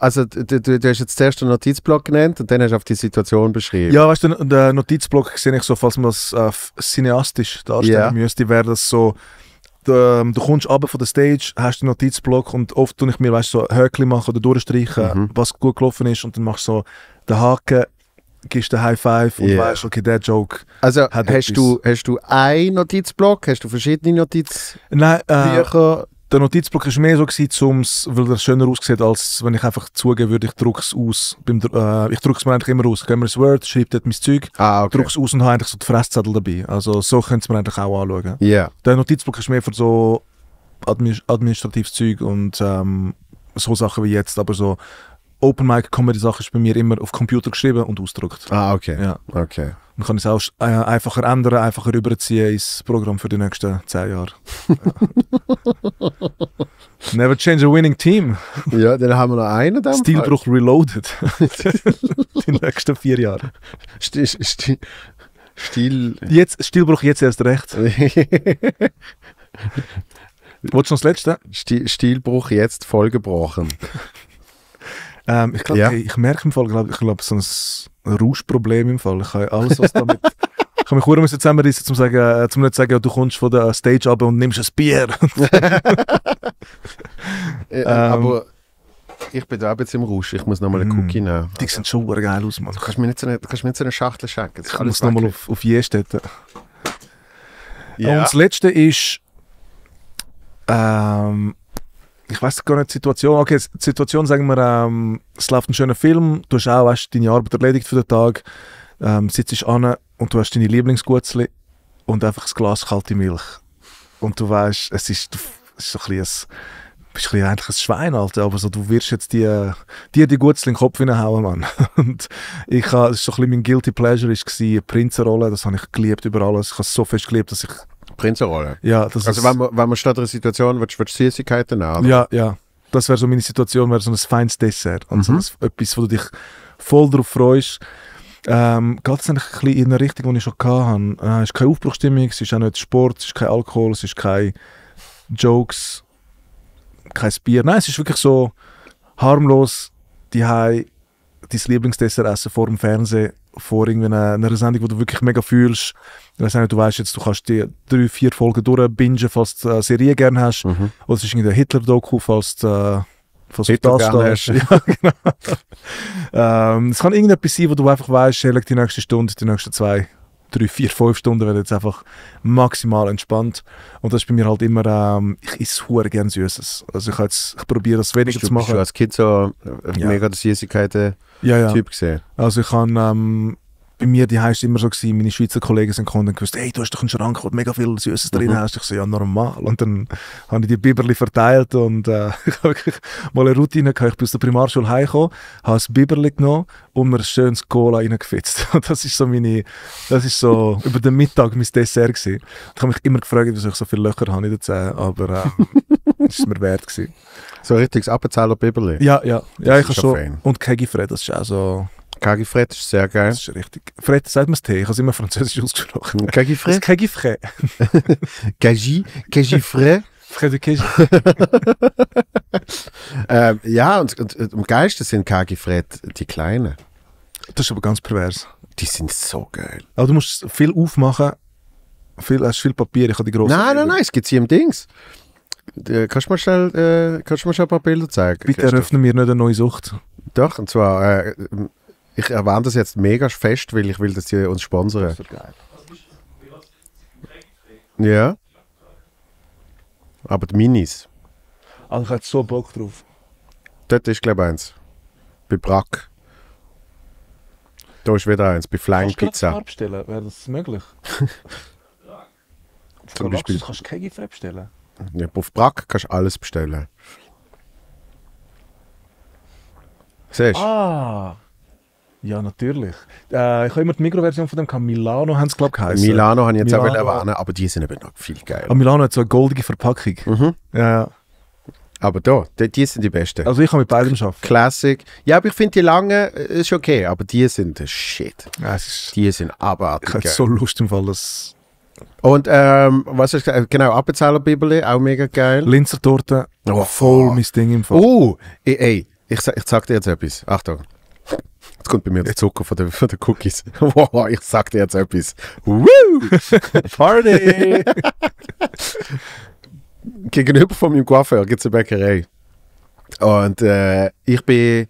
also du, du, du, hast jetzt zuerst den Notizblock genannt und dann hast du auf die Situation beschrieben. Ja, weißt du, den Notizblock sehe ich so, falls man das äh, cineastisch darstellen yeah. müsste, wäre das so, du, ähm, du kommst runter von der Stage, hast den Notizblock und oft tue ich mir, weißt so Häkchen machen oder durchstreichen, mhm. was gut gelaufen ist und dann machst du so den Haken, gibst den High Five und yeah. weißt, okay, der Joke Also hast du, hast du einen Notizblock, hast du verschiedene Notizbücher? Nein, äh, der Notizblock war mehr so, gewesen, weil er schöner aussieht, als wenn ich einfach zugeben würde, ich drucke es aus. Beim, äh, ich drucke es mir eigentlich immer aus. Ich gehe mir ins Word, schreibe dort mein Zeug, ah, okay. drucke es aus und habe eigentlich so die Fresszettel dabei. Also so könnte es eigentlich auch anschauen. Yeah. Der Notizblock ist mehr für so administ administratives Zeug und ähm, so Sachen wie jetzt, aber so Open Mic Comedy Sachen ist bei mir immer auf Computer geschrieben und ausgedruckt. Ah, okay. Ja. Okay. Man kann es auch äh, einfacher ändern, einfacher überziehen ins Programm für die nächsten zehn Jahre. Never change a winning team. Ja, dann haben wir noch einen. Stilbruch halt. reloaded. die nächsten vier Jahre. St Stil. Jetzt, Stilbruch jetzt erst recht. Wolltest du noch das Letzte? Stil Stilbruch jetzt vollgebrochen. Ähm, ich, glaub, ja. ich, ich merke im Fall, glaub, ich glaube, so ein Rauschproblem im Fall. Ich habe alles, was damit. ich habe mich kurz zusammenreißen, um, sagen, äh, um nicht zu sagen, ja, du kommst von der äh, Stage ab und nimmst ein Bier. Äh, ähm, aber ich bin da jetzt im Rausch, ich muss nochmal einen mm. Cookie nehmen. Die sehen schon geil aus, Mann. Du kannst mir nicht so eine, kannst mir nicht so eine Schachtel schenken. Ich muss nochmal auf, auf Jestetten. Ja. Und das letzte ist. Ähm, ich weiß gar nicht, die Situation, okay, die Situation, sagen wir, ähm, es läuft ein schöner Film, du hast auch hast deine Arbeit erledigt für den Tag, ähm, sitzt an und du hast deine Lieblingsgutzli und einfach das Glas kalte Milch. Und du weißt, es ist, es ist so ein bisschen ein, bist ein eigentlich ein Schwein, Alter, aber so, du wirst jetzt dir die, die Gutzli in den Kopf hineinhauen, Mann. Und ich habe, so ein bisschen mein Guilty Pleasure war, Prinzenrolle, das habe ich geliebt über alles. Ich habe es so fest geliebt, dass ich Prinz eine Rolle. Ja, das also ist. Also, wenn man statt einer Situation, willst, was Süßigkeiten haben? Ja, ja. Das wäre so meine Situation, wäre so ein feines Dessert. Und mhm. so etwas, wo du dich voll darauf freust. Ähm, geht es eigentlich ein in eine Richtung, die ich schon hatte? Äh, es ist keine Aufbruchstimmung, es ist auch nicht Sport, es ist kein Alkohol, es ist keine Jokes, kein Bier. Nein, es ist wirklich so harmlos, die dein Lieblingsdessert vor dem Fernsehen, vor irgendeiner einer Sendung, wo du wirklich mega fühlst. Ich nicht, du weißt jetzt, du kannst die drei, vier Folgen durchbingen, falls du eine äh, Serie gerne hast. Mhm. Oder es ist irgendein Hitler-Doku, falls du äh, falls Hitler das da hast. Ja, genau. ähm, es kann irgendetwas sein, wo du einfach weißt, hey, die nächste Stunde, die nächsten zwei drei, vier, fünf Stunden werde jetzt einfach maximal entspannt. Und das ist bei mir halt immer, ähm, ich esse hure gern Süßes. Also ich, ich probiere das weniger du, zu machen. Hast du als Kind so ja. mega Süßigkeiten-Typ ja, ja. gesehen? Also ich habe ähm, bei mir die heißt immer so gewesen, meine Schweizer Kollegen sind gekommen und gewusst, hey, du hast doch einen Schrank, wo du mega viel Süßes drin mhm. hast. Ich so, ja, normal. Und dann habe ich die Biberli verteilt und äh, ich habe mal eine Routine gehabt. Ich bin aus der Primarschule heimgekommen, habe ein Biberli genommen und mir ein schönes Cola reingefetzt. Und das ist so meine, das ist so über den Mittag mein Dessert gewesen. Ich habe mich immer gefragt, wieso ich so viele Löcher habe in der Zähne, aber äh, ist mir wert gewesen. So ein richtiges Appenzeller Biberli? Ja, ja. ja das ich schon. Fan. Und Kegifred, das ist auch so Cagifret ist sehr geil. Das ist richtig. Fred, sagt man es T? Ich habe es immer französisch ausgesprochen. Cagifret? Cagifret. Cagi, Cagifret. ähm, ja, und, und, und am geilsten sind Cagifred die Kleinen. Das ist aber ganz pervers. Die sind so geil. Aber du musst viel aufmachen. Viel, hast viel Papier, ich habe die großen. Nein, nein, nein, es gibt sie im Dings. Äh, kannst du mir schnell, äh, kannst du mir schnell ein paar Bilder zeigen? Bitte eröffne mir nicht eine neue Sucht. Doch, und zwar äh, ich erwähne das jetzt mega fest, weil ich will, dass sie uns sponsern. Ja. Aber die Minis. Also ich hätte so Bock drauf. Dort ist glaube ich eins. Bei Brack. Da ist wieder eins, bei Flying kannst Pizza. Kannst du abstellen? Wäre das möglich? Zum Beispiel. Kannst du keine Giffre bestellen? Ja, auf Brack kannst du alles bestellen. Siehst du? Ah! Ja, natürlich. Äh, ich habe immer die Mikroversion von dem gehabt. Milano haben es, glaube ich, geheißen. Milano haben jetzt Milano. auch erwähnen, aber die sind eben noch viel geiler. Aber ah, Milano hat so eine goldige Verpackung. Mhm. Ja, ja. Aber da, die, die sind die besten. Also ich kann mit beidem arbeiten. Classic. Ja, aber ich finde die lange äh, ist okay, aber die sind der Shit. Ja, ist, Die sind abartig. ich hätte so Lust im Fall, dass Und ähm, was ist genau Appenzeller Bibeli, auch mega geil. Linzer Torte, Oh, voll mein Ding im Fall. Oh, ey, ey, ich, sa- ich sag dir jetzt etwas. Achtung. Jetzt kommt bei mir der Zucker von den, von den Cookies. Wow, ich sag dir jetzt etwas. Woo! Party! Gegenüber von meinem Coiffeur gibt es eine Bäckerei. Und äh, ich bin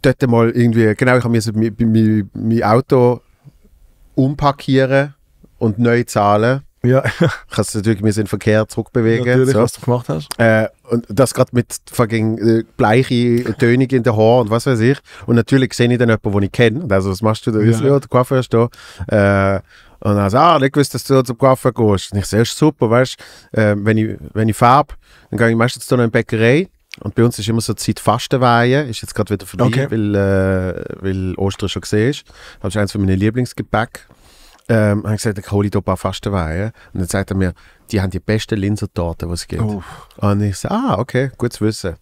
dort mal irgendwie, genau, ich musste mein, mein, mein Auto umpackieren und neu zahlen. Ja. Kannst du natürlich in den Verkehr zurückbewegen. Natürlich, so. was du gemacht hast. Äh, und das gerade mit fucking äh, bleiche Tönung in den Haaren und was weiß ich. Und natürlich sehe ich dann jemanden, den ich kenne. Also, was machst du da? Ja. Ist, ja, der Coiffeur ist da. Äh, und dann so, ah, ich wusste, dass du zum Koffer gehst. Und ich so, ist super, weißt du, äh, wenn ich, wenn ich farbe, dann gehe ich meistens zu einer Bäckerei. Und bei uns ist immer so die Zeit Fastenweihe, ist jetzt gerade wieder vorbei, okay. weil, äh, weil Ostern schon gesehen ist. Das ist eines meiner Lieblingsgebäck ähm, habe gesagt, ich hole hier ein paar Fastenweihen. Und dann sagt er mir, die haben die besten Linsertorten, die es gibt. Oh. Und ich sage, ah, okay, gut zu wissen.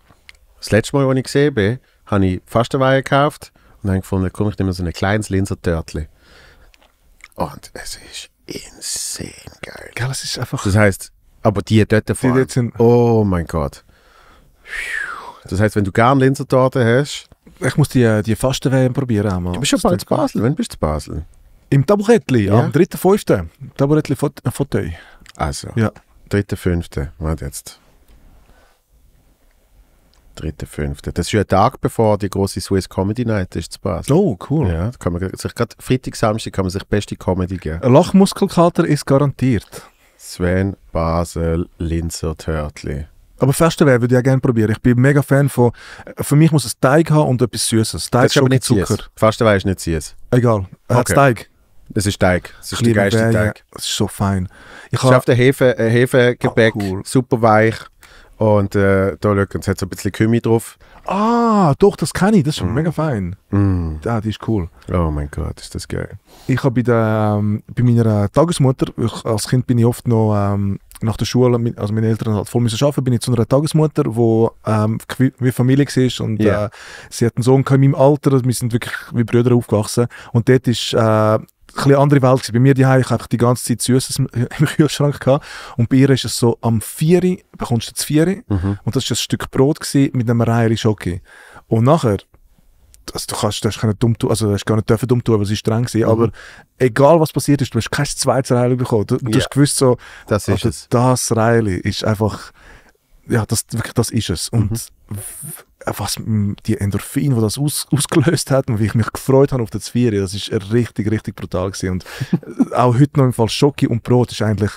Das letzte Mal, als ich gesehen bin, habe ich Fastenweihen gekauft und dann gefunden, komm, ich nehme so ein kleines Linsertörtchen. Und es ist insane geil. Geil, es ist einfach... Das heißt, aber die dort vor allem, sind oh mein Gott. Das heißt, wenn du gerne Linsertorte hast... Ich muss die, äh, die Fastenweihen probieren. Du bist schon bald in Basel. Wann bist du in Basel? Im Tabuchettli, ja. am 3.5. Tabuchettli von, Also, ja. 3.5. Warte jetzt. 3.5. Das ist ja ein Tag bevor die große Swiss Comedy Night ist zu Basel. Oh, cool. Ja, kann man sich gerade Freitag, Samstag kann man sich beste Comedy geben. Ein Lachmuskelkater ist garantiert. Sven, Basel, Linzer, Törtli. Aber Festival würde ich auch gerne probieren. Ich bin mega Fan von. Äh, für mich muss es Teig haben und etwas Süßes. Teig das ist aber nicht Zucker. Süß. Festival ist nicht süß. Egal. Er äh, okay. hat Teig. Es ist Teig. Es ist der geilste Teig. Es ist so fein. Ich es ist auf der Hefe, äh, Hefegebäck, ah, cool. super weich. Und äh, da schaut, es hat so ein bisschen Kümmel drauf. Ah, doch, das kenne ich. Das ist mm. mega fein. Mm. Ja, ah, die ist cool. Oh mein Gott, ist das geil. Ich habe bei, ähm, bei meiner Tagesmutter, ich, als Kind bin ich oft noch ähm, nach der Schule, also meine Eltern halt voll arbeiten, bin ich zu einer Tagesmutter, die ähm, wie Familie war und yeah. äh, sie hat einen Sohn in meinem Alter, wir sind wirklich wie Brüder aufgewachsen und dort ist äh, eine andere Welt. Gewesen. Bei mir daheim, ich habe die ganze Zeit Süßes im Kühlschrank gehabt. Und bei ihr ist es so, am 4 bekommst du das 4 mhm. und das war ein Stück Brot gewesen mit einem Reiher Schoki. Und nachher, also du kannst, du hast keine dumm tun, also du hast gar nicht dürfen dumm tun, weil es streng gewesen. Mhm. Aber egal was passiert ist, du hast kein zweites Reihe bekommen. Du, du yeah. hast gewusst so, das ist also, es. das Reihe ist einfach, ja, das, wirklich, das ist es. Und mhm. was die Endorphin, die das aus, ausgelöst hat und wie ich mich gefreut habe auf das Zwiebel, das ist richtig, richtig brutal gewesen. Und äh, auch heute noch im Fall Schoki und Brot ist eigentlich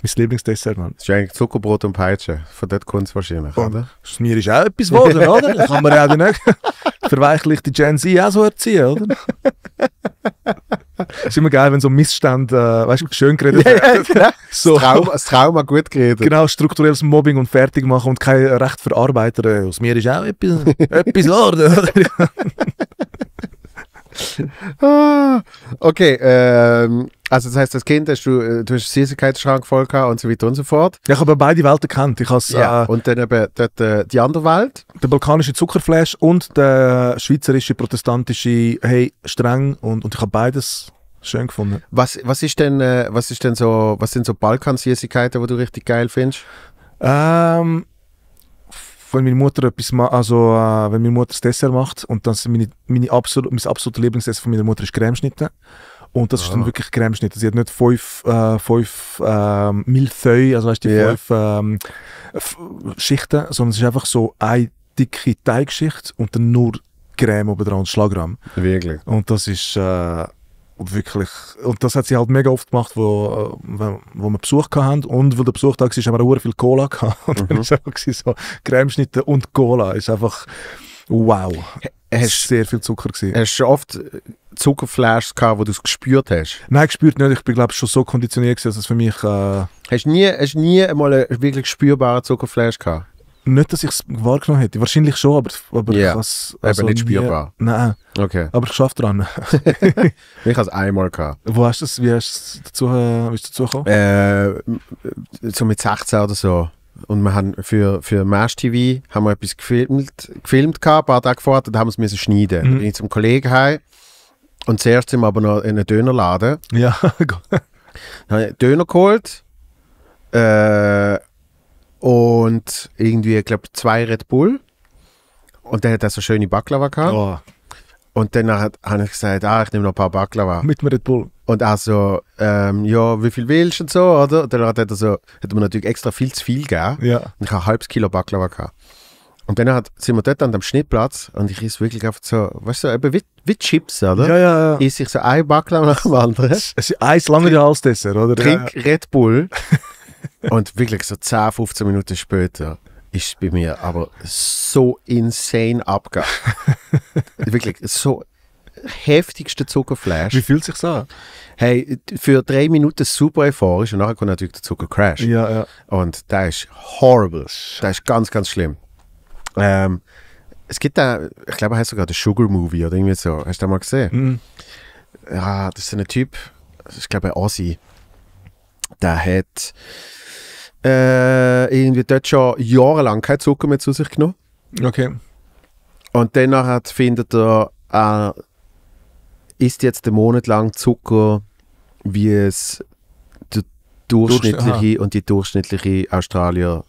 mein Lieblingsdessert, Mann. Das ist eigentlich Zuckerbrot und Peitsche. Von dort kommt es wahrscheinlich, und oder? Mir ist auch etwas geworden, oder? Das kann man ja auch nicht verweichlich die Gen Z auch so erziehen, oder? Es ist immer geil, wenn so ein Missstand, äh, weißt du, schön geredet ja, wird. Ja, genau. so. das, Trauma, das Trauma gut geredet. Genau, strukturelles Mobbing und fertig machen und kein Recht verarbeiten. Äh, aus mir ist auch etwas, etwas geworden. Ah. okay, ähm, also das heißt, das Kind hast du, äh, du hast einen Süßigkeitsschrank voll gehabt und so weiter und so fort. Ja, ich habe beide Welten kennt. Ich ja. Äh, und dann eben dort, äh, die andere Welt. Der balkanische Zuckerflash und der schweizerische, protestantische, hey, streng und, und ich habe beides schön gefunden. Was, was ist denn, äh, was ist denn so, was sind so Balkansüßigkeiten, die du richtig geil findest? Ähm, wenn meine Mutter etwas macht, also äh, wenn meine Mutter das Dessert macht und dann meine, meine absolut, mein absolutes Lieblingsessen von meiner Mutter ist Cremeschnitten. Und das ah. ist dann ah. wirklich Cremeschnitten. Sie hat nicht fünf, äh, fünf äh, Milfeuille, also weißt du, yeah. fünf ähm, Schichten, sondern es ist einfach so eine dicke Teigschicht und dann nur Creme oben dran und Schlagrahm. Wirklich? Und das ist, äh, wirklich, und das hat sie halt mega oft gemacht, wo, äh, wo wir Besuch hatten und weil der Besuch da war, haben wir auch viel Cola gehabt. Und mhm. dann war einfach so, Cremeschnitte und Cola ist einfach, wow. Hast, sehr viel Zucker gewesen. Hast du schon oft äh, Zuckerflashes gehabt, wo du es gespürt hast? Nein, gespürt nicht. Ich bin, glaube schon so konditioniert gewesen, dass es für mich... Äh hast du nie, nie einmal einen wirklich spürbaren Zuckerflash gehabt? Nicht, dass ich es wahrgenommen hätte. Wahrscheinlich schon, aber, aber yeah. ich has, also nicht spürbar. Nie, nein. Okay. Aber ich schaffe dran. ich habe es einmal gehabt. Wo hast du es? Wie hast du dazu, äh, dazu gekommen? Äh, so mit 16 oder so. Und wir haben für, für Mash TV haben wir etwas gefilmt, gefilmt gehabt, ein paar Tage vorher, dann haben wir es schneiden. Mhm. Da bin ich zum Kollegen heim und zuerst sind wir aber noch in einen Dönerladen. Ja, gut. dann habe ich Döner geholt. Äh, und irgendwie, ich glaube, zwei Red Bull. Und dann hat er so schöne Baklava gehabt. Oh. Und dann habe ich gesagt, ah, ich nehme noch ein paar Baklava. Mit dem Red Bull. Und er so, ähm, ja, wie viel willst du und so, oder? Und dann hat er so, hat mir natürlich extra viel zu viel gegeben. Ja. Und ich habe ein halbes Kilo Baklava gehabt. Und dann hat, sind wir dort an dem Schnittplatz und ich esse wirklich einfach so, weißt du, eben wie, wie Chips, oder? Ja, ja, ja. Esse ich so ein Baklava nach dem anderen. Es ist eins lange das, oder? Trink ja, ja. Red Bull. und wirklich so 10, 15 Minuten später ist es bei mir aber so insane abgegangen. wirklich so heftigste Zuckerflash. Wie fühlt sich das an? Hey, für drei Minuten super euphorisch und nachher kommt natürlich der Zuckercrash. Ja, ja. Und der ist horrible. Der ist ganz, ganz schlimm. Ähm, es gibt da, ich glaube, er heißt sogar The Sugar Movie oder irgendwie so. Hast du den mal gesehen? Mhm. Ja, das ist ein Typ, ich glaube ein Aussie der hat äh, irgendwie dort schon jahrelang keinen Zucker mehr zu sich genommen. Okay. Und danach findet er, er äh, isst jetzt einen Monat lang Zucker, wie es der durchschnittliche Durchsch und die durchschnittliche Australierin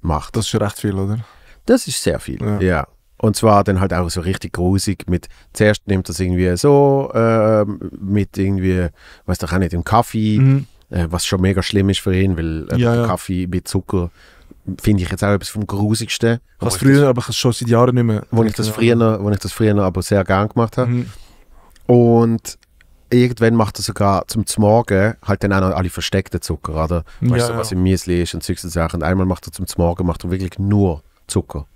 macht. Das ist schon recht viel, oder? Das ist sehr viel, ja. ja. Und zwar dann halt auch so richtig grusig mit, zuerst nimmt er es irgendwie so, äh, mit irgendwie, weiß doch auch nicht, im Kaffee, mhm. Äh, was schon mega schlimm ist für ihn, weil äh, ja, ja. Kaffee mit Zucker finde ich jetzt auch etwas vom Grusigsten. Was früher, aber ich es schon seit Jahren nicht mehr. Wo ich, das genau früher, wo ich das früher aber sehr gern gemacht habe. Mhm. Und irgendwann macht er sogar zum Morgen halt dann auch noch alle versteckten Zucker, oder? Weißt ja, du, was im Müsli ist und solche Sachen. Und einmal macht er zum Morgen macht er wirklich nur Zucker.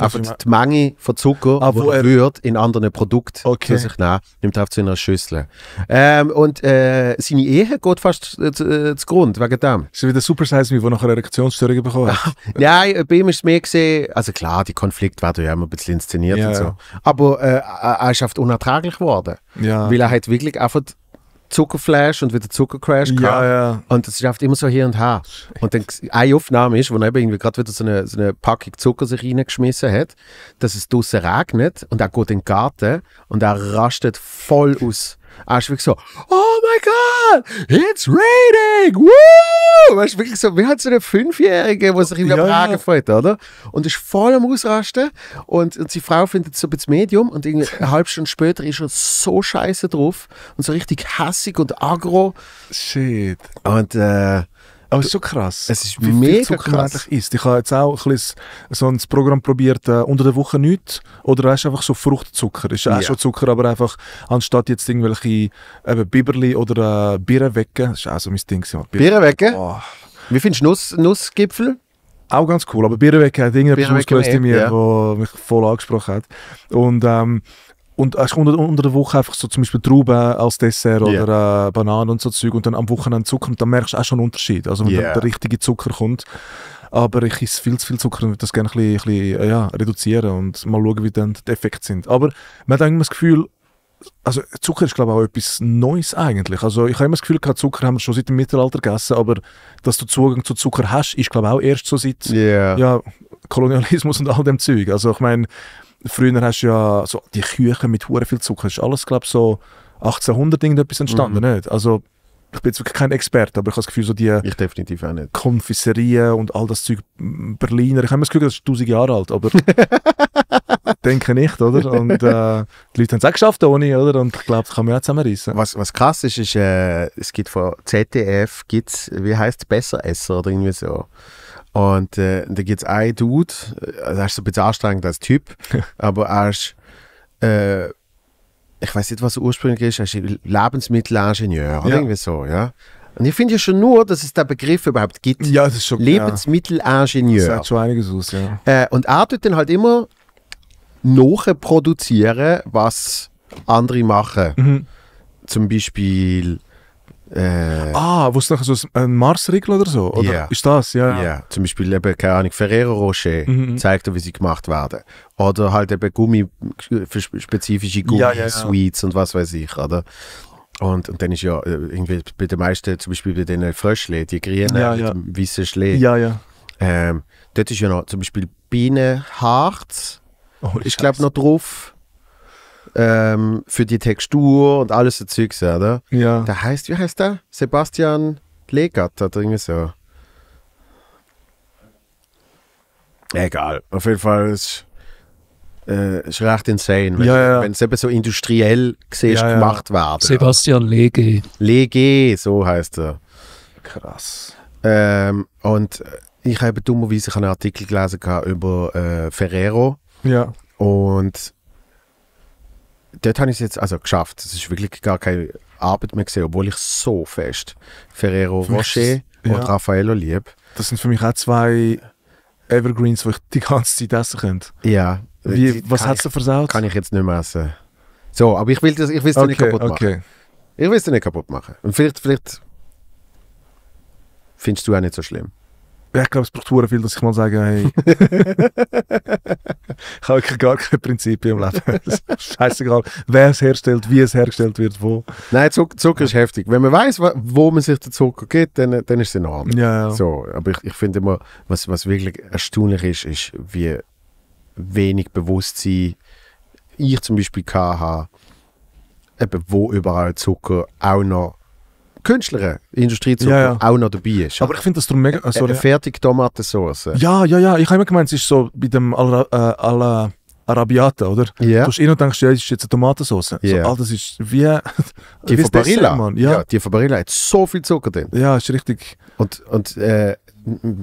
Einfach die, die Menge von Zucker, ah, wo er rührt, in anderen Produkten okay. zu sich nehmen, nimmt er auf zu einer Schüssel. Ähm, und äh, seine Ehe geht fast äh, zu äh, Grund wegen dem. Ist wieder Super Size Me, der nachher eine Reaktionsstörung bekommen hat? Nein, bei ihm ist es mehr gesehen, also klar, die Konflikte werden ja immer ein bisschen inszeniert ja, und so. Aber äh, er ist oft unerträglich geworden. Ja. Weil er hat wirklich einfach Zuckerflash und wieder Zuckercrash ja, gehabt. Ja. Und das schafft immer so hier und her. Und dann eine Aufnahme ist, wo eben irgendwie gerade wieder so eine, so eine Packung Zucker sich reingeschmissen hat, dass es draußen regnet und er geht in den Garten und er rastet voll aus. Arsch wirklich so, oh my god, it's raining, woo! Weißt du, wirklich so, wie halt so eine Fünfjährige, die sich über ja, Fragen ja. oder? Und ist voll am Ausrasten und, und die Frau findet so ein bisschen Medium und irgendwie eine halbe Stunde später ist er so scheiße drauf und so richtig hassig und aggro. Shit. Und, äh, aber es ist so krass. Es ist wie mega viel krass. ist. Ich habe jetzt auch ein so ein Programm probiert, äh, unter der Woche nichts. Oder weißt, einfach so Fruchtzucker. Ist yeah. auch schon Zucker, aber einfach anstatt jetzt irgendwelche eben Biberli oder äh, Birnen wecken. Das ist auch so mein Ding. Birnen wecken? Oh. Wie findest du Nuss, Nussgipfel? auch ganz cool. Aber Birneweg hat irgendetwas ausgelöst in mir, ja. was mich voll angesprochen hat. Und ähm, und hast unter, unter, der Woche einfach so zum Beispiel Trauben als Dessert yeah. oder äh, Bananen und so Zeug und dann am Wochenende Zucker und dann merkst du auch schon einen Unterschied. Also wenn yeah. der, der, richtige Zucker kommt. Aber ich esse viel zu viel Zucker und würde das gerne ein bisschen, ein bisschen äh, ja, reduzieren und mal schauen, wie dann die Effekte sind. Aber man hat irgendwie das Gefühl, also Zucker ist glaube ich auch etwas Neues eigentlich. Also ich habe immer das Gefühl, gehabt, Zucker haben wir schon seit dem Mittelalter gegessen, aber dass du Zugang zu Zucker hast, ist glaube ich auch erst so seit yeah. ja, Kolonialismus und all dem Zeug. Also ich meine, früher hast du ja so die Küche mit hure viel Zucker, das ist alles, glaube ich, so 1800 irgendetwas entstanden, mhm. nicht? Also, ich bin jetzt wirklich kein Experte, aber ich habe das Gefühl, so die ich definitiv auch nicht. Konfiserien und all das Zeug, Berliner, ich habe das Gefühl, das ist 1000 Jahre alt, aber denke nicht, oder? Und äh, die Leute haben es auch geschafft ohne, oder? Und ich glaube, das kann man auch zusammenreißen. Was, was krass ist, ist, äh, es gibt von ZDF, gibt's, wie heißt es, Besseresser oder irgendwie so und äh, da gibt es einen Dude, also er ist so ein bisschen anstrengend als Typ, aber er ist, äh, ich weiß nicht, was er ursprünglich ist, er ist Lebensmittelingenieur oder ja. irgendwie so, ja. Und ich finde ja schon nur, dass es den Begriff überhaupt gibt. Ja, das ist schon Lebensmittelingenieur. Das sagt schon einiges aus, ja. Äh, und er tut dann halt immer noch produzieren, was andere machen. Mhm. Zum Beispiel äh, ah, wo es nachher so ein Marsriegel oder so? Oder yeah. ist das? Ja, ja. Zum Beispiel eben, keine Ahnung, Ferrero Rocher mhm. mhm. zeigt dir, wie sie gemacht werden. Oder halt eben Gummi, spezifische Gummi-Sweets ja, ja, und was weiß ich, oder? Und, und dann ist ja äh, irgendwie bei den meisten, zum Beispiel bei den Fröschle, die grünen ja, ja. weißen Schlee. Ja, ja. Ähm, dort ist ja noch zum Beispiel Bienenharz, oh, ist glaube noch drauf ähm, für die Textur und alles so Zeugs, oder? Ja. Der heißt, wie heißt der? Sebastian Legert oder irgendwie so. Egal, auf jeden Fall ist äh, recht insane, wenn ja, ja. es eben so industriell siehst, ja, gemacht wird. Sebastian Lege. Lege, so heißt er. Krass. Ähm, und äh, ich habe dummerweise einen Artikel gelesen über äh, Ferrero. Ja. Und dort habe ich es jetzt also geschafft. Es ist wirklich gar keine Arbeit mehr gesehen, obwohl ich so fest Ferrero Rocher und ja. Raffaello liebe. Das sind für mich auch zwei Evergreens, die ich die ganze Zeit essen könnte. Ja. Wie, was hat du versaut? Kann ich jetzt nicht mehr essen. So, aber ich will das, ich es okay, nicht kaputt okay. machen. Ich will es nicht kaputt machen. Und vielleicht, vielleicht findest du auch nicht so schlimm ich glaube, es braucht viel, dass ich mal sage, hey, ich habe wirklich gar kein Prinzip im Leben. Scheißegal, wer es herstellt, wie es hergestellt wird, wo. Nein, Zucker, Zucker ist heftig. Wenn man weiß, wo man sich den Zucker gibt, dann, dann ist es in Ordnung. Ja, ja. So, aber ich, ich finde immer, was, was wirklich erstaunlich ist, ist, wie wenig Bewusstsein ich zum Beispiel hatte, wo überall Zucker auch noch Künstler, Industriezucker, ja, ja. auch noch dabei ist. Aber ich finde das darum mega... Äh, sorry. Eine äh, fertige Tomatensauce. Ja, ja, ja. Ich habe immer gemeint, es ist so bei dem äh, Al... Äh, Arabiata, oder? Yeah. Du hast immer eh gedacht, ja, das ist jetzt eine Tomatensauce. Yeah. So, ah, das ist wie... die von Barilla. Mann. Ja. ja, die von Barilla hat so viel Zucker drin. Ja, ist richtig. Und, und äh,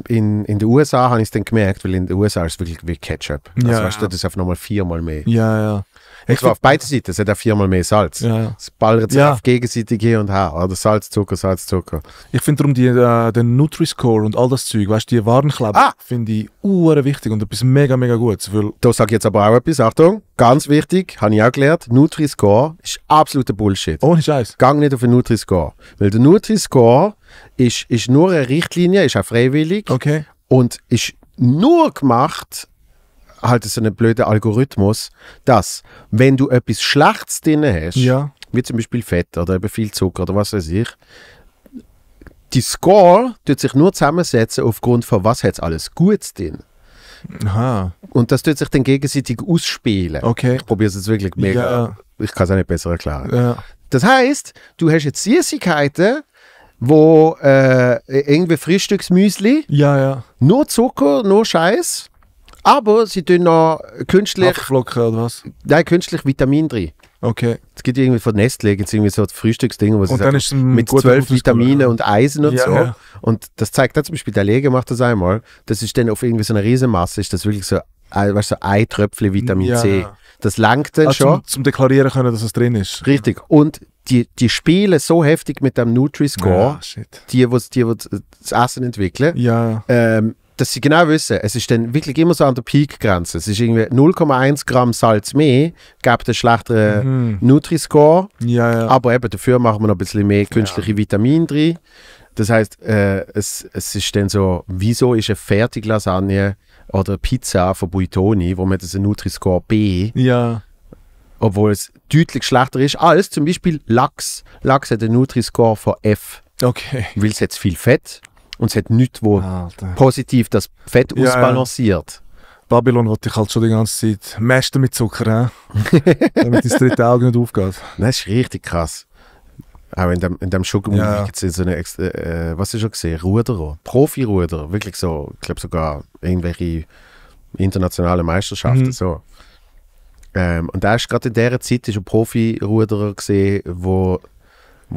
in, in den USA habe ich es dann gemerkt, weil in den USA ist es wirklich wie Ketchup. Also ja, weißt du, das ist einfach nochmal viermal mehr. Ja, ja. Und ich zwar auf beiden Seiten, es hat auch viermal mehr Salz. Ja, Es ballert sich ja. auf gegenseitig hin und her. Oder Salz, Zucker, Salz, Zucker. Ich finde darum die, äh, den Nutri-Score und all das Zeug, weißt du, die Warenkleber, ah. finde ich uhr wichtig und etwas mega, mega Gutes. Weil da sage ich jetzt aber auch etwas, Achtung, ganz wichtig, habe ich auch gelernt, Nutri-Score ist absoluter Bullshit. Ohne Scheiß. Gang nicht auf den Nutri-Score. Weil der Nutri-Score ist, ist nur eine Richtlinie, ist auch freiwillig. Okay. Und ist nur gemacht, halt so einen blöden Algorithmus, dass wenn du etwas Schlechtes drin hast, ja. wie zum Beispiel Fett oder eben viel Zucker oder was weiß ich, die Score tut sich nur zusammensetzen aufgrund von was hat alles Gutes drin. Aha. Und das tut sich dann gegenseitig ausspielen. Okay. Ich probiere es jetzt wirklich mega. Ja. Ich kann es auch nicht besser erklären. Ja. Das heißt, du hast jetzt Süßigkeiten, wo äh, irgendwie Frühstücksmüsli, ja, ja. nur Zucker, nur Scheiß aber sie tun noch künstlich. Hackflocken oder was? Nein, künstlich Vitamin drin. Okay. Es gibt irgendwie von Nestle gibt's irgendwie so Frühstücksdinge, wo sie sagen, mit zwölf Vitaminen und Eisen und ja, so. Ja. Und das zeigt dann zum Beispiel, der Lege macht das einmal. Das ist dann auf irgendwie so einer Riesenmasse, ist das wirklich so, weißt du, so ein Tröpfchen Vitamin ja. C. Das langt dann ah, schon. Zum, zum, deklarieren können, dass es drin ist. Richtig. Und die, die spielen so heftig mit dem Nutri-Score, ah, die, die, die das Essen entwickeln, ähm, dass sie genau wissen, es ist dann wirklich immer so an der Peak-Grenze. Es ist irgendwie 0,1 Gramm Salz mehr, gibt einen schlechteren mhm. Nutri-Score. Ja, ja. Aber eben dafür machen wir noch ein bisschen mehr genau. künstliche ja. Vitamine drin. Das heißt, äh, es, es ist dann so, wieso ist eine Fertiglasagne oder Pizza von Buitoni, wo man das Nutri-Score B ja obwohl es deutlich schlechter ist als zum Beispiel Lachs. Lachs hat einen Nutri-Score von F. Okay. Weil es jetzt viel Fett und es hat nichts, wo Alter. positiv das Fett ja, ausbalanciert. Babylon wollte ich halt schon die ganze Zeit mästen mit Zucker, damit das dritte Auge nicht aufgeht. Das ist richtig krass. Auch in dem, in dem Sugar ja. gibt so eine, äh, äh, was ist schon gesehen, Ruderer, Profi-Ruderer, wirklich so, ich glaube sogar irgendwelche internationale Meisterschaften, mhm. so. Ähm, und da ist gerade in dieser Zeit ist ein Profi-Ruderer gesehen, wo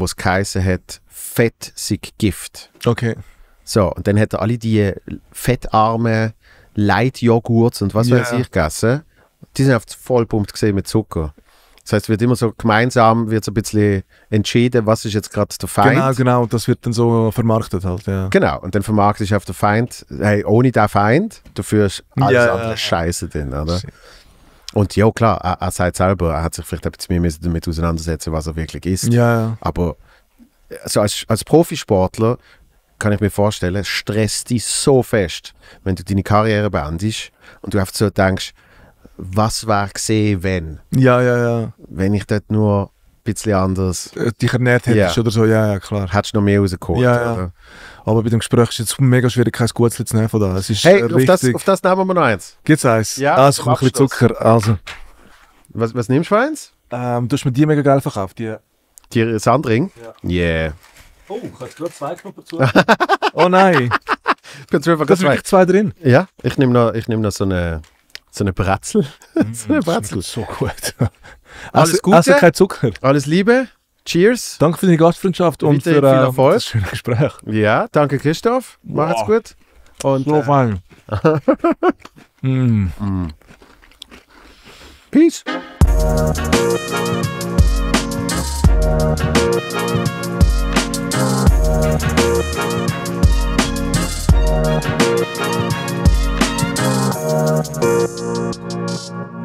es geheißen hat, Fett sei Gift. Okay. So, und dann hat er alle die fettarmen Light-Joghurts und was yeah. weiß ich gegessen. Die sind auf vollpumpt gesehen mit Zucker. Das heißt, wird immer so gemeinsam wird so ein bisschen entschieden, was ist jetzt gerade der Feind. Genau, genau, und das wird dann so vermarktet halt, ja. Genau, und dann vermarktet sich auf der Feind, hey, ohne den Feind, dafür ist alles ja, andere ja. Scheiße drin, oder? Und ja, klar, er, er, sagt selber, er hat sich vielleicht ein bisschen mehr damit auseinandersetzen, was er wirklich ist. Ja, ja. Aber also als, als Profisportler kann ich mir vorstellen, stresst dich so fest, wenn du deine Karriere beendest und du einfach so denkst, was wäre gesehen, wenn? Ja, ja, ja. Wenn ich dort nur ein bisschen anders... Äh, dich ernährt hättest ja. oder so, ja, ja, klar. Hättest du noch mehr rausgeholt, ja, ja. Aber bei dem Gespräch ist jetzt mega schwierig, kein gutes zu nehmen von da. Es ist hey, auf das, auf das nehmen wir noch eins. Gibt es eins? Ja. Ah, also, es ein bisschen Zucker, also... Was, was nimmst du für eins? Ähm, du hast mir die mega geil verkauft, die... Die Sandring? Ja. Yeah. Oh, kannst du zwei Knopper zu? oh nein! Kannst du einfach zwei. wirklich zwei drin. Ja, ich nehme noch, ich nehm noch so eine, so eine Brezel. so eine mm, Brezel. so gut. Alles also, Gute. Also kein Zucker. Alles Liebe. Cheers. Danke für deine Gastfreundschaft und für viel äh, Erfolg. das schöne Gespräch. Ja, danke Christoph. Macht's wow. gut. Und, so äh, fein. Mm. mm. Peace. Thank you.